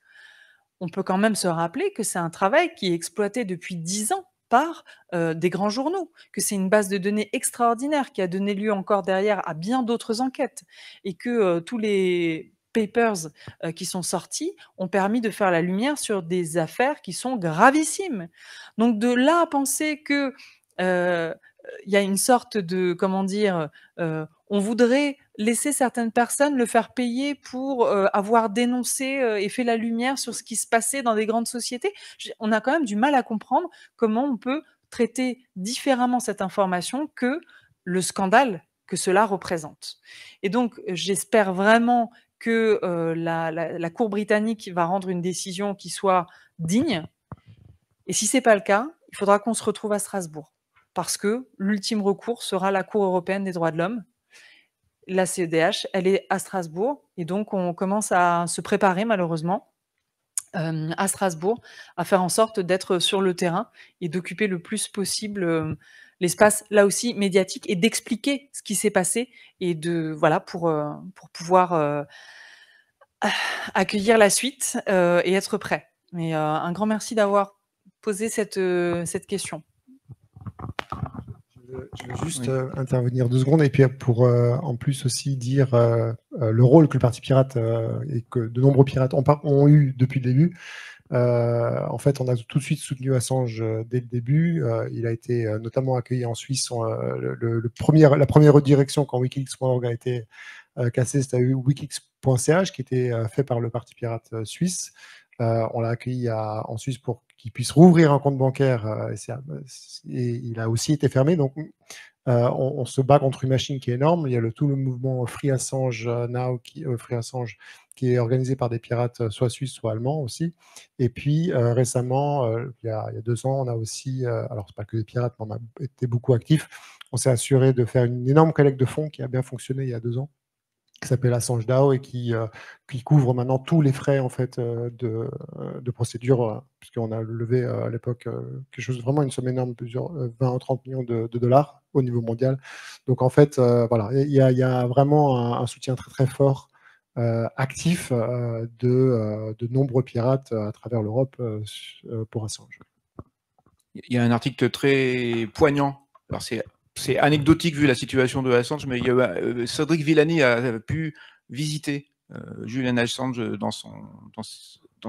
on peut quand même se rappeler que c'est un travail qui est exploité depuis dix ans par euh, des grands journaux, que c'est une base de données extraordinaire qui a donné lieu encore derrière à bien d'autres enquêtes et que euh, tous les papers euh, qui sont sortis ont permis de faire la lumière sur des affaires qui sont gravissimes. Donc de là à penser que il y a une sorte de, comment dire, on voudrait laisser certaines personnes le faire payer pour euh, avoir dénoncé euh, et fait la lumière sur ce qui se passait dans des grandes sociétés. On a quand même du mal à comprendre comment on peut traiter différemment cette information que le scandale que cela représente. Et donc, j'espère vraiment que euh, la, la, Cour britannique va rendre une décision qui soit digne. Et si ce n'est pas le cas, il faudra qu'on se retrouve à Strasbourg, parce que l'ultime recours sera la Cour européenne des droits de l'homme, la CEDH, elle est à Strasbourg. Et donc, on commence à se préparer, malheureusement, euh, à Strasbourg, à faire en sorte d'être sur le terrain et d'occuper le plus possible euh, l'espace, là aussi, médiatique, et d'expliquer ce qui s'est passé, et de, voilà, pour, euh, pouvoir accueillir la suite et être prêt. Mais un grand merci d'avoir posé cette question. Je veux juste euh, intervenir deux secondes et puis euh, pour euh, en plus aussi dire le rôle que le Parti pirate et que de nombreux pirates ont, eu depuis le début. en fait, on a tout de suite soutenu Assange dès le début. il a été notamment accueilli en Suisse. la première redirection quand Wikileaks.org a été cassée, c'était Wikileaks.ch qui était fait par le Parti pirate suisse. on l'a accueilli en Suisse pour qu'il puisse rouvrir un compte bancaire. Euh, euh, et, il a aussi été fermé. Donc, euh, on, se bat contre une machine qui est énorme. Il y a le, tout le mouvement Free Assange Now, qui, Free Assange, qui est organisé par des pirates, soit suisses, soit allemands aussi. Et puis récemment, il y, a, deux ans, on a aussi, alors c'est pas que des pirates, mais on a été beaucoup actifs. On s'est assuré de faire une énorme collecte de fonds qui a bien fonctionné il y a deux ans qui s'appelle Assange DAO et qui, euh, qui, couvre maintenant tous les frais en fait euh, de, euh, de, procédure, puisqu'on a levé à l'époque quelque chose vraiment une somme énorme, plusieurs 20 ou 30 millions de, dollars au niveau mondial. Donc en fait, voilà, il y, a vraiment un, soutien très très fort. actif de, de, nombreux pirates à travers l'Europe pour Assange. Il y a un article très poignant, alors c'est c'est anecdotique vu la situation de Assange, mais euh, Cédric Villani a euh, pu visiter euh, Julian Assange dans son, dans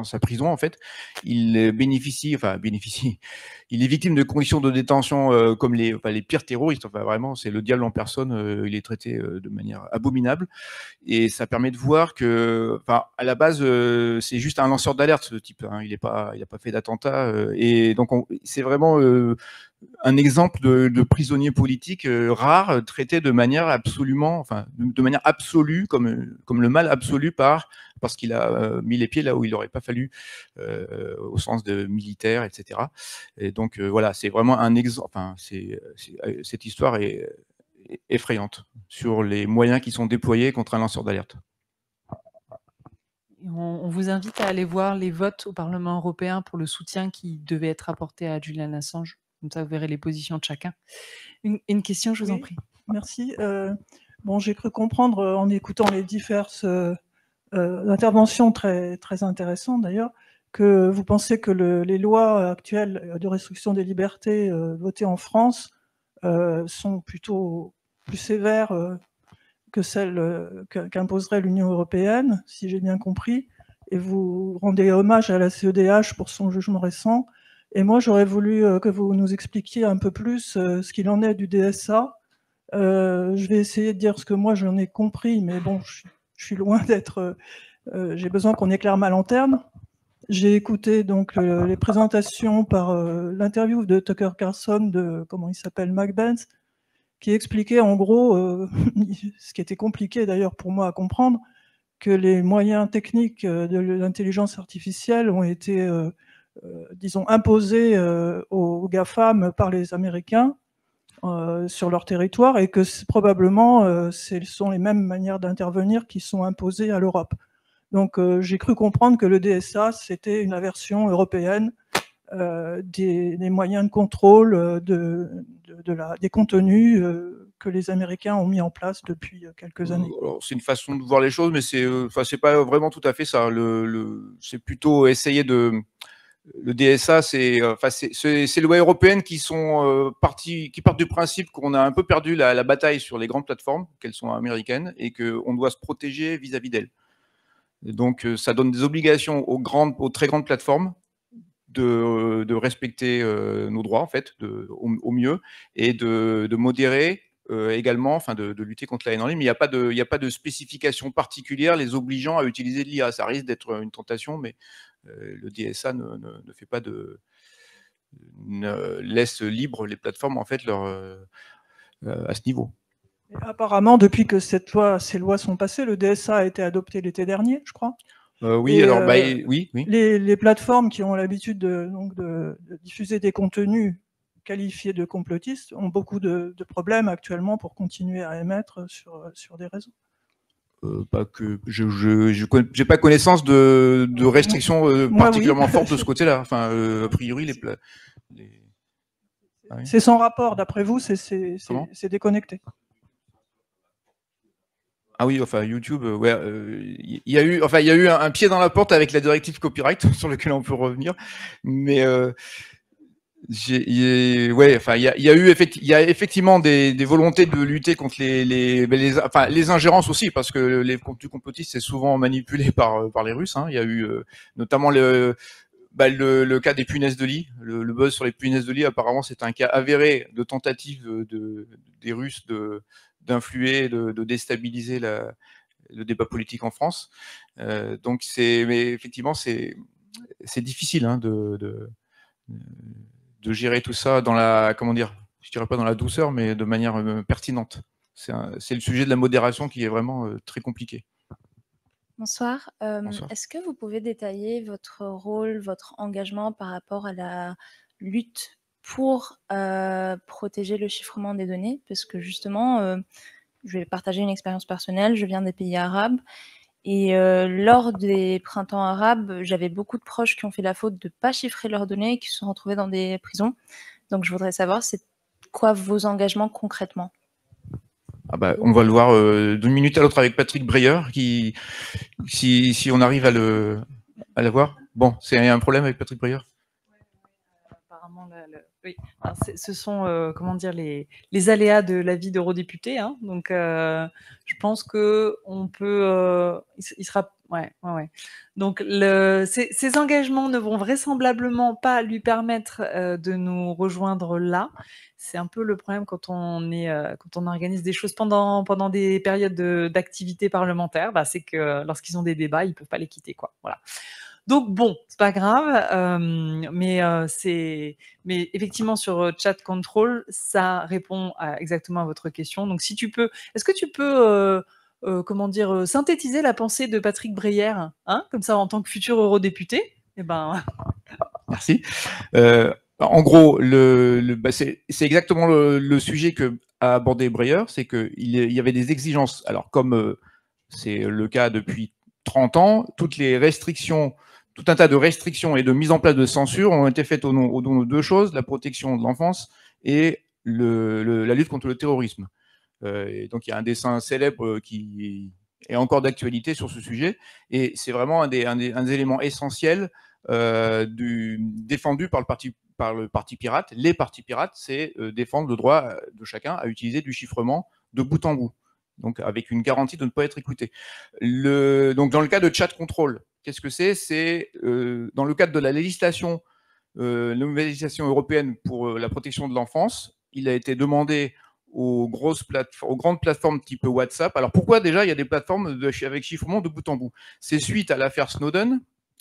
sa prison en fait, il bénéficie, enfin bénéficie, il est victime de conditions de détention comme les, les pires terroristes. Enfin vraiment, c'est le diable en personne. il est traité de manière abominable et ça permet de voir que, enfin à la base, c'est juste un lanceur d'alerte ce type. Hein. il pas, il n'a pas fait d'attentat et donc c'est vraiment un exemple de, prisonnier politique euh, rare, euh, traité de manière absolument, enfin, de, manière absolue, comme, euh, comme le mal absolu par, parce qu'il a mis les pieds là où il n'aurait pas fallu, au sens de militaire, etc. Et donc, voilà, c'est vraiment un exemple, enfin, c'est, cette histoire est effrayante sur les moyens qui sont déployés contre un lanceur d'alerte. On, vous invite à aller voir les votes au Parlement européen pour le soutien qui devait être apporté à Julian Assange. Comme ça, vous verrez les positions de chacun. Une, question, je vous en prie. Merci. Euh, bon, j'ai cru comprendre euh, en écoutant les diverses euh, interventions très, très intéressantes d'ailleurs que vous pensez que les lois actuelles de restriction des libertés votées en France sont plutôt plus sévères que celles qu'imposerait l'Union européenne, si j'ai bien compris, et vous rendez hommage à la CEDH pour son jugement récent et moi, j'aurais voulu euh, que vous nous expliquiez un peu plus euh, ce qu'il en est du DSA. Euh, je vais essayer de dire ce que moi j'en ai compris, mais bon, je, suis loin d'être. j'ai besoin qu'on éclaire ma lanterne. J'ai écouté donc les présentations par l'interview de Tucker Carlson de comment il s'appelle McBenz, qui expliquait en gros ce qui était compliqué d'ailleurs pour moi à comprendre que les moyens techniques de l'intelligence artificielle ont été euh, disons, imposés euh, aux GAFAM par les Américains euh, sur leur territoire et que probablement ce sont les mêmes manières d'intervenir qui sont imposées à l'Europe. Donc j'ai cru comprendre que le DSA, c'était une version européenne des, moyens de contrôle de, des contenus que les Américains ont mis en place depuis quelques années. C'est une façon de voir les choses, mais c'est enfin pas vraiment tout à fait ça. c'est plutôt essayer de le DSA, c'est euh, enfin, les lois européennes qui sont euh, qui partent du principe qu'on a un peu perdu la, bataille sur les grandes plateformes, qu'elles sont américaines, et qu'on doit se protéger vis-à-vis d'elles. Donc, euh, ça donne des obligations aux, grandes, aux très grandes plateformes de, respecter nos droits, en fait, au, mieux, et de, modérer également, enfin, de, lutter contre la haine en ligne. Mais il n'y a, pas de, a pas de spécification particulière les obligeant à utiliser de l'IA. Ça risque d'être une tentation, mais euh, le DSA ne, fait pas de laisse libre les plateformes en fait leur euh, euh, à ce niveau. apparemment, depuis que cette loi, ces lois sont passées, le DSA a été adopté l'été dernier, je crois. oui, alors, bah, Les, plateformes qui ont l'habitude de, diffuser des contenus qualifiés de complotistes ont beaucoup de, problèmes actuellement pour continuer à émettre sur des réseaux. Euh, pas que je n'ai j'ai pas connaissance de, restrictions euh, particulièrement fortes de ce côté-là. Enfin, euh, a priori les, ah c'est sans rapport d'après vous, c'est déconnecté. Ah oui, enfin YouTube, ouais, il y a eu, enfin il y eu un, pied dans la porte avec la directive copyright sur lequel on peut revenir, mais j'ai, ouais, enfin, il y a, y a, eu y a effectivement des, des, volontés de lutter contre les, les, ben, enfin, les ingérences aussi, parce que les contenus complotiste, c'est souvent manipulé par, par les Russes. Hein. Il y a eu euh, notamment le, bah, le, le, cas des punaises de lit. Le, buzz sur les punaises de lit, apparemment, c'est un cas avéré de tentative de, des Russes de d'influer, de, de déstabiliser la, le débat politique en France. Euh, donc c'est, mais effectivement, c'est c'est difficile hein, de, de de gérer tout ça dans la, comment dire, je dirais pas dans la douceur, mais de manière euh, pertinente. C'est le sujet de la modération qui est vraiment euh, très compliqué. Euh, Bonsoir. Est-ce que vous pouvez détailler votre rôle, votre engagement par rapport à la lutte pour protéger le chiffrement des données Parce que justement, je vais partager une expérience personnelle. Je viens des pays arabes et euh, lors des printemps arabes, j'avais beaucoup de proches qui ont fait la faute de ne pas chiffrer leurs données et qui se sont retrouvés dans des prisons. Donc je voudrais savoir, c'est quoi vos engagements concrètement ah bah, on va le voir euh, d'une minute à l'autre avec Patrick Breyer, qui, si, si on arrive à le, à voir, Bon, c'est un problème avec Patrick Breyer oui. ce sont euh, comment dire les, les, aléas de la vie d'eurodéputé. Hein. Donc, euh, je pense que on peut. Euh, il, sera. Ouais, ouais, Donc, le, ces, engagements ne vont vraisemblablement pas lui permettre de nous rejoindre là. C'est un peu le problème quand on est, quand on organise des choses pendant pendant des périodes d'activité parlementaire. Bah, c'est que lorsqu'ils ont des débats, ils peuvent pas les quitter, quoi. Voilà. Donc bon, c'est pas grave, euh, mais euh, c'est, mais effectivement sur euh, Chat Control, ça répond exactement à votre question. Donc si tu peux, est-ce que tu peux comment dire, synthétiser la pensée de Patrick Breyer, hein comme ça en tant que futur eurodéputé eh ben... Merci. En gros, le, bah, c'est exactement le, sujet que a abordé Breyer, c'est qu'il il y avait des exigences. Alors, comme c'est le cas depuis 30 ans, toutes les restrictions tout un tas de restrictions et de mise en place de censure ont été faites au nom, de deux choses, la protection de l'enfance et la lutte contre le terrorisme. Euh, donc il y a un dessin célèbre euh, qui est encore d'actualité sur ce sujet, et c'est vraiment un des, éléments essentiels défendus du, défendu par le parti le parti pirate, les partis pirates, c'est euh, défendre le droit de chacun à utiliser du chiffrement de bout en bout, donc avec une garantie de ne pas être écouté. donc dans le cas de chat control, Qu'est-ce que c'est C'est euh, dans le cadre de la législation, euh, la nouvelle législation européenne pour euh, la protection de l'enfance, il a été demandé aux, grosses plateformes, aux grandes plateformes type WhatsApp. Alors pourquoi déjà il y a des plateformes avec chiffrement de bout en bout C'est suite à l'affaire Snowden.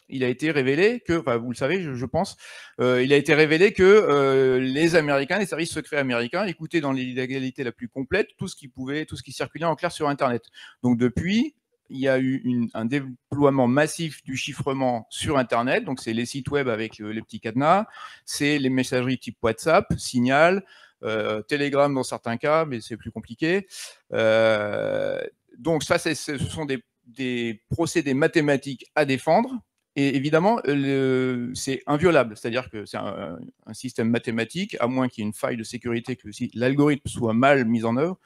Il a été révélé que, enfin, vous le savez, je, pense, il a été révélé que les Américains, les services secrets américains, écoutaient dans l'illégalité la plus complète tout ce qui pouvait, tout ce qui circulait en clair sur Internet. Donc depuis, il y a eu un, développement déploiement massif du chiffrement sur Internet. Donc, c'est les sites web avec euh, les petits cadenas, c'est les messageries type WhatsApp, Signal, euh, Telegram dans certains cas, mais c'est plus compliqué. Euh, donc, ça, ce sont des, procédés mathématiques à défendre. Et évidemment, c'est inviolable, c'est-à-dire que c'est un, un, système mathématique, à moins qu'il y ait une faille de sécurité, que si l'algorithme soit mal mis en œuvre,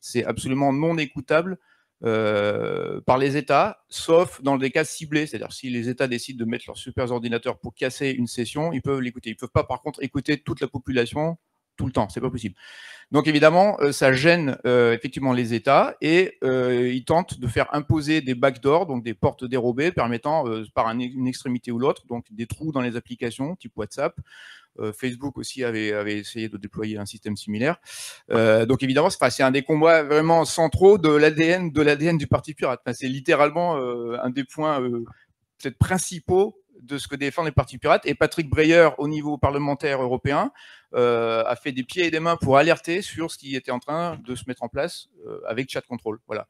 c'est absolument non écoutable euh, par les États, sauf dans des cas ciblés. C'est-à-dire si les États décident de mettre leurs super ordinateurs pour casser une session, ils peuvent l'écouter. Ils ne peuvent pas, par contre, écouter toute la population tout le temps. C'est pas possible. Donc évidemment, euh, ça gêne euh, effectivement les États et ils tentent de faire imposer des backdoors, donc des portes dérobées permettant par une extrémité ou l'autre, donc des trous dans les applications type WhatsApp, euh, Facebook aussi avait, essayé de déployer un système similaire. Euh, donc évidemment, c'est un des combats vraiment centraux de l'ADN du Parti pirate. c'est littéralement euh, un des points principaux de ce que défendent les partis pirates. Et Patrick Breyer, au niveau parlementaire européen, a fait des pieds et des mains pour alerter sur ce qui était en train de se mettre en place avec Chat Control. Voilà.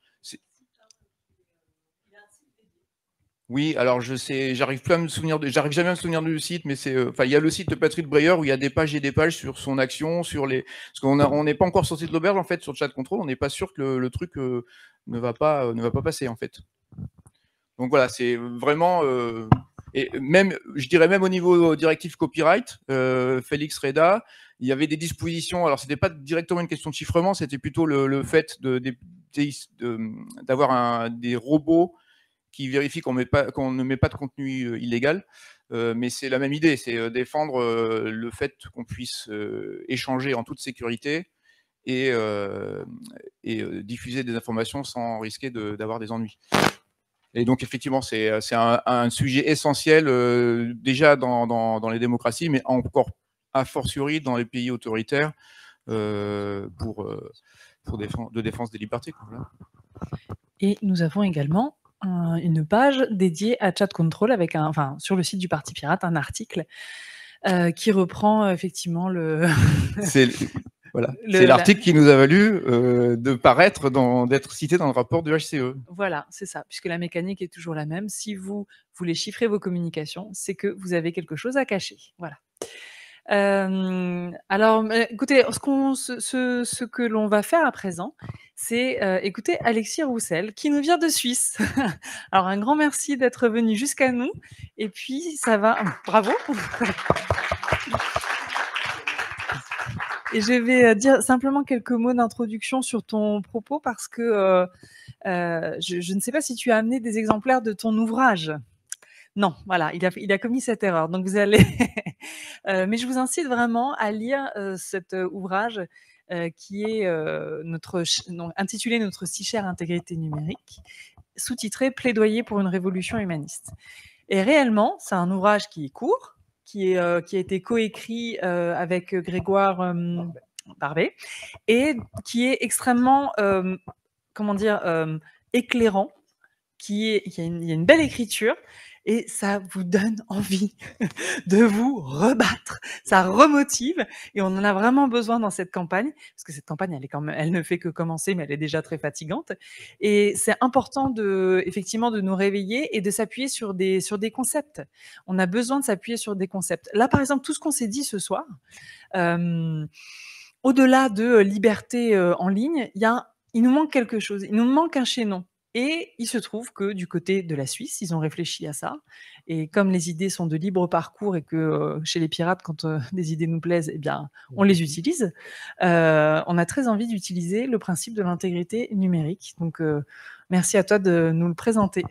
Oui, alors je sais, j'arrive plus à me souvenir, j'arrive jamais à me souvenir du site, mais c'est, euh, enfin, il y a le site de Patrick Breyer où il y a des pages et des pages sur son action, sur les, parce qu'on on n'est pas encore sorti de l'auberge en fait sur le chat control, on n'est pas sûr que le, truc euh, ne va pas, euh, ne va pas passer en fait. Donc voilà, c'est vraiment, et même, je dirais même au niveau directif copyright, Félix Reda, il y avait des dispositions. Alors c'était pas directement une question de chiffrement, c'était plutôt le, fait d'avoir de, des robots qui vérifie qu'on qu'on ne met pas de contenu euh, illégal. Euh, mais c'est la même idée, c'est euh, défendre le fait qu'on puisse échanger en toute sécurité et, diffuser des informations sans risquer d'avoir des ennuis. Et donc effectivement, c'est un, sujet essentiel déjà dans, les démocraties, mais encore a fortiori dans les pays autoritaires pour, pour de défense des libertés. Et nous avons également une page dédiée à Chat Control avec un, enfin, sur le site du Parti Pirate, un article euh, qui reprend euh, effectivement le. C'est l'article qui nous a valu euh, de paraître, d'être cité dans le rapport du HCE. Voilà, c'est ça, puisque la mécanique est toujours la même. Si vous voulez chiffrer vos communications, c'est que vous avez quelque chose à cacher. Voilà. Euh, alors, écoutez, ce, que l'on va faire à présent, c'est euh, écouter Alexis Roussel, qui nous vient de Suisse. alors, un grand merci d'être venu jusqu'à nous. Et puis, ça va. Bravo. Et je vais euh, dire simplement quelques mots d'introduction sur ton propos parce que je ne sais pas si tu as amené des exemplaires de ton ouvrage. Non, voilà, il a, il a commis cette erreur. Donc vous allez, euh, mais je vous incite vraiment à lire cet ouvrage qui est notre intitulé Notre si chère intégrité numérique, sous-titré Plaidoyer pour une révolution humaniste. Et réellement, c'est un ouvrage qui est court, qui, est, qui a été coécrit avec Grégoire Barbet et qui est extrêmement, comment dire, éclairant, qui est, il y a une belle écriture et ça vous donne envie de vous rebattre. Ça remotive et on en a vraiment besoin dans cette campagne parce que cette campagne, elle, est quand elle ne fait que commencer, mais elle est déjà très fatigante. Et c'est important de, effectivement, de nous réveiller et de s'appuyer sur des, sur des concepts. On a besoin de s'appuyer sur des concepts. Là, par exemple, tout ce qu'on s'est dit ce soir, euh, au-delà de euh, liberté euh, en ligne, il y a il nous manque quelque chose, il nous manque un chaînon. Et il se trouve que du côté de la Suisse, ils ont réfléchi à ça. Et comme les idées sont de libre parcours et que chez les pirates, quand des idées nous plaisent, eh bien, on les utilise, on a très envie d'utiliser le principe de l'intégrité numérique. Donc, merci à toi de nous le présenter.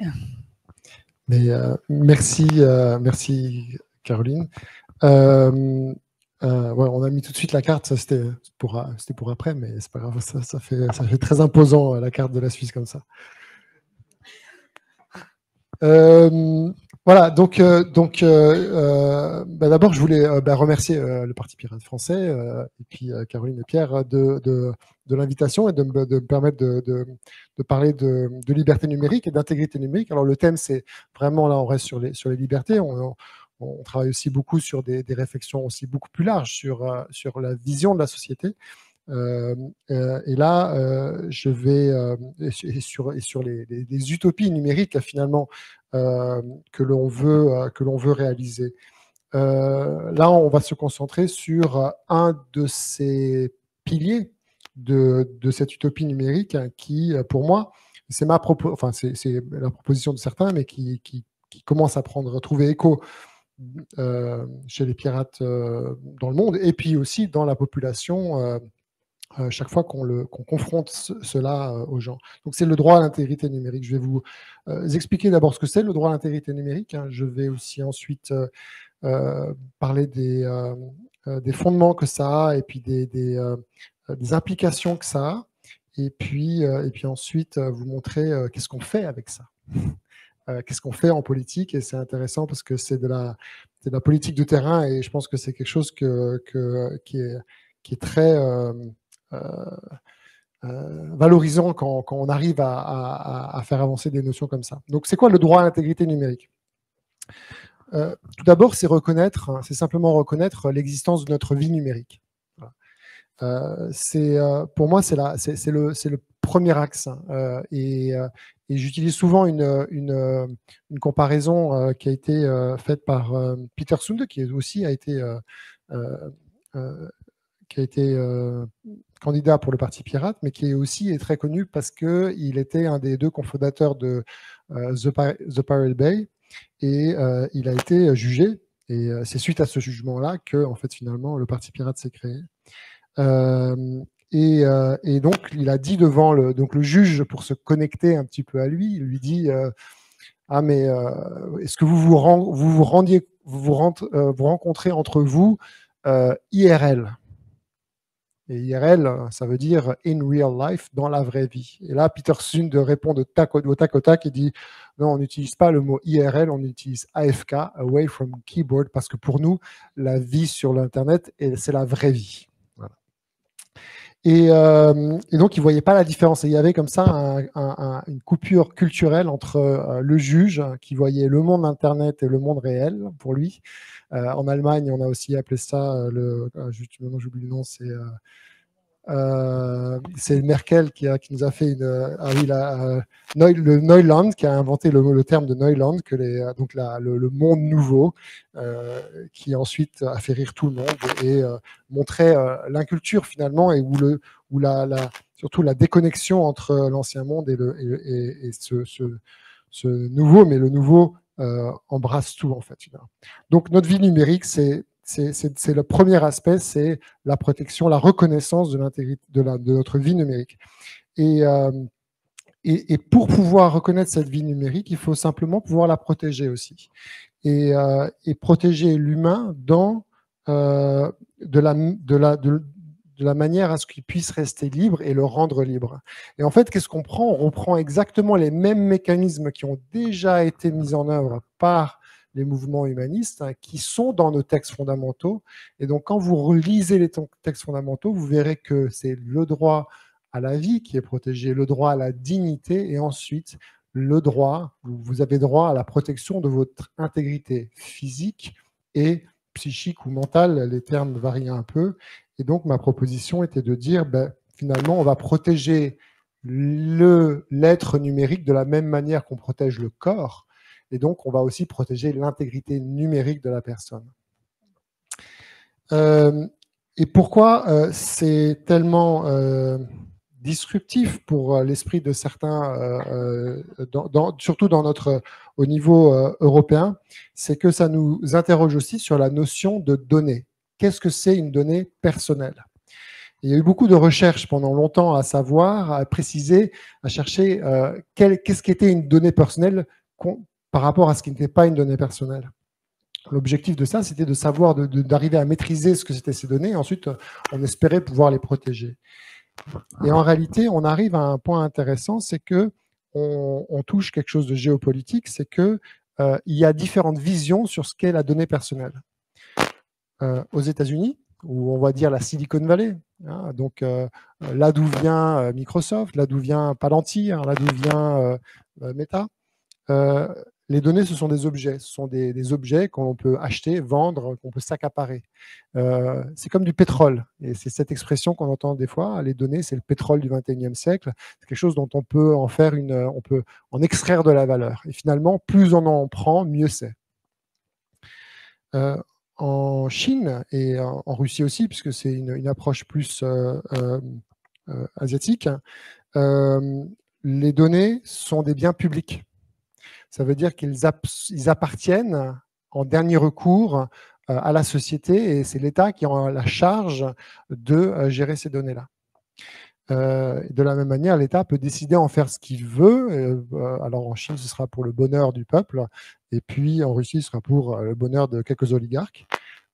Mais, merci, merci Caroline. on a mis tout de suite la carte, c'était pour, après, mais c'est pas grave, ça, fait, ça fait très imposant la carte de la Suisse comme ça. Euh, voilà, donc, euh, donc euh, bah, d'abord, je voulais bah, remercier le Parti Pirate français et puis Caroline et Pierre de, de, l'invitation et de, me permettre de, parler de, liberté numérique et d'intégrité numérique. Alors, le thème, c'est vraiment là, on reste sur les, sur les libertés. On, travaille aussi beaucoup sur des, des, réflexions aussi beaucoup plus larges sur, sur la vision de la société. Euh, euh, et là, euh, je vais et sur, et sur les, utopies numériques finalement que l'on veut que l'on veut réaliser. là, on va se concentrer sur un de ces piliers de, cette utopie numérique hein, qui, pour moi, c'est ma enfin c'est la proposition de certains, mais qui, qui, qui commence à prendre à trouver écho chez les pirates dans le monde et puis aussi dans la population euh, chaque fois qu'on qu confronte cela euh, aux gens. Donc c'est le droit à l'intégrité numérique. Je vais vous euh, expliquer d'abord ce que c'est le droit à l'intégrité numérique. Hein. Je vais aussi ensuite parler des, des, fondements que ça a et puis des, des, des implications que ça a. Et puis, et puis ensuite, vous montrer qu'est-ce qu'on fait avec ça. qu'est-ce qu'on fait en politique Et c'est intéressant parce que c'est de, la, de la politique de terrain et je pense que c'est quelque chose que, que, qui, est, qui est très... Euh, euh, valorisant quand, on arrive à, faire avancer des notions comme ça. Donc, c'est quoi le droit à l'intégrité numérique euh, tout d'abord, c'est reconnaître, hein, c'est simplement reconnaître l'existence de notre vie numérique. pour moi, c'est le, premier axe. Hein, et, j'utilise souvent une, comparaison qui a été faite par Peter Sunde, qui aussi a été, qui a été candidat pour le Parti pirate, mais qui est aussi est très connu parce qu'il était un des deux cofondateurs de euh, The, Pirate Bay et euh, il a été jugé. Et euh, c'est suite à ce jugement-là que, en fait, finalement, le Parti pirate s'est créé. Et, donc, il a dit devant le, donc le juge, pour se connecter un petit peu à lui, il lui dit Ah, mais est-ce que vous vous, vous, rendiez, vous, vous rencontrez entre vous IRL et IRL, ça veut dire in real life, dans la vraie vie. Et là, Peter Sund répond de tac au, tac au tac et dit non, on n'utilise pas le mot IRL, on utilise AFK, away from keyboard, parce que pour nous, la vie sur l'Internet, c'est la vraie vie. Euh, et, donc, il ne voyait pas la différence. il y avait comme ça une coupure culturelle entre euh, le juge, qui voyait le monde Internet et le monde réel pour lui. Euh, en Allemagne, on a aussi appelé ça, le, justement, j'oublie le nom, c'est euh, c'est Merkel qui, a, qui, nous a fait une, euh, ah oui, la, euh, le Neuland, qui a inventé le, le terme de Neuland, que les, donc la, le, monde nouveau, qui ensuite a fait rire tout le monde et montrait l'inculture finalement et où, le, où la, surtout la déconnexion entre l'ancien monde et, le, et, et ce, ce, nouveau, mais le nouveau embrasse tout en fait. Donc notre vie numérique, c'est c'est le premier aspect, c'est la protection, la reconnaissance de, notre vie numérique. Euh, et, pour pouvoir reconnaître cette vie numérique, il faut simplement pouvoir la protéger aussi. Et, euh, protéger l'humain dans euh, de, la, la manière à ce qu'il puisse rester libre et le rendre libre. Et en fait, qu'est-ce qu'on prend On prend exactement les mêmes mécanismes qui ont déjà été mis en œuvre par les mouvements humanistes, hein, qui sont dans nos textes fondamentaux. Et donc, quand vous relisez les textes fondamentaux, vous verrez que c'est le droit à la vie qui est protégé, le droit à la dignité, et ensuite le droit, vous avez droit à la protection de votre intégrité physique et psychique ou mentale, les termes varient un peu. Et donc, ma proposition était de dire, ben, finalement, on va protéger l'être numérique de la même manière qu'on protège le corps, et donc, on va aussi protéger l'intégrité numérique de la personne. Euh, et pourquoi euh, c'est tellement euh, disruptif pour l'esprit de certains, surtout dans notre, au niveau européen, c'est que ça nous interroge aussi sur la notion de données. Qu'est-ce que c'est une donnée personnelle il y a eu beaucoup de recherches pendant longtemps à savoir, à préciser, à chercher qu'est-ce qu'était une donnée personnelle par rapport à ce qui n'était pas une donnée personnelle. L'objectif de ça, c'était de savoir, d'arriver à maîtriser ce que c'était ces données, et ensuite on espérait pouvoir les protéger. Et en réalité, on arrive à un point intéressant, c'est que on, touche quelque chose de géopolitique, c'est que euh, il y a différentes visions sur ce qu'est la donnée personnelle. Euh, aux États-Unis, où on va dire la Silicon Valley, hein, donc euh, là d'où vient Microsoft, là d'où vient Palantir, là d'où vient Meta, les données, ce sont des objets. Ce sont des, objets qu'on peut acheter, vendre, qu'on peut s'accaparer. Euh, c'est comme du pétrole. Et c'est cette expression qu'on entend des fois. Les données, c'est le pétrole du XXIe siècle. C'est quelque chose dont on peut en faire une, on peut en extraire de la valeur. Et finalement, plus on en prend, mieux c'est. Euh, en Chine et en, Russie aussi, puisque c'est une, approche plus euh, asiatique, les données sont des biens publics. Ça veut dire qu'ils appartiennent en dernier recours euh, à la société et c'est l'État qui a la charge de euh, gérer ces données-là. Euh, de la même manière, l'État peut décider en faire ce qu'il veut. alors en Chine, ce sera pour le bonheur du peuple, et puis en Russie, ce sera pour le bonheur de quelques oligarques.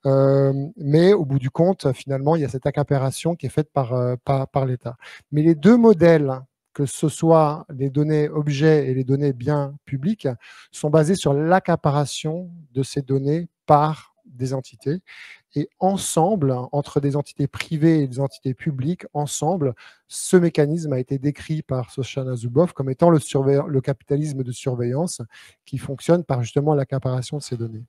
mais au bout du compte, finalement, il y a cette accapération qui est faite par l'État. Mais les deux modèles que ce soit les données objets et les données biens publics, sont basées sur l'accaparation de ces données par des entités. Et ensemble, entre des entités privées et des entités publiques, ensemble, ce mécanisme a été décrit par Soshana Zuboff comme étant le, le capitalisme de surveillance qui fonctionne par justement l'accaparation de ces données.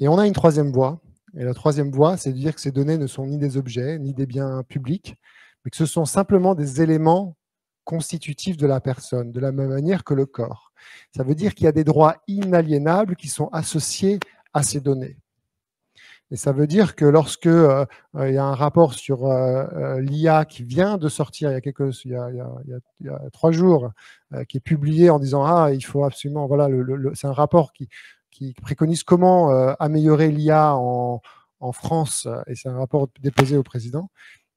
Et on a une troisième voie. Et la troisième voie, c'est de dire que ces données ne sont ni des objets, ni des biens publics, mais que ce sont simplement des éléments constitutifs de la personne, de la même manière que le corps. Ça veut dire qu'il y a des droits inaliénables qui sont associés à ces données. Et ça veut dire que lorsque euh, euh, il y a un rapport sur euh, l'IA qui vient de sortir il y a, quelques, il trois jours, qui est publié en disant ah il faut absolument voilà c'est un rapport qui, préconise comment améliorer l'IA en, en France et c'est un rapport déposé au président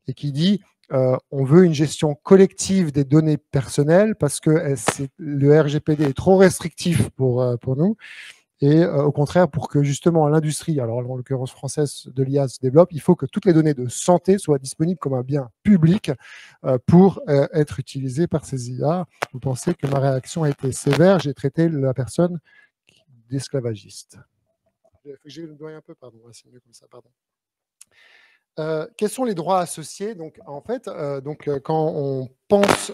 et qui dit euh, on veut une gestion collective des données personnelles parce que euh, le RGPD est trop restrictif pour, euh, nous. Et au contraire, pour que justement l'industrie, alors en l'occurrence française de l'IA se développe, il faut que toutes les données de santé soient disponibles comme un bien public pour être utilisées par ces IA. Vous pensez que ma réaction a été sévère, j'ai traité la personne d'esclavagiste. j'ai le doigt un peu, pardon, c'est mieux comme ça, pardon quels sont les droits associés Donc, en fait, donc, quand on pense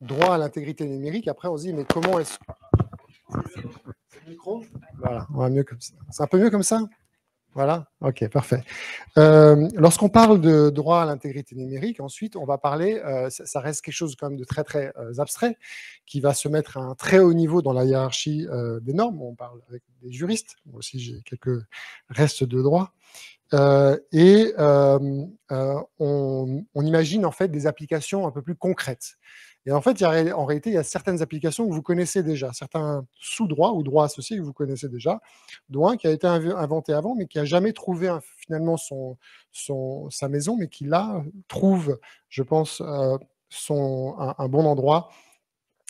droit à l'intégrité numérique, après, on se dit, mais comment est-ce. Le micro Voilà, on va mieux comme ça. C'est un peu mieux comme ça Voilà, ok, parfait. Lorsqu'on parle de droit à l'intégrité numérique, ensuite, on va parler, ça, reste quelque chose quand même de très, très abstrait, qui va se mettre à un très haut niveau dans la hiérarchie des normes. On parle avec des juristes, moi aussi j'ai quelques restes de droits, euh, et euh, euh, on, imagine en fait des applications un peu plus concrètes. Et en fait, en réalité, il y a certaines applications que vous connaissez déjà, certains sous-droits ou droits associés que vous connaissez déjà, dont un qui a été inventé avant, mais qui n'a jamais trouvé hein, finalement sa maison, mais qui là trouve, je pense, son, un, un bon endroit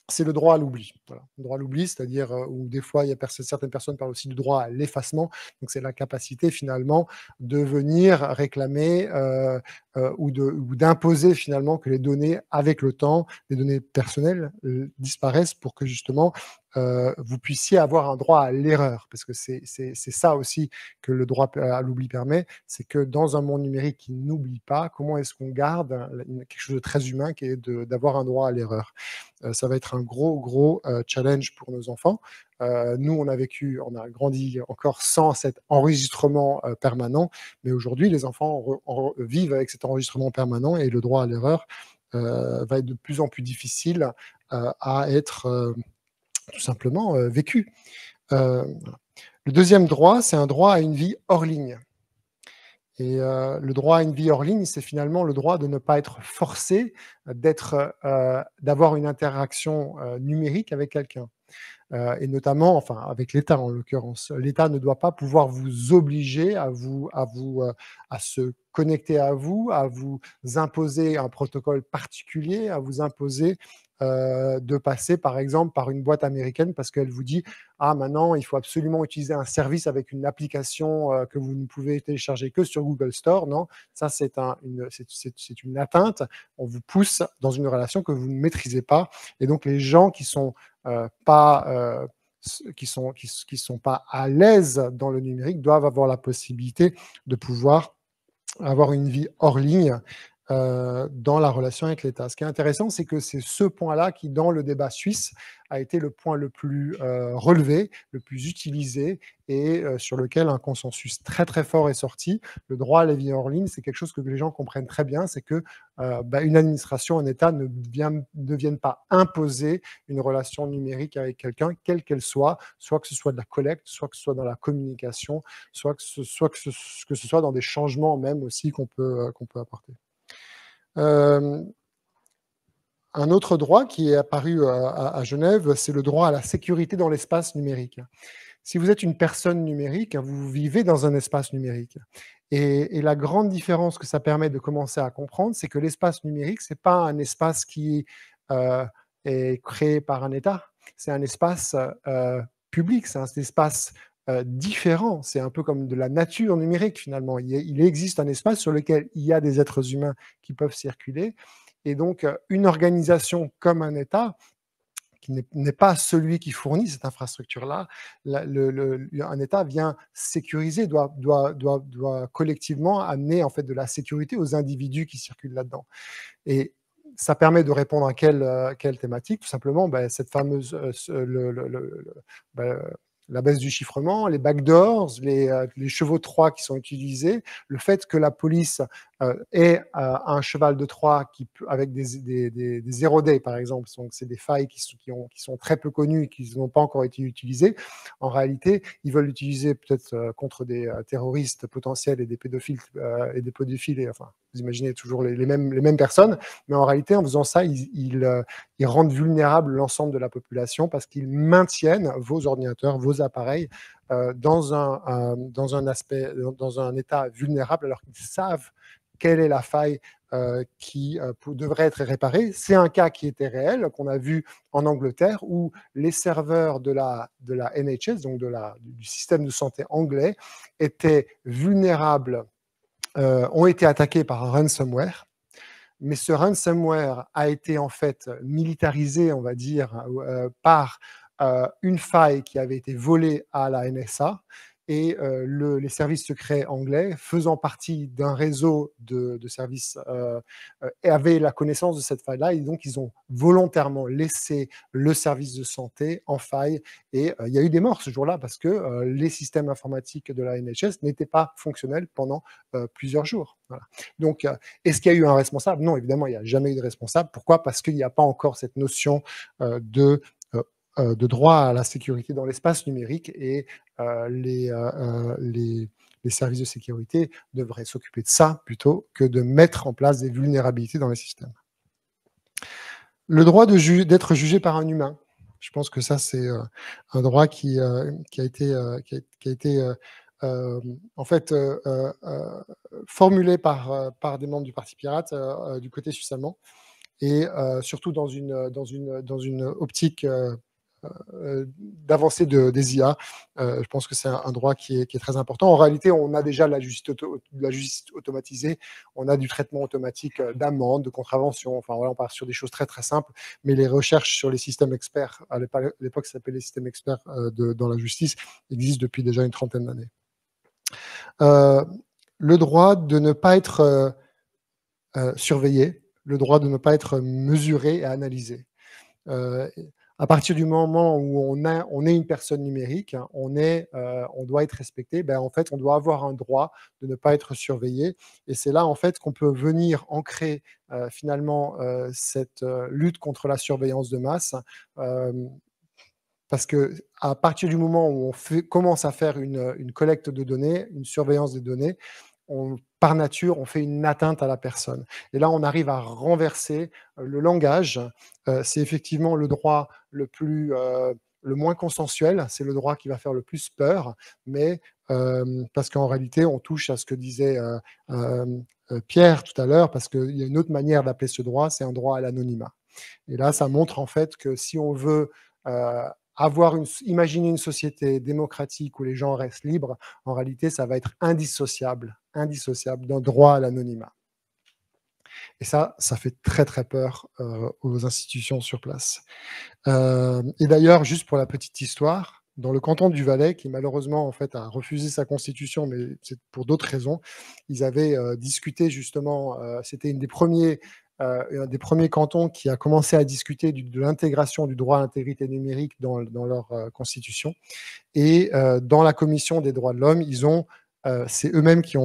c'est le droit à l'oubli. Le droit à l'oubli, c'est-à-dire euh, où des fois, il certaines personnes parlent aussi du droit à l'effacement. Donc, c'est la capacité finalement de venir réclamer euh, euh, ou d'imposer finalement que les données, avec le temps, les données personnelles disparaissent pour que justement euh, vous puissiez avoir un droit à l'erreur, parce que c'est ça aussi que le droit à l'oubli permet, c'est que dans un monde numérique qui n'oublie pas, comment est-ce qu'on garde quelque chose de très humain qui est d'avoir un droit à l'erreur euh, Ça va être un gros, gros euh, challenge pour nos enfants. nous, on a vécu, on a grandi encore sans cet enregistrement permanent, mais aujourd'hui, les enfants vivent avec cet enregistrement permanent et le droit à l'erreur va être de plus en plus difficile à être tout simplement euh, vécu. Euh, le deuxième droit, c'est un droit à une vie hors ligne. Et euh, le droit à une vie hors ligne, c'est finalement le droit de ne pas être forcé d'avoir une interaction numérique avec quelqu'un. et notamment, enfin, avec l'État en l'occurrence. L'État ne doit pas pouvoir vous obliger à vous, à vous, à se connecter à vous, à vous imposer un protocole particulier, à vous imposer euh, de passer par exemple par une boîte américaine parce qu'elle vous dit ah maintenant il faut absolument utiliser un service avec une application euh, que vous ne pouvez télécharger que sur Google Store non ça c'est une atteinte on vous pousse dans une relation que vous ne maîtrisez pas et donc les gens qui sont euh, pas qui sont qui sont pas à l'aise dans le numérique doivent avoir la possibilité de pouvoir avoir une vie hors ligne euh, dans la relation avec l'État. Ce qui est intéressant, c'est que c'est ce point-là qui, dans le débat suisse, a été le point le plus euh, relevé, le plus utilisé et euh, sur lequel un consensus très très fort est sorti. Le droit à la vie hors ligne, c'est quelque chose que les gens comprennent très bien, c'est que bah, une administration, un État ne, vient, ne viennent pas imposer une relation numérique avec quelqu'un, quelle qu'elle soit, soit que ce soit de la collecte, soit que ce soit dans la communication, soit que ce, soit ce, que ce soit dans des changements même aussi qu'on peut, qu'on peut apporter. Euh, un autre droit qui est apparu euh, à, Genève, c'est le droit à la sécurité dans l'espace numérique. Si vous êtes une personne numérique, hein, vous vivez dans un espace numérique. Et, la grande différence que ça permet de commencer à comprendre, c'est que l'espace numérique, ce n'est pas un espace qui euh, est créé par un État, c'est un espace public, c'est un espace euh, différent. C'est un peu comme de la nature numérique finalement. Il, existe un espace sur lequel il y a des êtres humains qui peuvent circuler. Et donc, euh, une organisation comme un État, qui n'est pas celui qui fournit cette infrastructure-là, un État vient sécuriser, doit, doit, doit, doit collectivement amener en fait de la sécurité aux individus qui circulent là-dedans. Et ça permet de répondre à quelle, euh, quelle thématique Tout simplement, ben, cette fameuse le, le, ben, la baisse du chiffrement, les backdoors, les, euh, chevaux 3 qui sont utilisés, le fait que la police euh, et euh, un cheval de Troie qui, avec des, des, des, des par exemple, donc c'est des failles qui, qui, sont très peu connues et qui n'ont pas encore été utilisées, en réalité, ils veulent l'utiliser peut-être euh, contre des terroristes potentiels et des pédophiles, et des pédophiles enfin, vous imaginez toujours les, mêmes, les mêmes personnes, mais en réalité, en faisant ça, ils, ils, ils rendent vulnérable l'ensemble de la population parce qu'ils maintiennent vos ordinateurs, vos appareils euh, dans, un, euh, dans un aspect, dans un état vulnérable, alors qu'ils savent quelle est la faille euh, qui devrait être réparée. C'est un cas qui était réel, qu'on a vu en Angleterre, où les serveurs de la, de la NHS, donc de la, du système de santé anglais, étaient vulnérables, ont été attaqués par un ransomware. Mais ce ransomware a été en fait militarisé, on va dire, par euh, une faille qui avait été volée à la NSA et euh, les services secrets anglais, faisant partie d'un réseau de, services, euh, avaient la connaissance de cette faille-là, et donc ils ont volontairement laissé le service de santé en faille. Et il y a eu des morts ce jour-là parce que les systèmes informatiques de la NHS n'étaient pas fonctionnels pendant plusieurs jours. Donc, est-ce qu'il y a eu un responsable Non, évidemment, il n'y a jamais eu de responsable. Pourquoi Parce qu'il n'y a pas encore cette notion de euh, de droit à la sécurité dans l'espace numérique et euh, euh, les, les, services de sécurité devraient s'occuper de ça plutôt que de mettre en place des vulnérabilités dans les systèmes. Le droit d'être jugé par un humain. Je pense que ça, c'est un droit qui, a été, été en fait, formulé par, par, des membres du Parti pirate du côté suisse-allemand et surtout dans une, dans une, dans une optique euh, d'avancer de, des IA. Euh, je pense que c'est un, droit qui est, très important. En réalité, on a déjà la justice, automatisée, on a du traitement automatique euh, d'amendes, de contraventions. Enfin, on part sur des choses très très simples. Mais les recherches sur les systèmes experts, à l'époque, ça s'appelait les systèmes experts dans la justice, existent depuis déjà une trentaine d'années. le droit de ne pas être surveillé, le droit de ne pas être mesuré et analysé à partir du moment où on, est une personne numérique, hein, euh, on, doit être respecté, ben, en fait, on doit avoir un droit de ne pas être surveillé. Et c'est là, en fait, qu'on peut venir ancrer euh, finalement euh, cette lutte contre la surveillance de masse. parce que à partir du moment où on commence à faire une collecte de données, une surveillance des données, par nature, on fait une atteinte à la personne. Et là, on arrive à renverser euh, le langage. Euh, c'est effectivement le droit le plus... Euh, le moins consensuel, c'est le droit qui va faire le plus peur, mais parce qu'en réalité, on touche à ce que disait Pierre tout à l'heure, parce qu'il y a une autre manière d'appeler ce droit, c'est un droit à l'anonymat. Et là, ça montre en fait que si on veut avoir imaginer une société démocratique où les gens restent libres, en réalité, ça va être indissociable indissociable d'un droit à l'anonymat. Et ça, ça fait très très peur euh, aux institutions sur place. Euh, et d'ailleurs, juste pour la petite histoire, dans le canton du Valais, qui malheureusement en fait a refusé sa constitution, mais c'est pour d'autres raisons, ils avaient euh, discuté justement. C'était une des premiers un des premiers cantons qui a commencé à discuter de l'intégration du droit à l'intégrité numérique dans, leur constitution. Et dans la commission des droits de l'homme, ils ont euh, c'est eux-mêmes qui,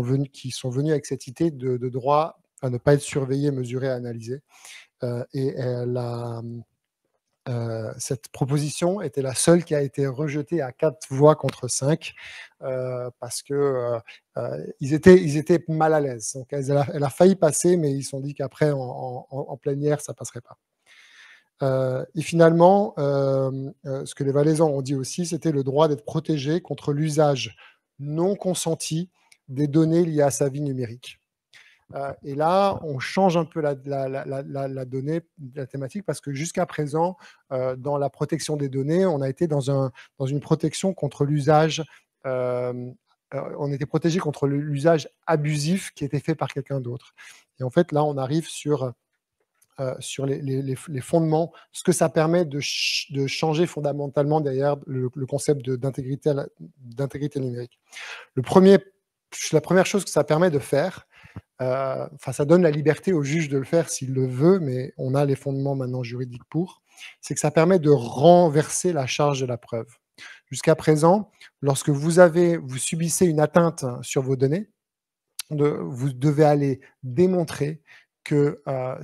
sont venus avec cette idée de, droit à ne pas être surveillé, mesuré, analysé. Euh, et euh, cette proposition était la seule qui a été rejetée à quatre voix contre cinq parce qu'ils étaient, mal à l'aise. Donc elle a, failli passer, mais ils se sont dit qu'après en, en, en, plénière ça passerait pas. et finalement, ce que les Valaisans ont dit aussi, c'était le droit d'être protégé contre l'usage non consenti des données liées à sa vie numérique. Euh, et là, on change un peu la, donnée, la thématique, parce que jusqu'à présent, euh, dans la protection des données, on a été dans, un, dans une protection contre l'usage. Euh, on était protégé contre l'usage abusif qui était fait par quelqu'un d'autre. Et en fait, là, on arrive sur euh, sur les, fondements, ce que ça permet de, changer fondamentalement derrière le, concept d'intégrité numérique. la première chose que ça permet de faire, euh, enfin ça donne la liberté au juge de le faire s'il le veut, mais on a les fondements maintenant juridiques pour, c'est que ça permet de renverser la charge de la preuve. Jusqu'à présent, lorsque vous, avez, vous subissez une atteinte sur vos données, vous devez aller démontrer que euh,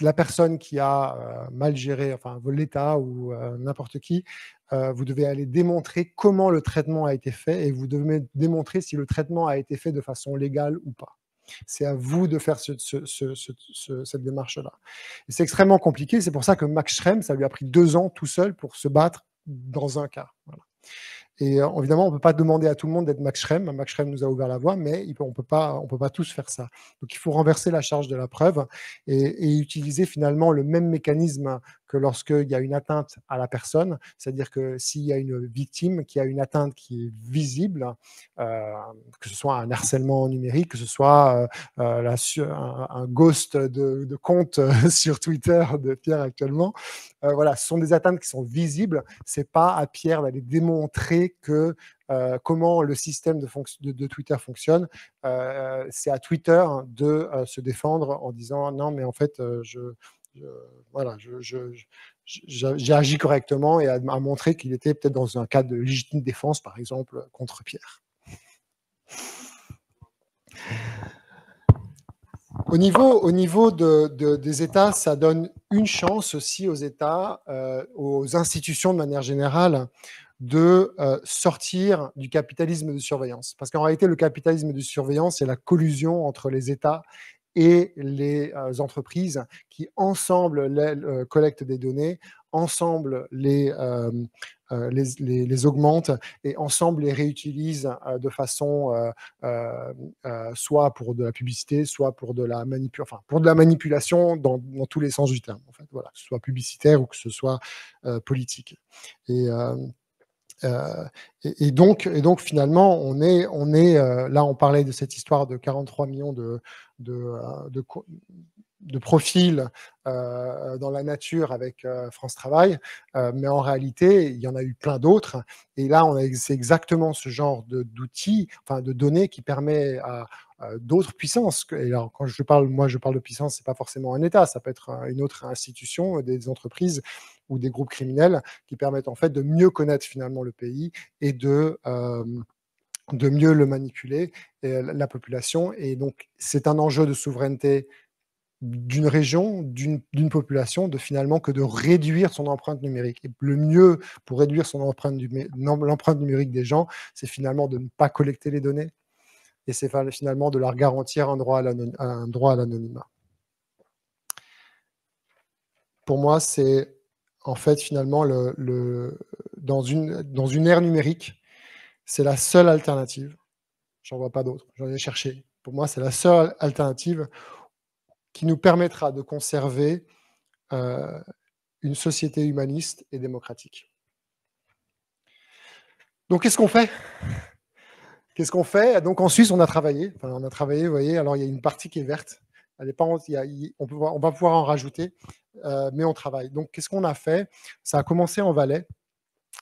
la personne qui a euh, mal géré, enfin l'État ou euh, n'importe qui, vous devez aller démontrer comment le traitement a été fait et vous devez démontrer si le traitement a été fait de façon légale ou pas. C'est à vous de faire cette démarche-là. C'est extrêmement compliqué, c'est pour ça que Max Schrem, ça lui a pris deux ans tout seul pour se battre dans un cas. Et euh, évidemment, on ne peut pas demander à tout le monde d'être Max Schrems. Max Schrems nous a ouvert la voie, mais peut, on ne peut pas tous faire ça. Donc, il faut renverser la charge de la preuve et, et utiliser finalement le même mécanisme que lorsqu'il y a une atteinte à la personne, c'est-à-dire que s'il y a une victime qui a une atteinte qui est visible, euh, que ce soit un harcèlement numérique, que ce soit euh, euh, un, ghost de, compte sur Twitter de Pierre actuellement, voilà, ce sont des atteintes qui sont visibles. C'est pas à Pierre d'aller démontrer que comment le système de, Twitter fonctionne. c'est à Twitter de se défendre en disant non, mais en fait, je, voilà, j'ai agi correctement et a montré qu'il était peut-être dans un cas de légitime défense, par exemple, contre Pierre. Au niveau, au niveau des États, ça donne une chance aussi aux États, euh, aux institutions de manière générale, de euh, sortir du capitalisme de surveillance. Parce qu'en réalité, le capitalisme de surveillance, c'est la collusion entre les États et les euh, entreprises qui ensemble euh, collectent des données, ensemble euh, les, les, augmentent et ensemble les réutilisent de façon soit pour de la publicité, soit pour de la, manipu enfin, pour de la manipulation dans, dans, tous les sens du terme, en fait. voilà, que ce soit publicitaire ou que ce soit politique. Et euh, et, donc, donc finalement, on est, euh, là, on parlait de cette histoire de 43 millions de, euh, profils dans la nature avec France Travail, mais en réalité, il y en a eu plein d'autres. Et là, c'est exactement ce genre d'outils, enfin de données qui permet à, d'autres puissances. Et alors, quand je parle, moi, je parle de puissance, c'est pas forcément un État, ça peut être une autre institution, des entreprises, ou des groupes criminels qui permettent en fait de mieux connaître finalement le pays et de euh, de mieux le manipuler, euh, la population. Et donc, c'est un enjeu de souveraineté d'une région, d'une population, de finalement que de réduire son empreinte numérique. Et le mieux pour réduire l'empreinte numérique des gens, c'est finalement de ne pas collecter les données. Et c'est finalement de leur garantir un droit à l'anonymat. Pour moi, c'est en fait, finalement, dans, une, ère numérique, c'est la seule alternative. J'en vois pas d'autres. J'en ai cherché. Pour moi, c'est la seule alternative qui nous permettra de conserver euh, une société humaniste et démocratique. Donc, qu'est-ce qu'on fait Qu'est-ce qu'on fait Donc, en Suisse, on a travaillé. on a travaillé, vous voyez. Alors, il y a une partie qui est verte on, peut, on, va pouvoir en rajouter, euh, mais on travaille. Donc, qu'est-ce qu'on a fait Ça a commencé en Valais,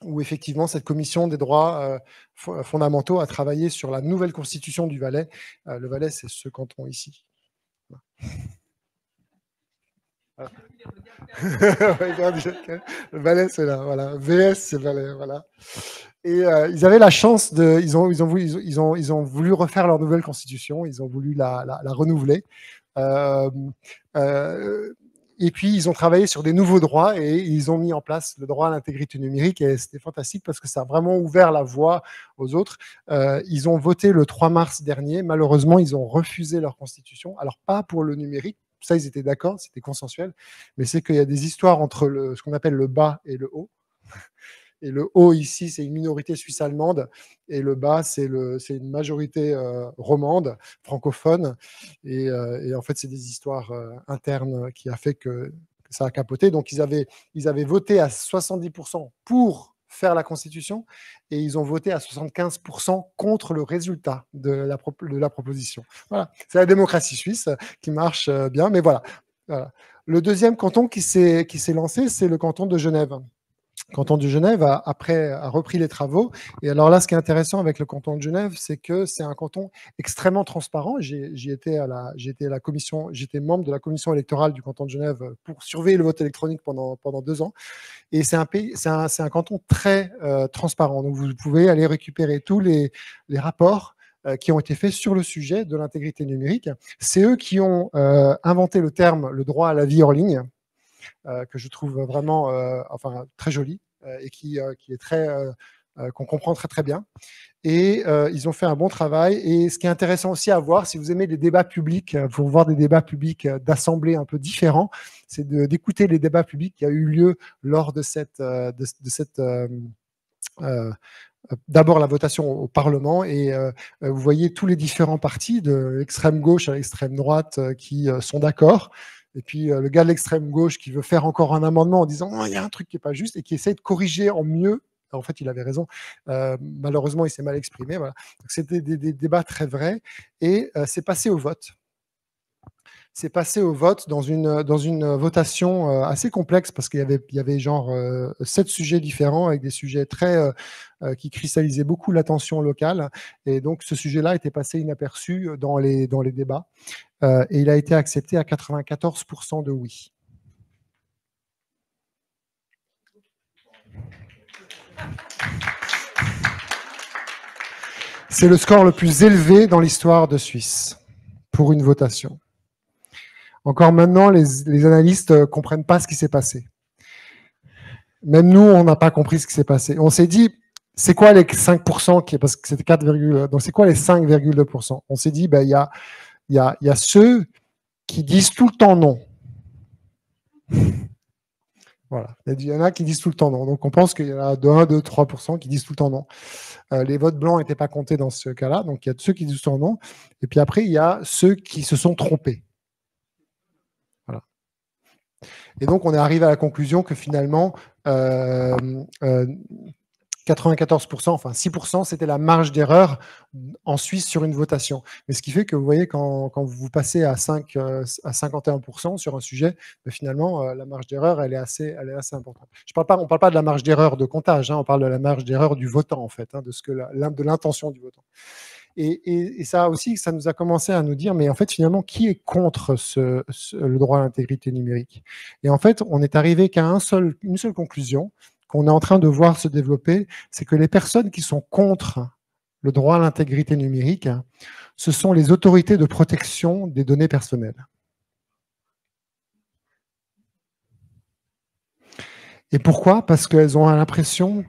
où effectivement cette commission des droits euh, fondamentaux a travaillé sur la nouvelle constitution du Valais. Euh, le Valais, c'est ce canton ici. le Valais, c'est là, voilà. VS, c'est Valais, voilà. Et ils avaient la chance de, ils ont, ils ont voulu, refaire leur nouvelle constitution, ils ont voulu la renouveler. Euh, et puis, ils ont travaillé sur des nouveaux droits et ils ont mis en place le droit à l'intégrité numérique. Et c'était fantastique parce que ça a vraiment ouvert la voie aux autres. Euh, ils ont voté le 3 mars dernier. Malheureusement, ils ont refusé leur constitution. Alors, pas pour le numérique. Ça, ils étaient d'accord, c'était consensuel. Mais c'est qu'il y a des histoires entre ce qu'on appelle le bas et le haut. Et le haut ici, c'est une minorité suisse-allemande. Et le bas, c'est une majorité euh, romande, francophone. Euh, et, en fait, c'est des histoires euh, internes qui a fait que, ça a capoté. Donc, ils avaient, ils avaient voté à 70% pour faire la Constitution et ils ont voté à 75% contre le résultat de la, de la proposition. Voilà, c'est la démocratie suisse qui marche bien, mais voilà. voilà. Le deuxième canton qui s'est lancé, c'est le canton de Genève canton de Genève a, après, a repris les travaux. Et alors là, ce qui est intéressant avec le canton de Genève, c'est que c'est un canton extrêmement transparent. j'ai à la, j'étais commission, j'étais membre de la commission électorale du canton de Genève pour surveiller le vote électronique pendant, deux ans. Et c'est un pays, c'est un, canton très euh, transparent. Donc vous pouvez aller récupérer tous les, rapports euh, qui ont été faits sur le sujet de l'intégrité numérique. C'est eux qui ont euh, inventé le terme le droit à la vie en ligne, euh, que je trouve vraiment euh, enfin, très joli euh, et qui, qui est très qu'on comprend très très bien. Et ils ont fait un bon travail. Et ce qui est intéressant aussi à voir, si vous aimez les débats publics, pour voir des débats publics d'assemblée un peu différents, c'est d'écouter les débats publics qui a eu lieu lors de cette, de, cette d'abord la votation au Parlement et vous voyez tous les différents partis de l'extrême gauche à l'extrême droite qui sont d'accord et puis euh, le gars de l'extrême gauche qui veut faire encore un amendement en disant oh, il y a un truc qui n'est pas juste et qui essaie de corriger en mieux. en fait, il avait raison. Euh, malheureusement, il s'est mal exprimé. Voilà. C'était des, débats très vrais et euh, c'est passé au vote c'est passé au vote dans une, dans une votation euh, assez complexe parce qu'il y avait, y avait genre euh, sept sujets différents avec des sujets très euh, qui cristallisaient beaucoup l'attention locale. Et donc ce sujet-là était passé inaperçu dans dans les débats. et il a été accepté à 94% de oui. C'est le score le plus élevé dans l'histoire de Suisse pour une votation. Encore maintenant, les, analystes ne euh, comprennent pas ce qui s'est passé. Même nous, on n'a pas compris ce qui s'est passé. On s'est dit, c'est quoi les 5% qui, parce que c'était 4, euh, donc c'est quoi les 5,2% On s'est dit, ben, il y, a, ceux qui disent tout le temps non. Voilà. Il y en a qui disent tout le temps non. Donc on pense qu'il y en a de 1, 2, 3% qui disent tout le temps non. Euh, les votes blancs n'étaient pas comptés dans ce cas-là. Donc il y a ceux qui disent tout le temps non. Et puis après, il y a ceux qui se sont trompés. Et donc, on est arrivé à la conclusion que finalement, 94%, euh, euh, enfin 6%, c'était la marge d'erreur en Suisse sur une votation. Mais ce qui fait que vous voyez, quand, quand vous passez à, 51% euh, sur un sujet, ben, finalement, la marge d'erreur, elle, est assez, importante. Je on ne parle pas de la marge d'erreur de comptage, hein, on parle de la marge d'erreur du votant, en fait, hein, de l'intention du votant. Et, ça aussi, ça nous a commencé à nous dire, mais en fait, finalement, qui est contre le droit à l'intégrité numérique Et en fait, on est arrivé qu'à une seule conclusion qu'on est en train de voir se développer, c'est que les personnes qui sont contre le droit à l'intégrité numérique, ce sont les autorités de protection des données personnelles. Et pourquoi Parce qu'elles ont l'impression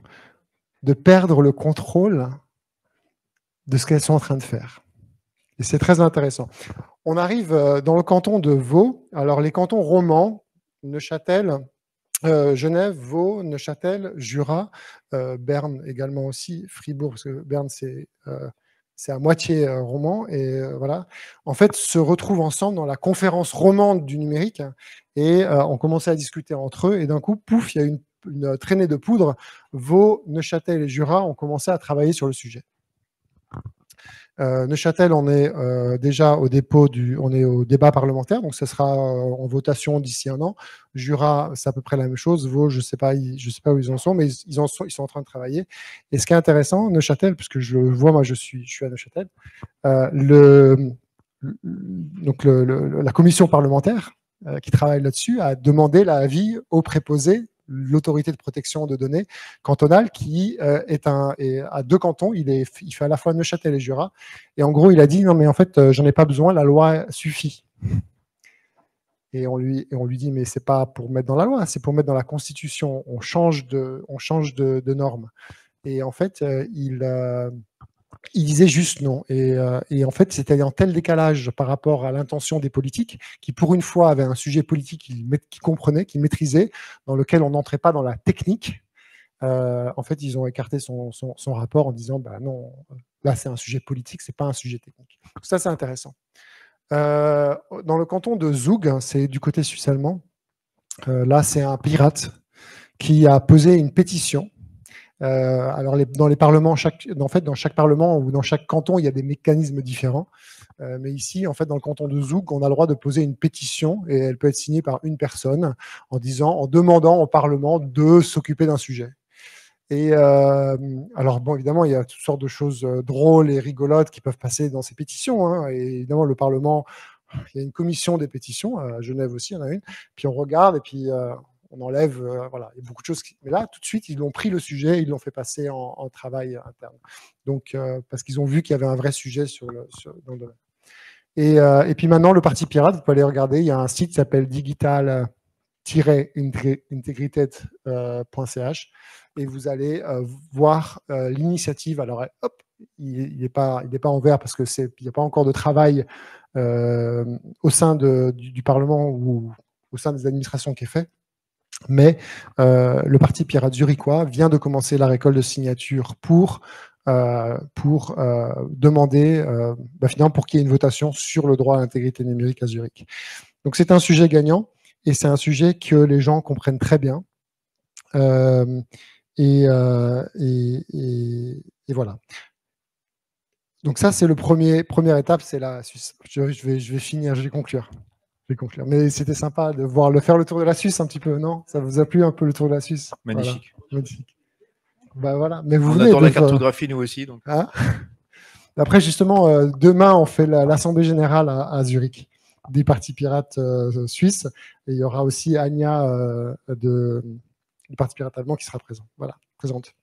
de perdre le contrôle de ce qu'elles sont en train de faire. Et c'est très intéressant. On arrive euh, dans le canton de Vaud. Alors, les cantons romans, Neuchâtel, euh, Genève, Vaud, Neuchâtel, Jura, euh, Berne également aussi, Fribourg, parce que Berne, c'est à moitié roman. Et voilà. En fait, se retrouvent ensemble dans la conférence romande du numérique et ont commencé à discuter entre eux. Et d'un coup, pouf, il y a une, une traînée de poudre. Vaud, Neuchâtel et Jura ont commencé à travailler sur le sujet. Euh, Neuchâtel, on est euh, déjà au dépôt du, on est au débat parlementaire, donc ce sera euh, en votation d'ici un an. Jura, c'est à peu près la même chose. Vaux, je sais pas, je sais pas où ils en sont, mais ils, sont, en train de travailler. Et ce qui est intéressant, Neuchâtel, puisque je vois, moi, je suis, je suis à Neuchâtel, donc la commission parlementaire qui travaille là-dessus a demandé l'avis aux préposés l'autorité de protection de données cantonale qui euh, est un à deux cantons il est il fait à la fois Neuchâtel et Jura et en gros il a dit non mais en fait euh, j'en ai pas besoin la loi suffit et on lui et on lui dit mais c'est pas pour mettre dans la loi c'est pour mettre dans la constitution on change de on change de, normes et en fait euh, il il disait juste non. Et, euh, en fait, c'était en tel décalage par rapport à l'intention des politiques qui, pour une fois, avaient un sujet politique qu'ils comprenaient, qu'ils maîtrisaient, dans lequel on n'entrait pas dans la technique. Euh, en fait, ils ont écarté son, rapport en disant bah non, là, c'est un sujet politique, c'est pas un sujet technique. ça, c'est intéressant. Euh, dans le canton de Zoug, hein, c'est du côté suisse allemand, là, c'est un pirate qui a posé une pétition euh, alors, dans les parlements, chaque, en fait, dans chaque parlement ou dans chaque canton, il y a des mécanismes différents. Euh, mais ici, en fait, dans le canton de Zoug, on a le droit de poser une pétition et elle peut être signée par une personne en disant, en demandant au parlement de s'occuper d'un sujet. Et euh, alors, bon, évidemment, il y a toutes sortes de choses drôles et rigolotes qui peuvent passer dans ces pétitions. Hein. et évidemment, le Parlement, il y a une commission des pétitions, à Genève aussi, il y en a une. Puis on regarde, et puis on enlève, euh, voilà, il y a beaucoup de choses. Qui... Mais là, tout de suite, ils ont pris le sujet, ils l'ont fait passer en, travail interne. Donc, euh, parce qu'ils ont vu qu'il y avait un vrai sujet sur dans le domaine. Euh, et, puis maintenant, le Parti Pirate, vous pouvez aller regarder, il y a un site qui s'appelle digital-integrated.ch et vous allez voir l'initiative. Alors, hop, il n'est pas, il pas en vert parce qu'il n'y a pas encore de travail au sein du Parlement ou au sein des administrations qui est fait. Mais euh, le parti pirate zurichois vient de commencer la récolte de signatures pour, euh, pour euh, demander, bah, finalement, pour qu'il y ait une votation sur le droit à l'intégrité numérique à Zurich. Donc c'est un sujet gagnant et c'est un sujet que les gens comprennent très bien. Et, voilà. Donc ça, c'est le premier première étape. C'est la. Je je vais finir. Je vais conclure. Je vais conclure. Mais c'était sympa de voir le faire le tour de la Suisse un petit peu, non Ça vous a plu un peu le tour de la Suisse Magnifique. Magnifique. Bah, Mais vous on venez, la cartographie nous aussi. Donc. Hein Après justement, euh, demain on fait l'assemblée générale à, Zurich des partis pirates euh, suisses et il y aura aussi Anya euh, de, du parti pirate allemand qui sera présent. Voilà, présente.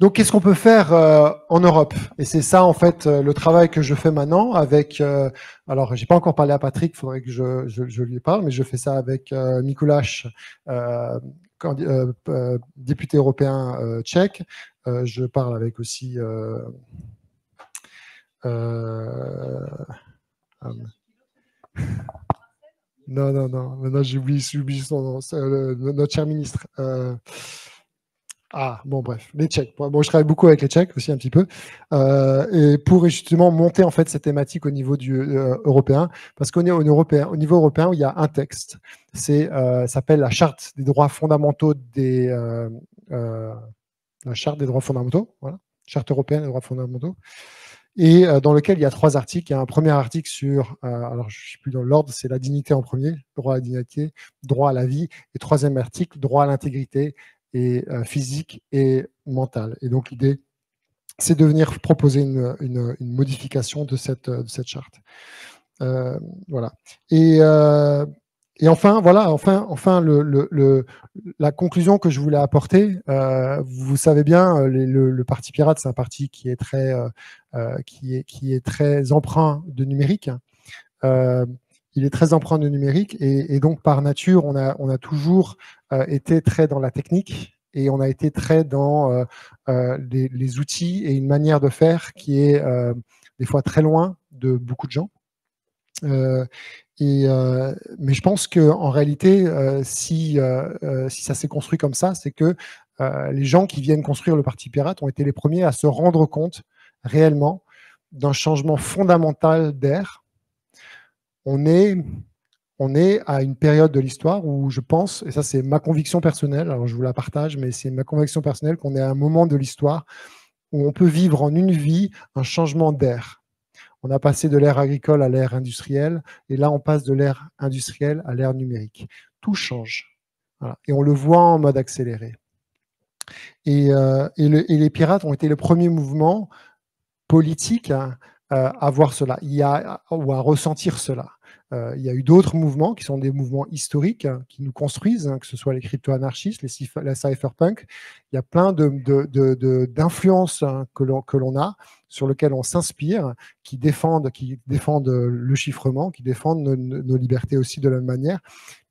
Donc, qu'est-ce qu'on peut faire euh, en Europe Et c'est ça, en fait, euh, le travail que je fais maintenant avec. Alors, euh, alors, j'ai pas encore parlé à Patrick, il faudrait que je, lui parle, mais je fais ça avec Mikuláš, député européen tchèque. je parle avec aussi. non, non, non, maintenant j'oublie, son nom, notre cher ministre. Ah, bon, bref, les Tchèques. Bon, je travaille beaucoup avec les Tchèques aussi, un petit peu. Euh, et pour justement monter en fait cette thématique au niveau euh, européen, parce qu'on est européen, au niveau européen, il y a un texte. C'est, euh, s'appelle la Charte des droits fondamentaux des. la Charte des droits fondamentaux, voilà. Charte européenne des droits fondamentaux. Et dans lequel il y a trois articles. Il y a un premier article sur, alors je ne suis plus dans l'ordre, c'est la dignité en premier, droit à la dignité, droit à la vie, et troisième article, droit à l'intégrité, euh, physique et mentale. Et donc l'idée, c'est de venir proposer une, modification de cette, charte. Euh, voilà. Et, euh, et, enfin, voilà, enfin, enfin le, la conclusion que je voulais apporter, vous savez bien, le, parti pirate, c'est un parti qui est très, qui est, qui est très empreint de numérique. Hein il est très empreint de numérique et, donc par nature, on a, toujours euh, été très dans la technique et on a été très dans euh, euh, les, outils et une manière de faire qui est des fois très loin de beaucoup de gens. mais je pense qu'en réalité, si, si ça s'est construit comme ça, c'est que les gens qui viennent construire le Parti Pirate ont été les premiers à se rendre compte réellement d'un changement fondamental d'air on est, on est à une période de l'histoire où je pense, et ça c'est ma conviction personnelle, alors je vous la partage, mais c'est ma conviction personnelle qu'on est à un moment de l'histoire où on peut vivre en une vie un changement d'air. On a passé de l'ère agricole à l'ère industrielle, et là on passe de l'ère industrielle à l'ère numérique. Tout change. Et on le voit en mode accéléré. Euh, et, les pirates ont été le premier mouvement politique hein, euh, à, voir cela, y a, ou à ressentir cela. Euh, il y a eu d'autres mouvements qui sont des mouvements historiques hein, qui nous construisent, hein, que ce soit les crypto-anarchistes, les la cypherpunk. Il y a plein d'influences de, hein, que l'on a, sur lesquelles on s'inspire, qui défendent, qui défendent euh, le chiffrement, qui défendent nos, libertés aussi de la même manière.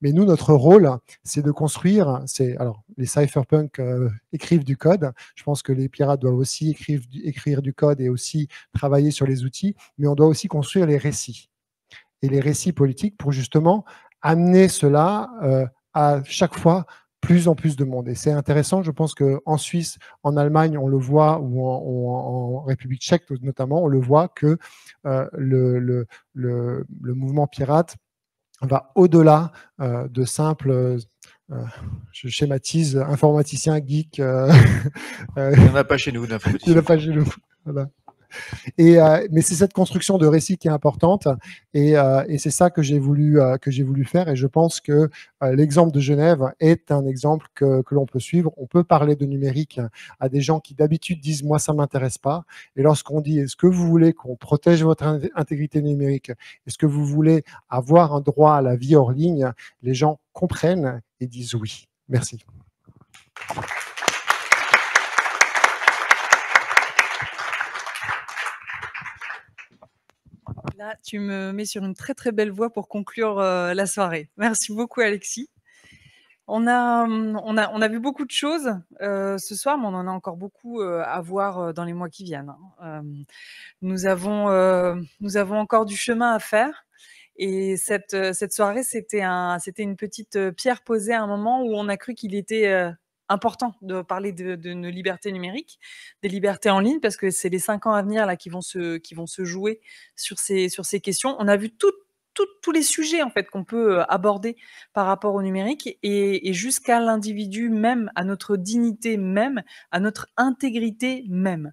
Mais nous, notre rôle, c'est de construire. C'est alors les cypherpunks euh, écrivent du code. Je pense que les pirates doivent aussi écrire, écrire du code et aussi travailler sur les outils. Mais on doit aussi construire les récits et les récits politiques pour justement amener cela euh, à chaque fois plus en plus de monde. Et c'est intéressant, je pense qu'en Suisse, en Allemagne, on le voit, ou en, République tchèque notamment, on le voit que euh, le, le, mouvement pirate va au-delà euh, de simples... je schématise, informaticien, geek. Il n'y en a pas chez nous, Il n'y en a pas chez nous. Voilà. Et, euh, mais c'est cette construction de récit qui est importante et, euh, c'est ça que j'ai voulu, euh, que j'ai voulu faire. Et je pense que l'exemple de Genève est un exemple que, que l'on peut suivre. On peut parler de numérique à des gens qui d'habitude disent moi ça m'intéresse pas. Et lorsqu'on dit est-ce que vous voulez qu'on protège votre intégrité numérique, est-ce que vous voulez avoir un droit à la vie hors ligne, les gens comprennent et disent oui. Merci. Là, tu me mets sur une très très belle voie pour conclure euh, la soirée. Merci beaucoup, Alexis. Hum, on a, on a, vu beaucoup de choses euh, ce soir, mais on en a encore beaucoup euh, à voir dans les mois qui viennent. Hein. Hum, nous, avons, nous avons encore du chemin à faire. Et cette, cette soirée, c'était un, une petite pierre posée à un moment où on a cru qu'il était important de parler de, nos libertés numériques, des libertés en ligne, parce que c'est les cinq ans à venir là qui vont se, qui vont se jouer sur ces, sur ces questions. On a vu tous les sujets en fait qu'on peut euh, aborder par rapport au numérique et, jusqu'à l'individu même, à notre dignité même, à notre intégrité même.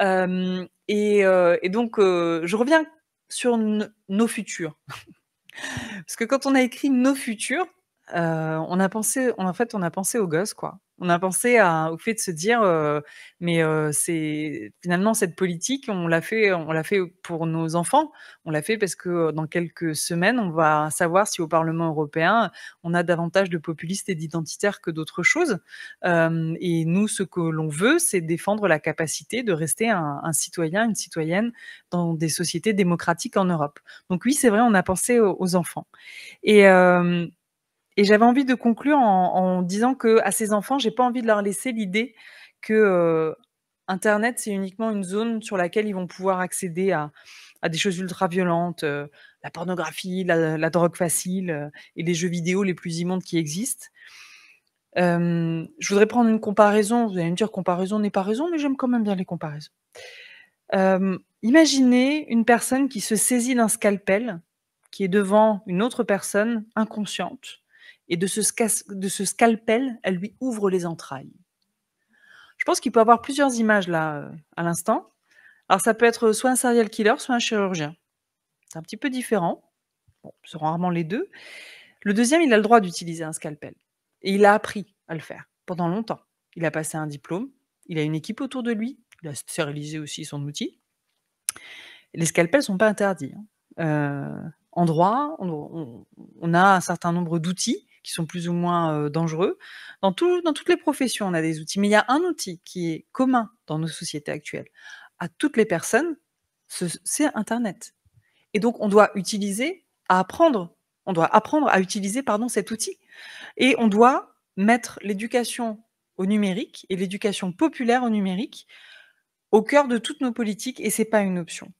Euh, euh, et, donc, je reviens sur nos futurs. Parce que quand on a écrit nos futurs, euh, on a pensé, on, en fait, on a pensé aux gosses, quoi. On a pensé au fait de se dire, euh, mais euh, c'est finalement cette politique, on l'a fait, on l'a fait pour nos enfants. On l'a fait parce que dans quelques semaines, on va savoir si au Parlement européen, on a davantage de populistes et d'identitaires que d'autres choses. et nous, ce que l'on veut, c'est défendre la capacité de rester un, citoyen, une citoyenne dans des sociétés démocratiques en Europe. Donc oui, c'est vrai, on a pensé aux, aux enfants. Et et j'avais envie de conclure en, disant que à ces enfants, j'ai pas envie de leur laisser l'idée que euh, Internet c'est uniquement une zone sur laquelle ils vont pouvoir accéder à, des choses ultra violentes, euh, la pornographie, la, drogue facile euh, et les jeux vidéo les plus immondes qui existent. je voudrais prendre une comparaison. Vous allez me dire comparaison n'est pas raison, mais j'aime quand même bien les comparaisons. imaginez une personne qui se saisit d'un scalpel, qui est devant une autre personne inconsciente, et de ce, scalpel, elle lui ouvre les entrailles. Je pense qu'il peut avoir plusieurs images là euh, à l'instant. Alors ça peut être soit un serial killer, soit un chirurgien. C'est un petit peu différent. ce seront rarement les deux. Le deuxième, il a le droit d'utiliser un scalpel. Et il a appris à le faire pendant longtemps. Il a passé un diplôme, il a une équipe autour de lui, il a stérilisé aussi son outil. Les scalpels ne sont pas interdits. Hein. Euh, en droit, on, a un certain nombre d'outils qui sont plus ou moins dangereux. Dans, dans toutes les professions, on a des outils, mais il y a un outil qui est commun dans nos sociétés actuelles à toutes les personnes, c'est Internet. Et donc, on doit utiliser, à apprendre, on doit apprendre à utiliser pardon, cet outil. Et on doit mettre l'éducation au numérique et l'éducation populaire au numérique au cœur de toutes nos politiques, et ce n'est pas une option.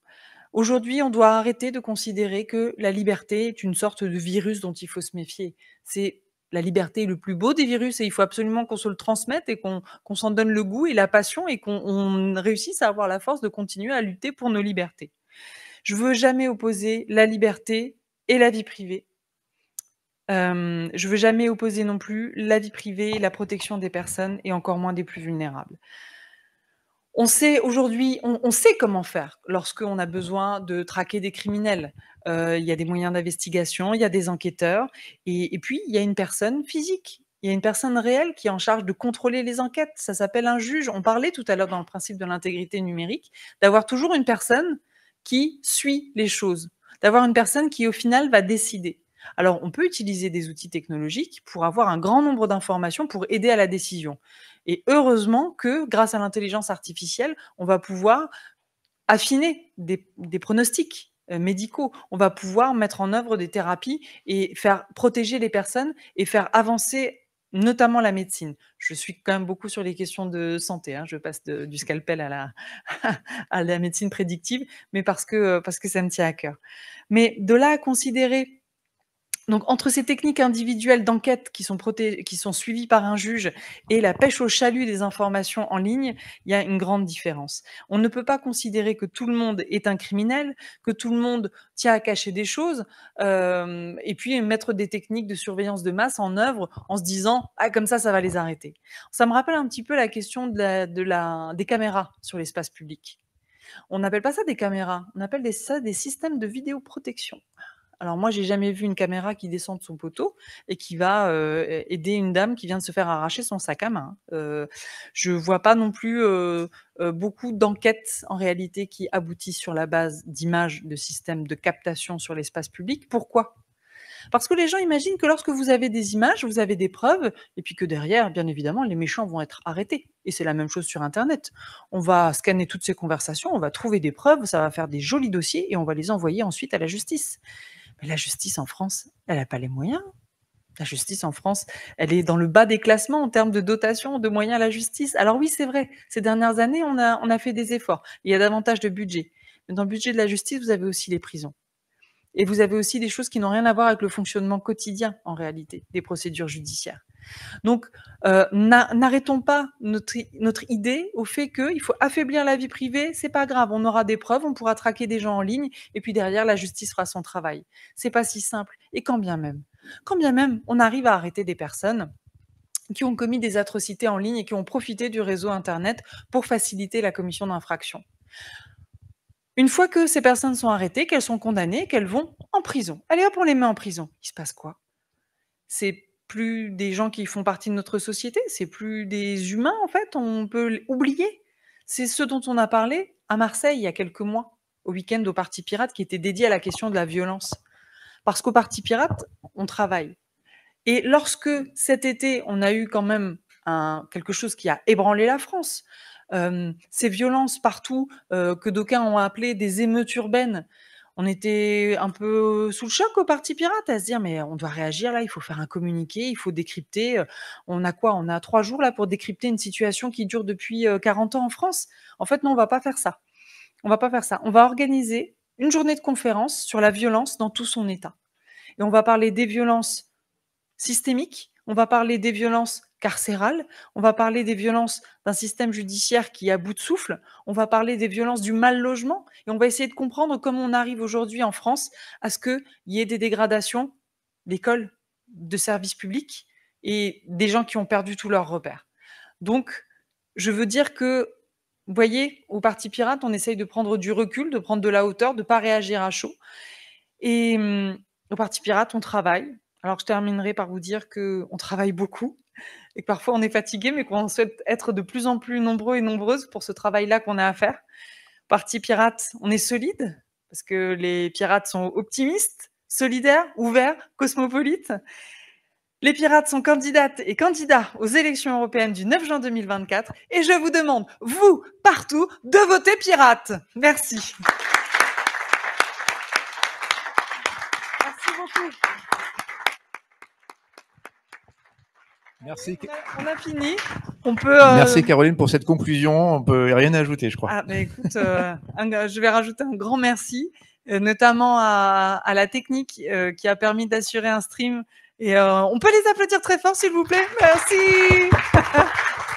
Aujourd'hui, on doit arrêter de considérer que la liberté est une sorte de virus dont il faut se méfier. C'est la liberté est le plus beau des virus et il faut absolument qu'on se le transmette et qu'on s'en donne le goût et la passion et qu'on réussisse à avoir la force de continuer à lutter pour nos libertés. Je veux jamais opposer la liberté et la vie privée. Je euh, je veux jamais opposer non plus la vie privée, et la protection des personnes et encore moins des plus vulnérables. On sait aujourd'hui, on, sait comment faire lorsqu'on a besoin de traquer des criminels. Euh, il y a des moyens d'investigation, il y a des enquêteurs, et, puis il y a une personne physique. Il y a une personne réelle qui est en charge de contrôler les enquêtes. Ça s'appelle un juge. On parlait tout à l'heure dans le principe de l'intégrité numérique d'avoir toujours une personne qui suit les choses, d'avoir une personne qui au final va décider. Alors, on peut utiliser des outils technologiques pour avoir un grand nombre d'informations pour aider à la décision. Et heureusement que, grâce à l'intelligence artificielle, on va pouvoir affiner des, pronostics euh, médicaux. On va pouvoir mettre en œuvre des thérapies et faire protéger les personnes et faire avancer notamment la médecine. Je suis quand même beaucoup sur les questions de santé. Hein. Je passe du scalpel à la, médecine prédictive, mais parce que, parce que ça me tient à cœur. Mais de là à considérer donc, entre ces techniques individuelles d'enquête qui, sont suivies par un juge et la pêche au chalut des informations en ligne, il y a une grande différence. On ne peut pas considérer que tout le monde est un criminel, que tout le monde tient à cacher des choses, euh, et puis mettre des techniques de surveillance de masse en œuvre en se disant Ah, comme ça, ça va les arrêter. Ça me rappelle un petit peu la question des caméras sur l'espace public. On n'appelle pas ça des caméras, on appelle ça des systèmes de vidéoprotection. Alors moi, j'ai jamais vu une caméra qui descend de son poteau et qui va euh, aider une dame qui vient de se faire arracher son sac à main. Je hein. euh, je vois pas non plus euh, beaucoup d'enquêtes en réalité qui aboutissent sur la base d'images, de systèmes de captation sur l'espace public. Pourquoi parce que les gens imaginent que lorsque vous avez des images, vous avez des preuves, et puis que derrière, bien évidemment, les méchants vont être arrêtés. Et c'est la même chose sur Internet. On va scanner toutes ces conversations, on va trouver des preuves, ça va faire des jolis dossiers, et on va les envoyer ensuite à la justice. Mais la justice en France, elle n'a pas les moyens. La justice en France, elle est dans le bas des classements en termes de dotation, de moyens à la justice. Alors oui, c'est vrai, ces dernières années, on a, on a fait des efforts. Il y a davantage de budget. Mais dans le budget de la justice, vous avez aussi les prisons. Et vous avez aussi des choses qui n'ont rien à voir avec le fonctionnement quotidien, en réalité, des procédures judiciaires. Donc, euh, n'arrêtons pas notre, idée au fait qu'il faut affaiblir la vie privée, c'est pas grave, on aura des preuves, on pourra traquer des gens en ligne, et puis derrière, la justice fera son travail. C'est pas si simple. Et quand bien même, quand bien même, on arrive à arrêter des personnes qui ont commis des atrocités en ligne et qui ont profité du réseau Internet pour faciliter la commission d'infraction Une fois que ces personnes sont arrêtées, qu'elles sont condamnées, qu'elles vont en prison. Allez hop, on les met en prison. Il se passe quoi C'est plus des gens qui font partie de notre société, c'est plus des humains en fait, on peut oublier. C'est ce dont on a parlé à Marseille il y a quelques mois, au week-end au Parti Pirate, qui était dédié à la question de la violence. Parce qu'au Parti Pirate, on travaille. Et lorsque cet été, on a eu quand même quelque chose qui a ébranlé la France, euh, ces violences partout euh, que d'aucuns ont appelées des émeutes urbaines, on était un peu sous le choc au Parti Pirate à se dire mais on doit réagir là, il faut faire un communiqué, il faut décrypter. Euh, on a quoi On a trois jours là pour décrypter une situation qui dure depuis 40 euh, ans en France. En fait, non, on va pas faire ça. On va pas faire ça. On va organiser une journée de conférence sur la violence dans tout son état. Et on va parler des violences systémiques, on va parler des violences carcérales, on va parler des violences d'un système judiciaire qui est à bout de souffle, on va parler des violences du mal logement, et on va essayer de comprendre comment on arrive aujourd'hui en France à ce qu'il y ait des dégradations d'écoles, de services publics et des gens qui ont perdu tous leurs repères. Donc, je veux dire que, vous voyez, au Parti Pirate, on essaye de prendre du recul, de prendre de la hauteur, de ne pas réagir à chaud. Et hum, au Parti Pirate, on travaille, alors, je terminerai par vous dire qu'on travaille beaucoup et que parfois on est fatigué, mais qu'on souhaite être de plus en plus nombreux et nombreuses pour ce travail-là qu'on a à faire. Parti pirate, on est solide parce que les pirates sont optimistes, solidaires, ouverts, cosmopolites. Les pirates sont candidates et candidats aux élections européennes du 9 juin 2024 et je vous demande, vous, partout, de voter pirate. Merci. Merci. On a, fini. On peut, euh, Merci Caroline pour cette conclusion. On peut rien ajouter, je crois. Ah, ben, écoute, euh, je vais rajouter un grand merci, euh, notamment à, la technique qui a permis d'assurer un stream. Et on peut les applaudir très fort, s'il vous plaît. Merci.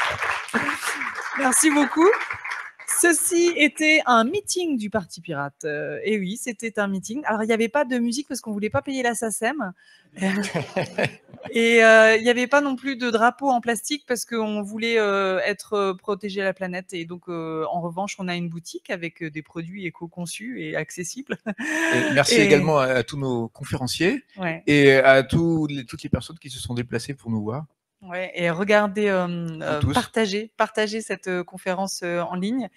merci beaucoup. Ceci était un meeting du Parti Pirate. Euh, et oui, c'était un meeting. Alors, il n'y avait pas de musique parce qu'on ne voulait pas payer la SACEM. et euh, il n'y avait pas non plus de drapeau en plastique parce qu'on voulait euh, être protégé à la planète. Et donc, en revanche, on a une boutique avec des produits éco-conçus et accessibles. merci également à, tous nos conférenciers et à toutes les personnes qui se sont déplacées pour nous voir et regardez, euh, partagez, cette conférence en ligne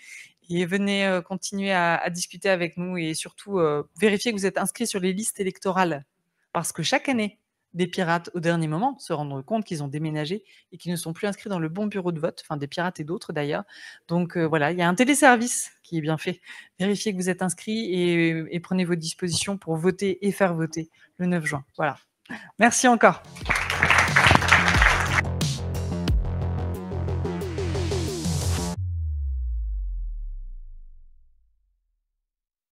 et venez continuer à, discuter avec nous et surtout vérifiez que vous êtes inscrit sur les listes électorales parce que chaque année, des pirates au dernier moment se rendent compte qu'ils ont déménagé et qu'ils ne sont plus inscrits dans le bon bureau de vote, enfin des pirates et d'autres d'ailleurs. Donc voilà, il y a un téléservice qui est bien fait. Vérifiez que vous êtes inscrit et, prenez vos dispositions pour voter et faire voter le 9 juin. Voilà. Merci encore.